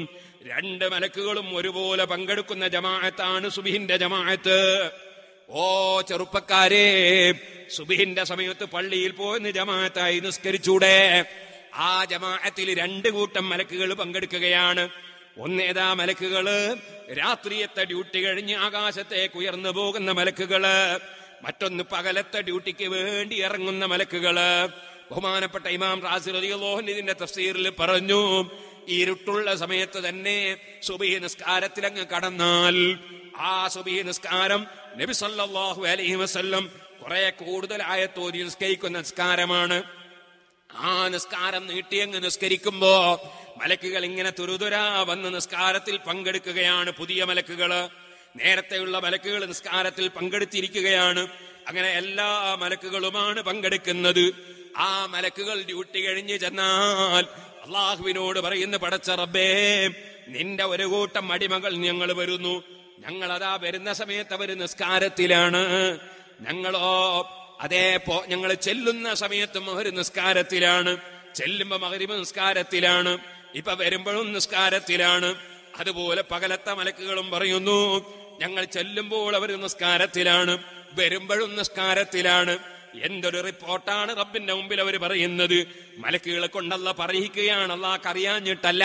രണ്ട് മലക്കുകളും ഒരുപോലെ പങ്കെടുക്കുന്ന ജമാഅത്താണ് സുബിഹിന്റെ ജമാഅത്ത് ഓ ചെറുപ്പക്കാരെ സുബിഹിന്റെ സമയത്ത് പള്ളിയിൽ പോയി ജമാഅത്തായി നിസ്കരിച്ചൂടെ ആ ജമാഅത്തിൽ രണ്ട് കൂട്ടം മലക്കുകൾ പങ്കെടുക്കുകയാണ് ഒന്നേതാ മലക്കുകള് രാത്രിയത്തെ ഡ്യൂട്ടി കഴിഞ്ഞ് ആകാശത്തേക്ക് ഉയർന്നു പോകുന്ന മലക്കുകള് മറ്റൊന്ന് പകലത്തെ ഡ്യൂട്ടിക്ക് വേണ്ടി ഇറങ്ങുന്ന മലക്കുകള് ബഹുമാനപ്പെട്ട ഇമാം റാസി അലിഹൻ തഫ്സീറിൽ പറഞ്ഞു ഇരുട്ടുള്ള സമയത്ത് തന്നെ സുബി അങ്ങ് കടന്നാൽ ആ സുബി നിസ്കാരം നബി അലഹി വസ്ല്ലം കുറെ കൂടുതലായ തോതിൽ നിസ്കരിക്കുന്ന നിസ്കാരമാണ് ആ നിസ്കാരം നീട്ടിയങ്ങ് നിസ്കരിക്കുമ്പോ മലക്കുകൾ ഇങ്ങനെ തുരുതുരാ വന്ന് നിസ്കാരത്തിൽ പങ്കെടുക്കുകയാണ് പുതിയ മലക്കുകള് നേരത്തെയുള്ള മലക്കുകൾ നിസ്കാരത്തിൽ പങ്കെടുത്തിരിക്കുകയാണ് അങ്ങനെ എല്ലാ മലക്കുകളുമാണ് പങ്കെടുക്കുന്നത് ആ മലക്കുകൾ ഡ്യൂട്ടി കഴിഞ്ഞ് ചെന്നാൽ അള്ളാഹുവിനോട് പറയുന്ന പടച്ച റബ്ബേ നിന്റെ ഒരു കൂട്ടം അടിമകൾ ഞങ്ങൾ വരുന്നു ഞങ്ങളതാ വരുന്ന സമയത്ത് അവര് നിസ്കാരത്തിലാണ് ഞങ്ങളോ അതേ പോ ഞങ്ങൾ ചെല്ലുന്ന സമയത്ത് മഹർ നിസ്കാരത്തിലാണ് ചെല്ലുമ്പോ മകരിമ നിസ്കാരത്തിലാണ് ഇപ്പൊ വരുമ്പോഴും നിസ്കാരത്തിലാണ് അതുപോലെ പകലത്തെ മലക്കുകളും പറയുന്നു ഞങ്ങൾ ചെല്ലുമ്പോൾ അവർ നിസ്കാരത്തിലാണ് വരുമ്പോഴും നിസ്കാരത്തിലാണ് എന്തൊരു റിപ്പോർട്ടാണ് റബ്ബിന്റെ മുമ്പിൽ അവർ പറയുന്നത് മലക്കുകളെ കൊണ്ടല്ല പറയുകയാണ് അള്ളാഹ് അറിയാഞ്ഞിട്ടല്ല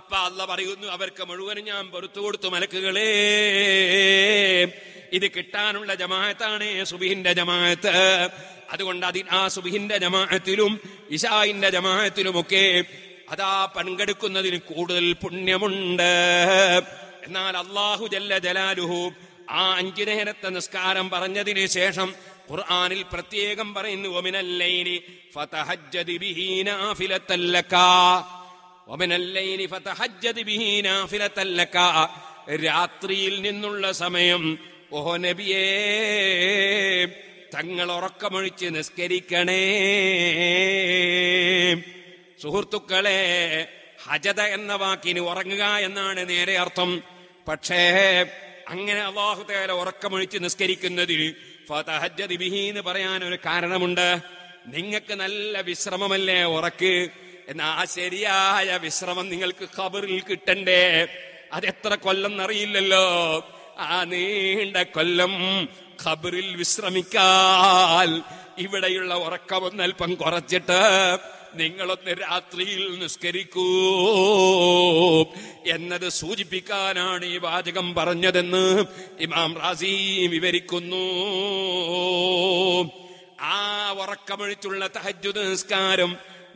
അപ്പ അല്ല പറയുന്നു അവർക്ക് മുഴുവനും ഞാൻ പൊറത്തു കൊടുത്തു മലക്കുകളേ ഇത് കിട്ടാനുള്ള ജമാഅത്താണ് സുബിഹിന്റെ ജമാഅത്ത് അതുകൊണ്ട് അതി ആ സുബിഹിന്റെ ജമാഅത്തിലും ഇഷായിന്റെ ജമാഅത്തിലുമൊക്കെ അതാ പങ്കെടുക്കുന്നതിന് കൂടുതൽ പുണ്യമുണ്ട് എന്നാൽ അള്ളാഹു ജല്ല ജലാലുഹു ആ അഞ്ചു നേരത്തെ നിസ്കാരം പറഞ്ഞതിന് ശേഷം ഖുർആാനിൽ പ്രത്യേകം പറയുന്നു ഫതഹജ്ജദ് ബിഹി ഫതഹജ്ജദ് ബിഹി രാത്രിയിൽ നിന്നുള്ള സമയം ഓഹോ നബിയേ തങ്ങൾ ഉറക്കമൊഴിച്ച് നിസ്കരിക്കണേ സുഹൃത്തുക്കളെ ഹജത എന്ന വാക്കിന് ഉറങ്ങുക എന്നാണ് നേരെ അർത്ഥം പക്ഷേ അങ്ങനെ അള്ളാഹുദേല ഉറക്കമൊഴിച്ച് നിസ്കരിക്കുന്നതിന് ഫതഹജ്ജദ് ബിഹി എന്ന് പറയാൻ ഒരു കാരണമുണ്ട് നിങ്ങൾക്ക് നല്ല വിശ്രമമല്ലേ ഉറക്ക് എന്നാ ആ ശരിയായ വിശ്രമം നിങ്ങൾക്ക് ഖബറിൽ കിട്ടണ്ടേ അതെത്ര കൊല്ലം എന്നറിയില്ലല്ലോ ആ നീണ്ട കൊല്ലം ഖബറിൽ വിശ്രമിക്കാൽ ഇവിടെയുള്ള ഉറക്കമൊന്ന് അല്പം കുറച്ചിട്ട് നിങ്ങളൊന്ന് രാത്രിയിൽ നിസ്കരിക്കൂ എന്നത് സൂചിപ്പിക്കാനാണ് ഈ വാചകം പറഞ്ഞതെന്ന് ഇമാം റാസി വിവരിക്കുന്നു ആ ഉറക്കമൊഴിച്ചുള്ള തഹജു നിസ്കാരം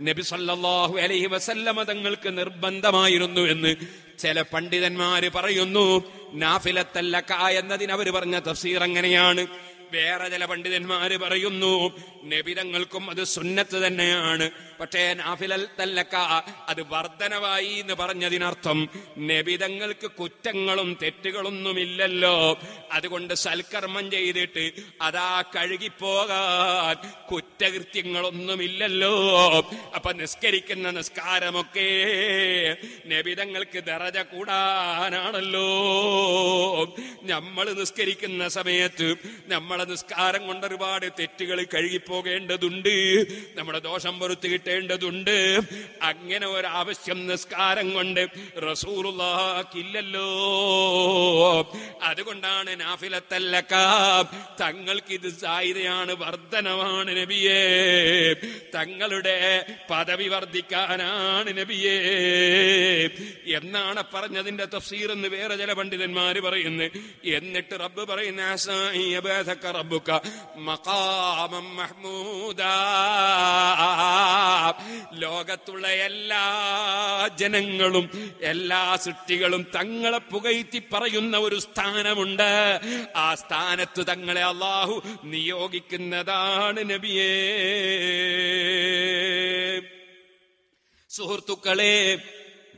നബി സല്ലാഹു അലൈഹി വസല്ലമ തങ്ങൾക്ക് നിർബന്ധമായിരുന്നു എന്ന് ചില പണ്ഡിതന്മാര് പറയുന്നു നാഫിലത്തല്ലക്ക എന്നതിന് അവർ പറഞ്ഞ തഫ്സീർ അങ്ങനെയാണ് വേറെ ചില പണ്ഡിതന്മാര് പറയുന്നു നബിതങ്ങൾക്കും അത് സുന്നത്ത് തന്നെയാണ് പക്ഷേ നാഫിലൽ തല്ലക്ക അത് വർധനവായി എന്ന് പറഞ്ഞതിനർത്ഥം നബിതങ്ങൾക്ക് കുറ്റങ്ങളും തെറ്റുകളൊന്നുമില്ലല്ലോ അതുകൊണ്ട് സൽക്കർമ്മം ചെയ്തിട്ട് അതാ കഴുകിപ്പോകാൻ കുറ്റകൃത്യങ്ങളൊന്നുമില്ലല്ലോ അപ്പൊ നിസ്കരിക്കുന്ന നിസ്കാരമൊക്കെ നബിതങ്ങൾക്ക് ദറജ കൂടാനാണല്ലോ നമ്മൾ നിസ്കരിക്കുന്ന സമയത്ത് നമ്മളെ നിസ്കാരം കൊണ്ട് ഒരുപാട് തെറ്റുകൾ കഴുകിപ്പോകേണ്ടതുണ്ട് നമ്മുടെ ദോഷം പൊറത്ത് കിട്ടേണ്ടതുണ്ട് അങ്ങനെ ഒരാവശ്യം നിസ്കാരം കൊണ്ട് റസൂറുള്ളാക്കില്ലല്ലോ അതുകൊണ്ടാണ് തങ്ങൾക്ക് ഇത് സായിതയാണ് വർധനമാണ് നബിയേ തങ്ങളുടെ പദവി വർദ്ധിക്കാനാണ് നബിയേ എന്നാണ് പറഞ്ഞതിന്റെ തഫ്സീർ എന്ന് വേറെ ചില പണ്ഡിതന്മാര് പറയുന്നു എന്നിട്ട് റബ്ബ് പറയുന്ന റബ്ബുക്ക മഹാമൂദ ലോകത്തുള്ള എല്ലാ ജനങ്ങളും എല്ലാ സൃഷ്ടികളും തങ്ങളെ പുകഴ്ത്തി പറയുന്ന ഒരു സ്ഥാനമുണ്ട് ആ സ്ഥാനത്ത് തങ്ങളെ അള്ളാഹു നിയോഗിക്കുന്നതാണ് നബിയേ സുഹൃത്തുക്കളെ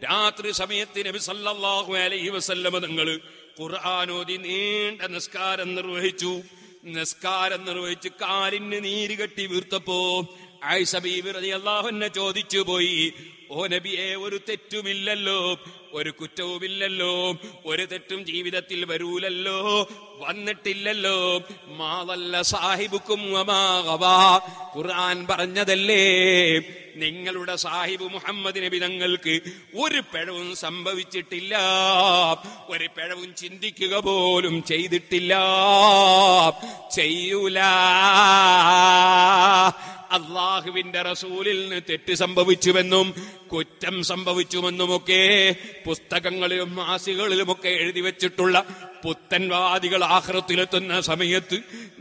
രാത്രി സമയത്ത് നബി സല്ലാഹു അലൈഹി വസല്ലമ നിങ്ങൾ ഖുർആാനോദി നീണ്ട നിസ്കാരം നിർവഹിച്ചു നിസ്കാരം നിർവഹിച്ച് കാലിന് നീര് കെട്ടി വീർത്തപ്പോ ആയിഷ ബീവി റളിയല്ലാഹു അൻഹ ചോദിച്ചു പോയി ഓ നബിയെ ഒരു തെറ്റുമില്ലല്ലോ ഒരു കുറ്റവുമില്ലല്ലോ ഒരു തെറ്റും ജീവിതത്തിൽ വരൂലല്ലോ വന്നിട്ടില്ലല്ലോ മാവല്ല സാഹിബുക്കും ഖുർആൻ പറഞ്ഞതല്ലേ നിങ്ങളുടെ സാഹിബ് മുഹമ്മദ് നബി തങ്ങൾക്ക് ഒരു പിഴവും സംഭവിച്ചിട്ടില്ല ഒരു പിഴവും ചിന്തിക്കുക പോലും ചെയ്തിട്ടില്ല ചെയ്യൂല അള്ളാഹുവിന്റെ റസൂലിൽ നിന്ന് തെറ്റ് സംഭവിച്ചുവെന്നും കുറ്റം സംഭവിച്ചുമെന്നുമൊക്കെ പുസ്തകങ്ങളിലും മാസികളിലുമൊക്കെ എഴുതി വെച്ചിട്ടുള്ള പുത്തൻവാദികൾ ആഹ്റത്തിലെത്തുന്ന സമയത്ത്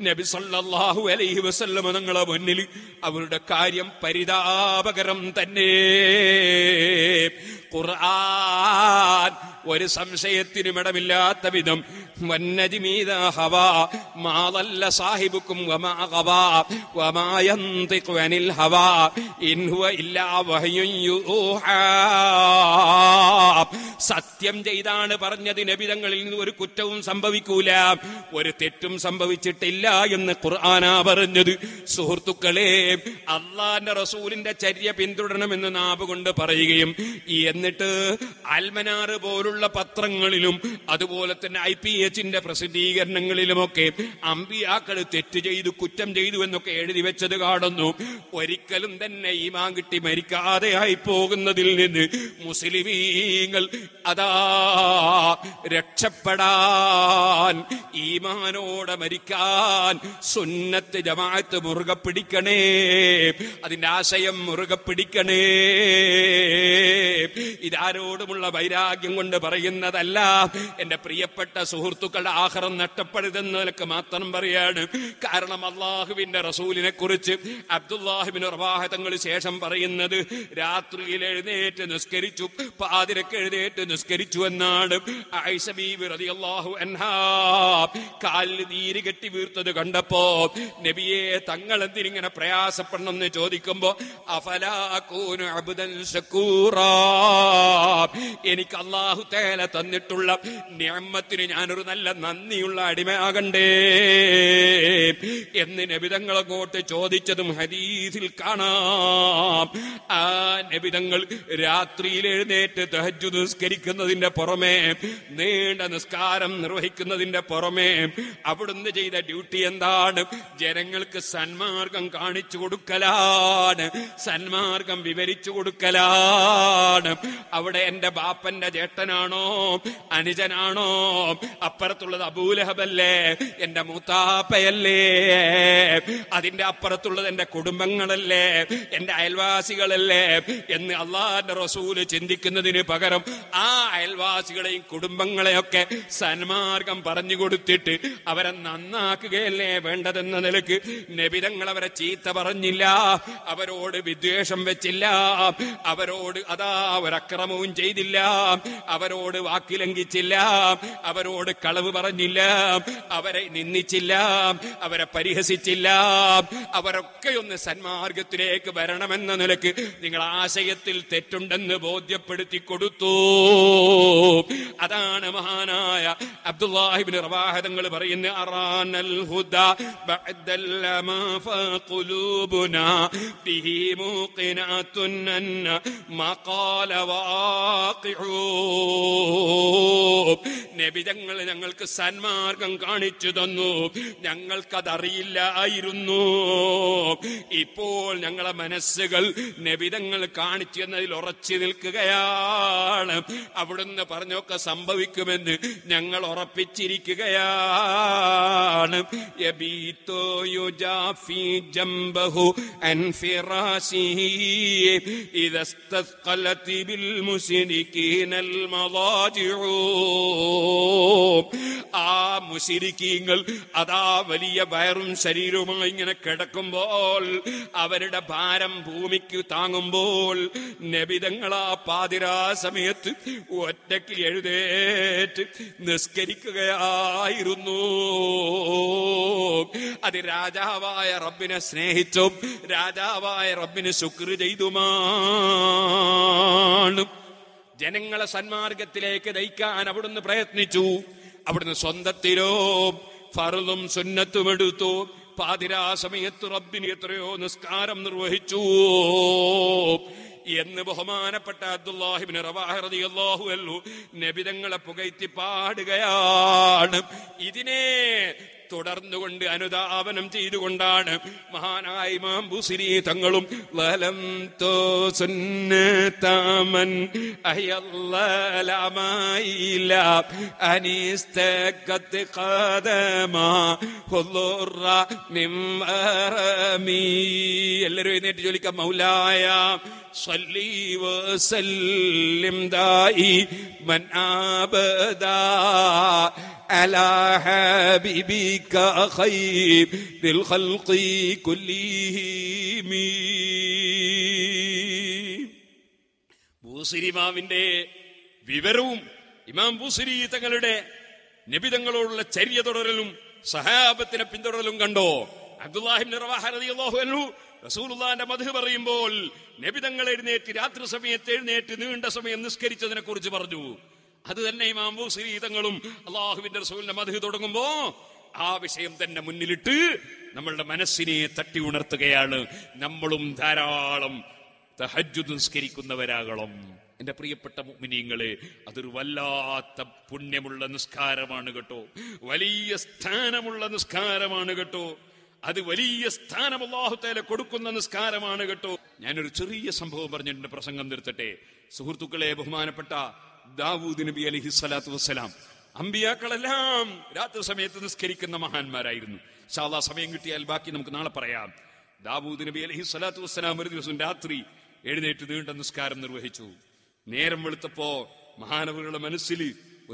നബി സല്ലാഹു അലൈഹി വസല്ലമ തങ്ങളെ മുന്നിൽ അവരുടെ കാര്യം പരിതാപകരം തന്നെ ഖുർആൻ ഒരു സംശയത്തിനും ഇടമില്ലാത്ത വിധം വന്നജിമീത ഹവാ മാതല്ല സാഹിബുക്കും വമാ ഹവാ ഇൻഹുവ ഇല്ലാ സത്യം ചെയ്താണ് പറഞ്ഞത് നബിതങ്ങളിൽ നിന്ന് ഒരു കുറ്റവും തെറ്റും സംഭവിക്കൂല ഒരു തെറ്റും സംഭവിച്ചിട്ടില്ല എന്ന് ഖുർആാനാ പറഞ്ഞത് സുഹൃത്തുക്കളെ അള്ളാന്റെ റസൂലിന്റെ ചര്യ പിന്തുടരണമെന്ന് നാവ് കൊണ്ട് പറയുകയും എന്നിട്ട് അൽമനാറ് പോലുള്ള പത്രങ്ങളിലും അതുപോലെ തന്നെ ഐ പി എച്ചിന്റെ പ്രസിദ്ധീകരണങ്ങളിലുമൊക്കെ അമ്പിയാക്കൾ തെറ്റ് ചെയ്തു കുറ്റം ചെയ്തു എന്നൊക്കെ എഴുതി വെച്ചത് കാണുന്നു ഒരിക്കലും തന്നെ ഈമാൻ കിട്ടി മരിക്കാതെ ആയി പോകുന്നതിൽ നിന്ന് മുസ്ലിമീങ്ങൾ അതാ രക്ഷപ്പെടാ മരിക്കാൻ ഈമാനോടെ മരിക്കാൻ സുന്നത്ത് ജമാഅത്ത് മുറുക പിടിക്കണേ അതിന്റെ ആശയം മുറുക പിടിക്കണേ ഇതാരോടുമുള്ള വൈരാഗ്യം കൊണ്ട് പറയുന്നതല്ല എന്റെ പ്രിയപ്പെട്ട സുഹൃത്തുക്കളുടെ ആഹാരം നഷ്ടപ്പെടരുതെന്ന് നിനക്ക് മാത്രം പറയാണ് കാരണം അള്ളാഹുവിന്റെ റസൂലിനെ കുറിച്ച് അബ്ദുല്ലാഹിബിൻ റവാഹതങ്ങൾ ശേഷം പറയുന്നത് രാത്രിയിൽ എഴുന്നേറ്റ് നിസ്കരിച്ചു പാതിരക്ക് എഴുന്നേറ്റ് നിസ്കരിച്ചു എന്നാണ് ഐസബീബ് റതിയല്ലാഹു കാലിൽ നീര് കെട്ടി വീർത്തത് കണ്ടപ്പോ നബിയെ തങ്ങൾ എന്തിനിങ്ങനെ പ്രയാസപ്പെടണം എന്ന് ചോദിക്കുമ്പോ ഷക്കൂറാ എനിക്ക് അള്ളാഹു തേല തന്നിട്ടുള്ള ഞാമത്തിന് ഞാനൊരു നല്ല നന്ദിയുള്ള അടിമയാകണ്ടേ എന്ന് അങ്ങോട്ട് ചോദിച്ചതും ഹദീസിൽ കാണാം ആ നബിതങ്ങൾ രാത്രിയിൽ എഴുന്നേറ്റ് തഹജു നിസ്കരിക്കുന്നതിന്റെ പുറമെ നീണ്ട നിസ്കാരം നിർവഹിക്കുന്നതിന്റെ പുറമേ അവിടുന്ന് ചെയ്ത ഡ്യൂട്ടി എന്താണ് ജനങ്ങൾക്ക് സന്മാർഗം കാണിച്ചു കൊടുക്കലാണ് സന്മാർഗം വിവരിച്ചു കൊടുക്കലാണ് അവിടെ എന്റെ ബാപ്പന്റെ ചേട്ടനാണോ അനുജനാണോ അപ്പുറത്തുള്ളത് അബൂലഹബല്ലേ എന്റെ മൂത്താപ്പയല്ലേ അതിന്റെ അപ്പുറത്തുള്ളത് എന്റെ കുടുംബങ്ങളല്ലേ എന്റെ അയൽവാസികളല്ലേ എന്ന് അള്ളാന്റെ റസൂല് ചിന്തിക്കുന്നതിന് പകരം ആ അയൽവാസികളെയും കുടുംബങ്ങളെയൊക്കെ സന്മാർഗം സന്മാർഗം പറഞ്ഞു കൊടുത്തിട്ട് അവരെ നന്നാക്കുകയല്ലേ വേണ്ടതെന്ന നിലക്ക് നബിതങ്ങൾ അവരെ ചീത്ത പറഞ്ഞില്ല അവരോട് വിദ്വേഷം വെച്ചില്ല അവരോട് അതാ ഒരക്രമവും ചെയ്തില്ല അവരോട് വാക്ക് ലംഘിച്ചില്ല അവരോട് കളവ് പറഞ്ഞില്ല അവരെ നിന്ദിച്ചില്ല അവരെ പരിഹസിച്ചില്ല അവരൊക്കെ ഒന്ന് സന്മാർഗത്തിലേക്ക് വരണമെന്ന നിലക്ക് നിങ്ങൾ ആശയത്തിൽ തെറ്റുണ്ടെന്ന് ബോധ്യപ്പെടുത്തി കൊടുത്തു അതാണ് മഹാനായ അബ്ദുല്ലാഹിബിൻ റവാഹതങ്ങൾ പറയുന്നു അറാനൽ ഹുദ ബഅദൽ ലമാ ഫഖുലൂബുനാ ബിഹി മൂഖിനാതുൻ അന്ന മഖാല വാഖിഉ നബിതങ്ങൾ ഞങ്ങൾക്ക് സന്മാർഗം കാണിച്ചു തന്നു ഞങ്ങൾക്കതറിയില്ലായിരുന്നു ഇപ്പോൾ ഞങ്ങളെ മനസ്സുകൾ നബിതങ്ങൾ കാണിച്ചു എന്നതിൽ ഉറച്ചു നിൽക്കുകയാണ് അവിടുന്ന് പറഞ്ഞൊക്കെ സംഭവിക്കുമെന്ന് ഞങ്ങൾ ഉറപ്പിച്ചിരിക്കുകയാണ് ആ മുശിരിക്കീങ്ങൾ അതാ വലിയ വയറും ശരീരവുമായി ഇങ്ങനെ കിടക്കുമ്പോൾ അവരുടെ ഭാരം ഭൂമിക്ക് താങ്ങുമ്പോൾ നബിതങ്ങളാ പാതിരാ സമയത്ത് ഒറ്റയ്ക്ക് എഴുതേറ്റ് നിസ്കരിക്കുകയായിരുന്നു അത് രാജാവായ റബ്ബിനെ സ്നേഹിച്ചും രാജാവായ റബ്ബിന് ശുക്ർ ചെയ്തുമാണ് ജനങ്ങളെ സന്മാർഗത്തിലേക്ക് നയിക്കാൻ അവിടുന്ന് പ്രയത്നിച്ചു അവിടുന്ന് സ്വന്തത്തിലോ ഫറുതും സുന്നത്തും എടുത്തു പാതിരാ സമയത്ത് റബ്ബിന് എത്രയോ നിസ്കാരം നിർവഹിച്ചു എന്ന് ബഹുമാനപ്പെട്ട അബ്ദുല്ലാഹിബിൻ റവാഹു നബിതങ്ങളെ പുകഴ്ത്തി പാടുകയാണ് ഇതിനെ തുടർന്നുകൊണ്ട് അനുധാവനം ചെയ്തുകൊണ്ടാണ് മഹാനായ ഇമാം ബുസിരി തങ്ങളും വലം തോ സുന്നതാമൻ അയല്ലലമയില അനിസ്തകത് ഖദമാ ഹുദുറ നിംറമി എല്ലാവരും എഴുന്നേറ്റ് ചോദിക്കാം മൗലായ صلي ദായി دائما ابدا على حبيبك خير ذي الخلق كلهم ബൂസിരിമാവിന്റെ വിവരവും ഇമാം ബൂസിരി തങ്ങളുടെ നബിതങ്ങളോടുള്ള ചര്യ തുടരലും സഹാബത്തിനെ പിന്തുടരലും കണ്ടോ റസൂലുള്ളാന്റെ മധു പറയുമ്പോൾ നബിതങ്ങൾ എഴുന്നേറ്റ് രാത്രി സമയത്ത് എഴുന്നേറ്റ് നീണ്ട സമയം നിസ്കരിച്ചതിനെ കുറിച്ച് പറഞ്ഞു അത് തന്നെ ഇമാം ശ്രീതങ്ങളും അള്ളാഹുവിന്റെ റസൂലിന്റെ മധു തുടങ്ങുമ്പോ ആ വിഷയം തന്നെ മുന്നിലിട്ട് നമ്മളുടെ മനസ്സിനെ തട്ടി ഉണർത്തുകയാണ് നമ്മളും ധാരാളം തഹജു നിസ്കരിക്കുന്നവരാകണം എന്റെ പ്രിയപ്പെട്ട മുഗ്നീങ്ങളെ അതൊരു വല്ലാത്ത പുണ്യമുള്ള നിസ്കാരമാണ് കേട്ടോ വലിയ സ്ഥാനമുള്ള നിസ്കാരമാണ് കേട്ടോ അത് വലിയ സ്ഥാനം അള്ളാഹുത്തേലെ കൊടുക്കുന്ന നിസ്കാരമാണ് കേട്ടോ ഞാനൊരു ചെറിയ സംഭവം പറഞ്ഞിട്ടുണ്ട് പ്രസംഗം നിർത്തട്ടെ സുഹൃത്തുക്കളെ ബഹുമാനപ്പെട്ട ദാവൂദ് നബി അലഹി സ്വലാത്തു വസ്സലാം അമ്പിയാക്കളെല്ലാം രാത്രി സമയത്ത് നിസ്കരിക്കുന്ന മഹാന്മാരായിരുന്നു ശാദാ സമയം കിട്ടിയാൽ ബാക്കി നമുക്ക് നാളെ പറയാം ദാവൂദ് നബി അലഹി സ്വലാത്തു വസ്സലാം ഒരു ദിവസം രാത്രി എഴുന്നേറ്റ് നീണ്ട നിസ്കാരം നിർവഹിച്ചു നേരം വെളുത്തപ്പോ മഹാനവരുടെ മനസ്സിൽ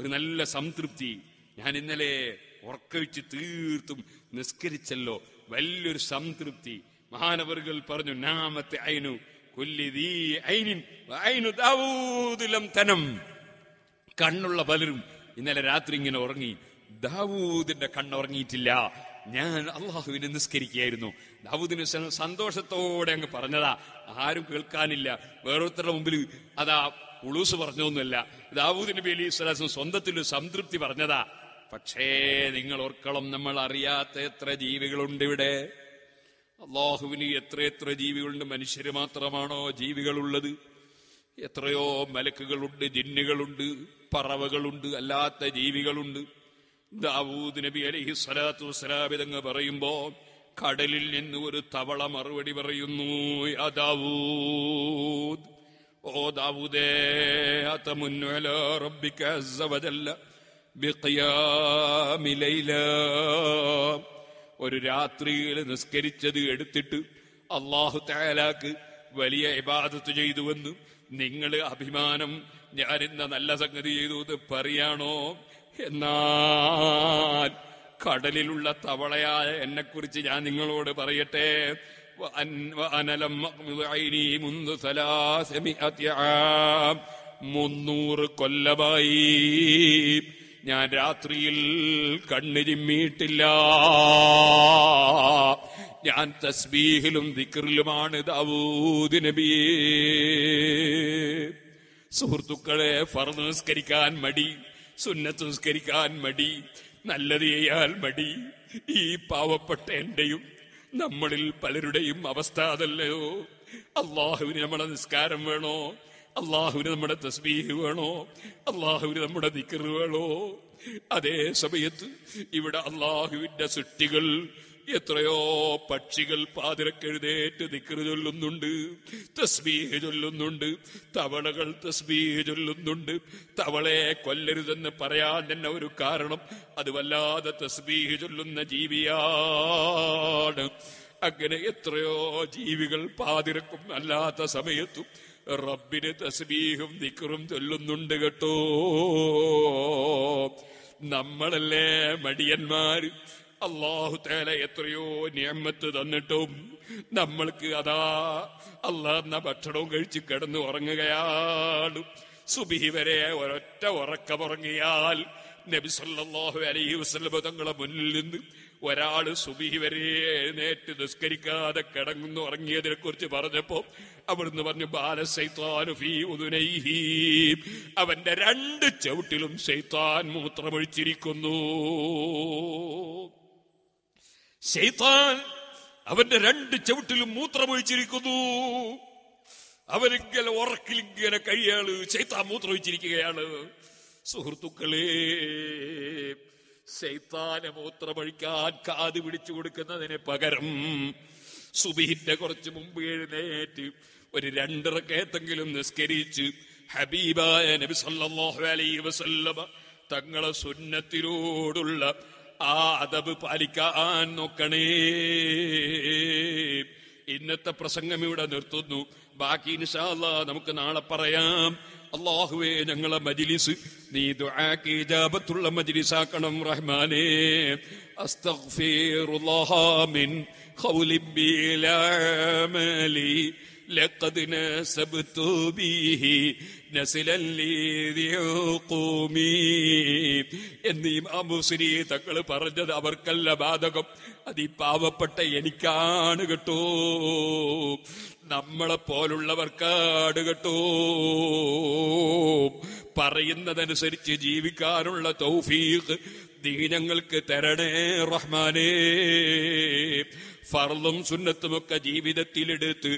ഒരു നല്ല സംതൃപ്തി ഞാൻ ഇന്നലെ ഉറക്കഴിച്ച് തീർത്തും നിസ്കരിച്ചല്ലോ വലിയൊരു സംതൃപ്തി മഹാനവറുകൾ പറഞ്ഞു നാമത്തെ ഐനു കൊല്ലി ഐനിൻ ഐനു ദാവൂദ് ലം തനം കണ്ണുള്ള പലരും ഇന്നലെ രാത്രി ഇങ്ങനെ ഉറങ്ങി ദാവൂദിന്റെ കണ്ണുറങ്ങിയിട്ടില്ല ഞാൻ അള്ളാഹുവിനെ നിസ്കരിക്കുകയായിരുന്നു ദാവൂദിന് സന്തോഷത്തോടെ അങ്ങ് പറഞ്ഞതാ ആരും കേൾക്കാനില്ല വേറൊരുത്തരുടെ മുമ്പിൽ അതാ ഉളൂസ് പറഞ്ഞൊന്നുമല്ല ദാവൂദ് നബി അലൈഹി സ്വലാസം സ്വന്തത്തിൽ സംതൃപ്തി പറഞ്ഞതാ പക്ഷേ നിങ്ങൾ ഓർക്കളം നമ്മൾ അറിയാത്ത എത്ര ജീവികളുണ്ട് ഇവിടെ അള്ളാഹുവിന് എത്ര എത്ര ജീവികളുണ്ട് മനുഷ്യര് മാത്രമാണോ ജീവികളുള്ളത് എത്രയോ മലക്കുകളുണ്ട് ജിന്നുകളുണ്ട് പറവകളുണ്ട് അല്ലാത്ത ജീവികളുണ്ട് ദാവൂദ് നബി അലഹി സ്വലാത്തു വസ്സലാബിതങ്ങ് പറയുമ്പോ കടലിൽ നിന്ന് ഒരു തവള മറുപടി പറയുന്നു ദാവൂദ് ഓ ദാവൂദേ ഒരു രാത്രിയിൽ നിസ്കരിച്ചത് എടുത്തിട്ട് അള്ളാഹു താലാക്ക് വലിയ ഇബാദത്ത് ചെയ്തുവെന്ന് നിങ്ങള് അഭിമാനം ഞാൻ നല്ല സംഗതി ചെയ്തു എന്ന് പറയാണോ എന്നാൽ കടലിലുള്ള തവളയായ എന്നെക്കുറിച്ച് ഞാൻ നിങ്ങളോട് പറയട്ടെ അനലം മുന്നൂറ് കൊല്ലമായി ഞാൻ രാത്രിയിൽ കണ്ണിരിമ്മിയിട്ടില്ല ഞാൻ തസ്ബീഹിലും ദിക്റിലുമാണ് ദാവൂദ് നബിയേ സുഹൃത്തുക്കളെ ഫറന്ന് നിസ്കരിക്കാൻ മടി സുന്നത്ത് നിസ്കരിക്കാൻ മടി നല്ലത് ചെയ്യാൻ മടി ഈ പാവപ്പെട്ട എന്റെയും നമ്മളിൽ പലരുടെയും അവസ്ഥ അതല്ലയോ അള്ളാഹുവിന് നമ്മുടെ നിസ്കാരം വേണോ അള്ളാഹുവിന് നമ്മുടെ തസ്ബീഹ് വേണോ അള്ളാഹുവിന് നമ്മുടെ ദിക്കർ വേണോ അതേ സമയത്ത് ഇവിടെ അള്ളാഹുവിന്റെ സൃഷ്ടികൾ എത്രയോ പക്ഷികൾ പാതിരക്കെഴുതേറ്റ് നിക്കറ് ചൊല്ലുന്നുണ്ട് തസ്ബീഹ് ചൊല്ലുന്നുണ്ട് തവളകൾ തസ്ബീഹ് ചൊല്ലുന്നുണ്ട് തവളയെ കൊല്ലരുതെന്ന് പറയാൻ തന്നെ ഒരു കാരണം അത് വല്ലാതെ തസ്ബീഹ് ചൊല്ലുന്ന ജീവിയാണ് അങ്ങനെ എത്രയോ ജീവികൾ പാതിരക്കും അല്ലാത്ത സമയത്തും റബ്ബിന് തസ്ബീഹും നിക്കറും ചൊല്ലുന്നുണ്ട് കേട്ടോ നമ്മളല്ലേ മടിയന്മാര് അള്ളാഹു തേല എത്രയോ നിയമത്ത് തന്നിട്ടും നമ്മൾക്ക് അതാ അള്ളാന്ന ഭക്ഷണവും കഴിച്ച് കിടന്നു ഉറങ്ങുകയാണ് സുബിഹി വരെ ഒരൊറ്റ ഉറക്കമുറങ്ങിയാൽ നബിസല്ലാഹു അലൈഹി വസ്ലം തങ്ങളെ മുന്നിൽ നിന്ന് ഒരാള് സുബിഹി വരെ നേറ്റ് നിസ്കരിക്കാതെ കിടങ്ങുന്നു ഉറങ്ങിയതിനെ കുറിച്ച് പറഞ്ഞപ്പോ അവിടുന്ന് പറഞ്ഞു ബാലസൈത്താനുഫീനൈഹി അവന്റെ രണ്ട് ചവിട്ടിലും സൈത്താൻ മൂത്രമൊഴിച്ചിരിക്കുന്നു ശൈത്താൻ അവന്റെ രണ്ട് ചവിട്ടിലും മൂത്രമൊഴിച്ചിരിക്കുന്നു അവരിങ്ങനെ ഉറക്കിലിങ്ങനെ കൈയാണ് ശൈത്താൻ മൂത്രമൊഴിച്ചിരിക്കുകയാണ് സുഹൃത്തുക്കളെ ശൈത്താന മൂത്രമൊഴിക്കാൻ കാത് പിടിച്ചു കൊടുക്കുന്നതിന് പകരം സുബിഹിന്റെ കുറച്ച് മുമ്പ് എഴുന്നേറ്റ് ഒരു രണ്ടിറക്കേത്തെങ്കിലും നിസ്കരിച്ച് ഹബീബായ നബി സല്ലല്ലാഹു അലൈഹി വസല്ലമ തങ്ങളെ സുന്നത്തിനോടുള്ള ആ അതബ് പാലിക്കാൻ നോക്കണേ ഇന്നത്തെ പ്രസംഗം ഇവിടെ നിർത്തുന്നു ബാക്കി നിഷാല്ല നമുക്ക് നാളെ പറയാം അള്ളാഹുവേ ഞങ്ങളെ മജിലിസ് നീ ദുആക്ക് മജിലിസാക്കണം റഹ്മാനേ അസ്തഗ്ഫിറുല്ലാഹ മിൻ ഖൗലി ബിലാമലി ലഖദ് ബിഹി നസിലൽ എന്നീ മാമുസിനി തങ്ങൾ പറഞ്ഞത് അവർക്കല്ല ബാധകം അത് ഈ പാവപ്പെട്ട എനിക്കാണ് കേട്ടോ നമ്മളെ പോലുള്ളവർക്കാണ് കേട്ടോ പറയുന്നതനുസരിച്ച് ജീവിക്കാനുള്ള തൗഫീഖ് ദീനങ്ങൾക്ക് തരണേ റഹ്മാനേ ഫർളും സുന്നത്തുമൊക്കെ ജീവിതത്തിലെടുത്ത്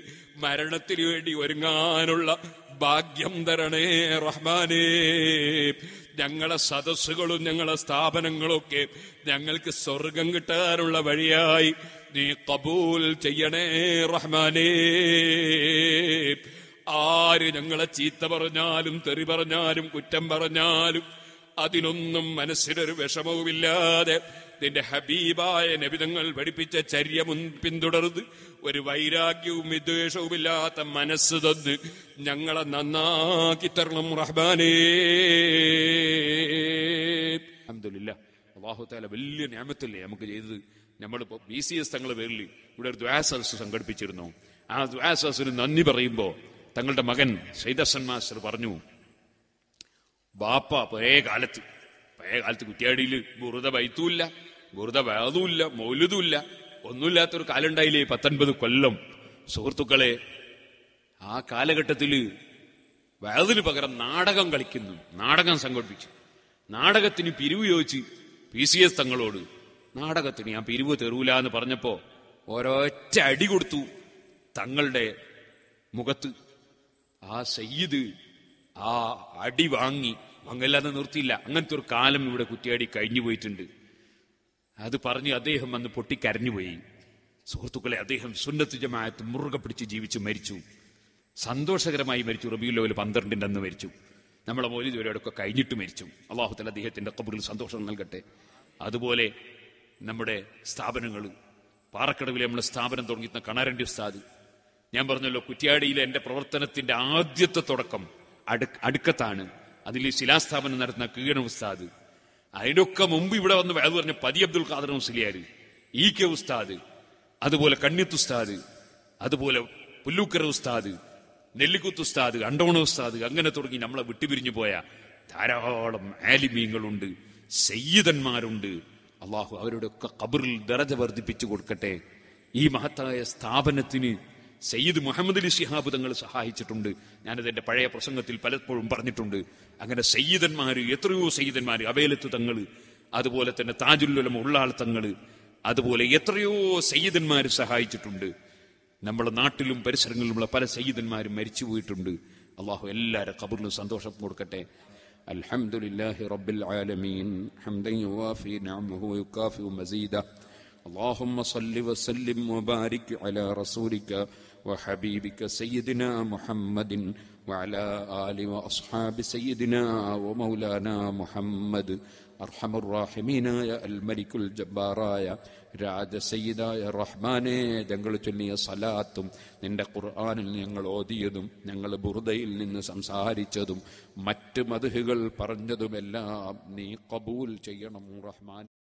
മരണത്തിനു വേണ്ടി ഒരുങ്ങാനുള്ള ഭാഗ്യം തരണേ റഹ്മാനേ ഞങ്ങളെ സദസ്സുകളും ഞങ്ങളെ സ്ഥാപനങ്ങളൊക്കെ ഞങ്ങൾക്ക് സ്വർഗം കിട്ടാനുള്ള വഴിയായി നീ കബൂൽ ചെയ്യണേ റഹ്മാനേ ആര് ഞങ്ങളെ ചീത്ത പറഞ്ഞാലും തെറി പറഞ്ഞാലും കുറ്റം പറഞ്ഞാലും അതിനൊന്നും മനസ്സിനൊരു വിഷമവുമില്ലാതെ നിന്റെ ഹബീബായ നബിതങ്ങൾ പഠിപ്പിച്ച ചര്യ മുൻ പിന്തുടർന്ന് ഒരു വൈരാഗ്യവും വിദ്വേഷവും ഇല്ലാത്ത മനസ്സ് തന്ന് ഞങ്ങളെ നന്നാക്കി തരണം റഹ്ബാനേ അഹമ്മദില്ല അള്ളാഹുത്താല വലിയ ഞാമത്തില്ലേ നമുക്ക് ചെയ്തത് നമ്മൾ ബി സി എസ് തങ്ങളെ പേരിൽ ഇവിടെ ഒരു ദ്വാ സദസ് സംഘടിപ്പിച്ചിരുന്നു ആ ദ്വാ സദസ്സിന് നന്ദി പറയുമ്പോൾ തങ്ങളുടെ മകൻ സൈദസൻ മാസ്റ്റർ പറഞ്ഞു ബാപ്പ പഴയ കാലത്ത് പഴയ കാലത്ത് കുറ്റിയാടിയിൽ ബുറുത വൈത്തൂല്ല ഗുരുത വേദവുമില്ല മൗലുതുമില്ല ഒന്നുമില്ലാത്തൊരു കാലുണ്ടായില്ലേ പത്തൊൻപത് കൊല്ലം സുഹൃത്തുക്കളെ ആ കാലഘട്ടത്തിൽ വേദന് പകരം നാടകം കളിക്കുന്നു നാടകം സംഘടിപ്പിച്ചു നാടകത്തിന് പിരിവ് ചോദിച്ച് പി സി എസ് തങ്ങളോട് നാടകത്തിന് ആ പിരിവ് തെറൂല എന്ന് പറഞ്ഞപ്പോ ഒരൊറ്റ അടി കൊടുത്തു തങ്ങളുടെ മുഖത്ത് ആ സയ്യിദ് ആ അടി വാങ്ങി വാങ്ങല്ലാതെ നിർത്തിയില്ല അങ്ങനത്തെ ഒരു കാലം ഇവിടെ കുറ്റിയാടി കഴിഞ്ഞു പോയിട്ടുണ്ട് അത് പറഞ്ഞു അദ്ദേഹം വന്ന് പൊട്ടിക്കരഞ്ഞുപോയി സുഹൃത്തുക്കളെ അദ്ദേഹം സുന്നത്ത് ജമാഅത്ത് മുറുകെ പിടിച്ച് ജീവിച്ചു മരിച്ചു സന്തോഷകരമായി മരിച്ചു റബിയുലോൽ പന്ത്രണ്ടിൻ്റെ അന്ന് മരിച്ചു നമ്മളെ മോലി ഇവരോടൊക്കെ കഴിഞ്ഞിട്ട് മരിച്ചു അള്ളാഹുത്തല അദ്ദേഹത്തിൻ്റെ കബറിൽ സന്തോഷം നൽകട്ടെ അതുപോലെ നമ്മുടെ സ്ഥാപനങ്ങൾ പാറക്കടവിലെ നമ്മുടെ സ്ഥാപനം തുടങ്ങിയിരുന്ന കണാരൻ്റെ ഉസ്താദ് ഞാൻ പറഞ്ഞല്ലോ കുറ്റ്യാടിയിലെ എൻ്റെ പ്രവർത്തനത്തിൻ്റെ ആദ്യത്തെ തുടക്കം അടുക്കത്താണ് അതിൽ ശിലാസ്ഥാപനം നടത്തുന്ന കീഴണ ഉസ്താദ് അതിനൊക്കെ മുമ്പ് ഇവിടെ വന്ന് വേദ പറഞ്ഞ പതി അബ്ദുൽ ഖാദർ മുസ്ലിയാർ ഇ കെ ഉസ്താദ് അതുപോലെ കണ്ണിത്ത് ഉസ്താദ് അതുപോലെ പുല്ലൂക്കര ഉസ്താദ് നെല്ലിക്കുത്ത് ഉസ്താദ് അണ്ടോണ ഉസ്താദ് അങ്ങനെ തുടങ്ങി നമ്മളെ വിട്ടുപിരിഞ്ഞു പോയ ധാരാളം ആലിമീങ്ങളുണ്ട് സയ്യിദന്മാരുണ്ട് അള്ളാഹു അവരുടെയൊക്കെ കബറിൽ ദറജ വർദ്ധിപ്പിച്ചു കൊടുക്കട്ടെ ഈ മഹത്തായ സ്ഥാപനത്തിന് സയ്യിദ് മുഹമ്മദ് അലി ശിഹാബ് തങ്ങൾ സഹായിച്ചിട്ടുണ്ട് ഞാനത് എന്റെ പഴയ പ്രസംഗത്തിൽ പലപ്പോഴും പറഞ്ഞിട്ടുണ്ട് അങ്ങനെ സയ്യിദന്മാർ എത്രയോ സയ്യിദന്മാർ അവേലത്ത് തങ്ങൾ അതുപോലെ തന്നെ താജുല്ലുലം ഉള്ളാൾ തങ്ങൾ അതുപോലെ എത്രയോ സയ്യിദന്മാർ സഹായിച്ചിട്ടുണ്ട് നമ്മുടെ നാട്ടിലും പരിസരങ്ങളിലുമുള്ള പല സയ്യിദന്മാരും മരിച്ചു പോയിട്ടുണ്ട് അള്ളാഹു എല്ലാവരും കബറിനും സന്തോഷം കൊടുക്കട്ടെ الحمد اللهم صل وسلم وبارك على رسولك وحبيبك سيدنا محمد وعلى آل وأصحاب سيدنا ومولانا محمد അർഹമർ റാഹിമീനായ അൽ മലിക്കുൽ ജബ്ബാറായ രാജസയ്യിദായ റഹ്മാനെ ഞങ്ങൾ ചൊല്ലിയ സലാത്തും നിന്റെ ഖുർആാനിൽ ഞങ്ങൾ ഓതിയതും ഞങ്ങൾ ബുറുദയിൽ നിന്ന് സംസാരിച്ചതും മറ്റ് മധുഹുകൾ പറഞ്ഞതുമെല്ലാം നീ കബൂൽ ചെയ്യണം റഹ്മാൻ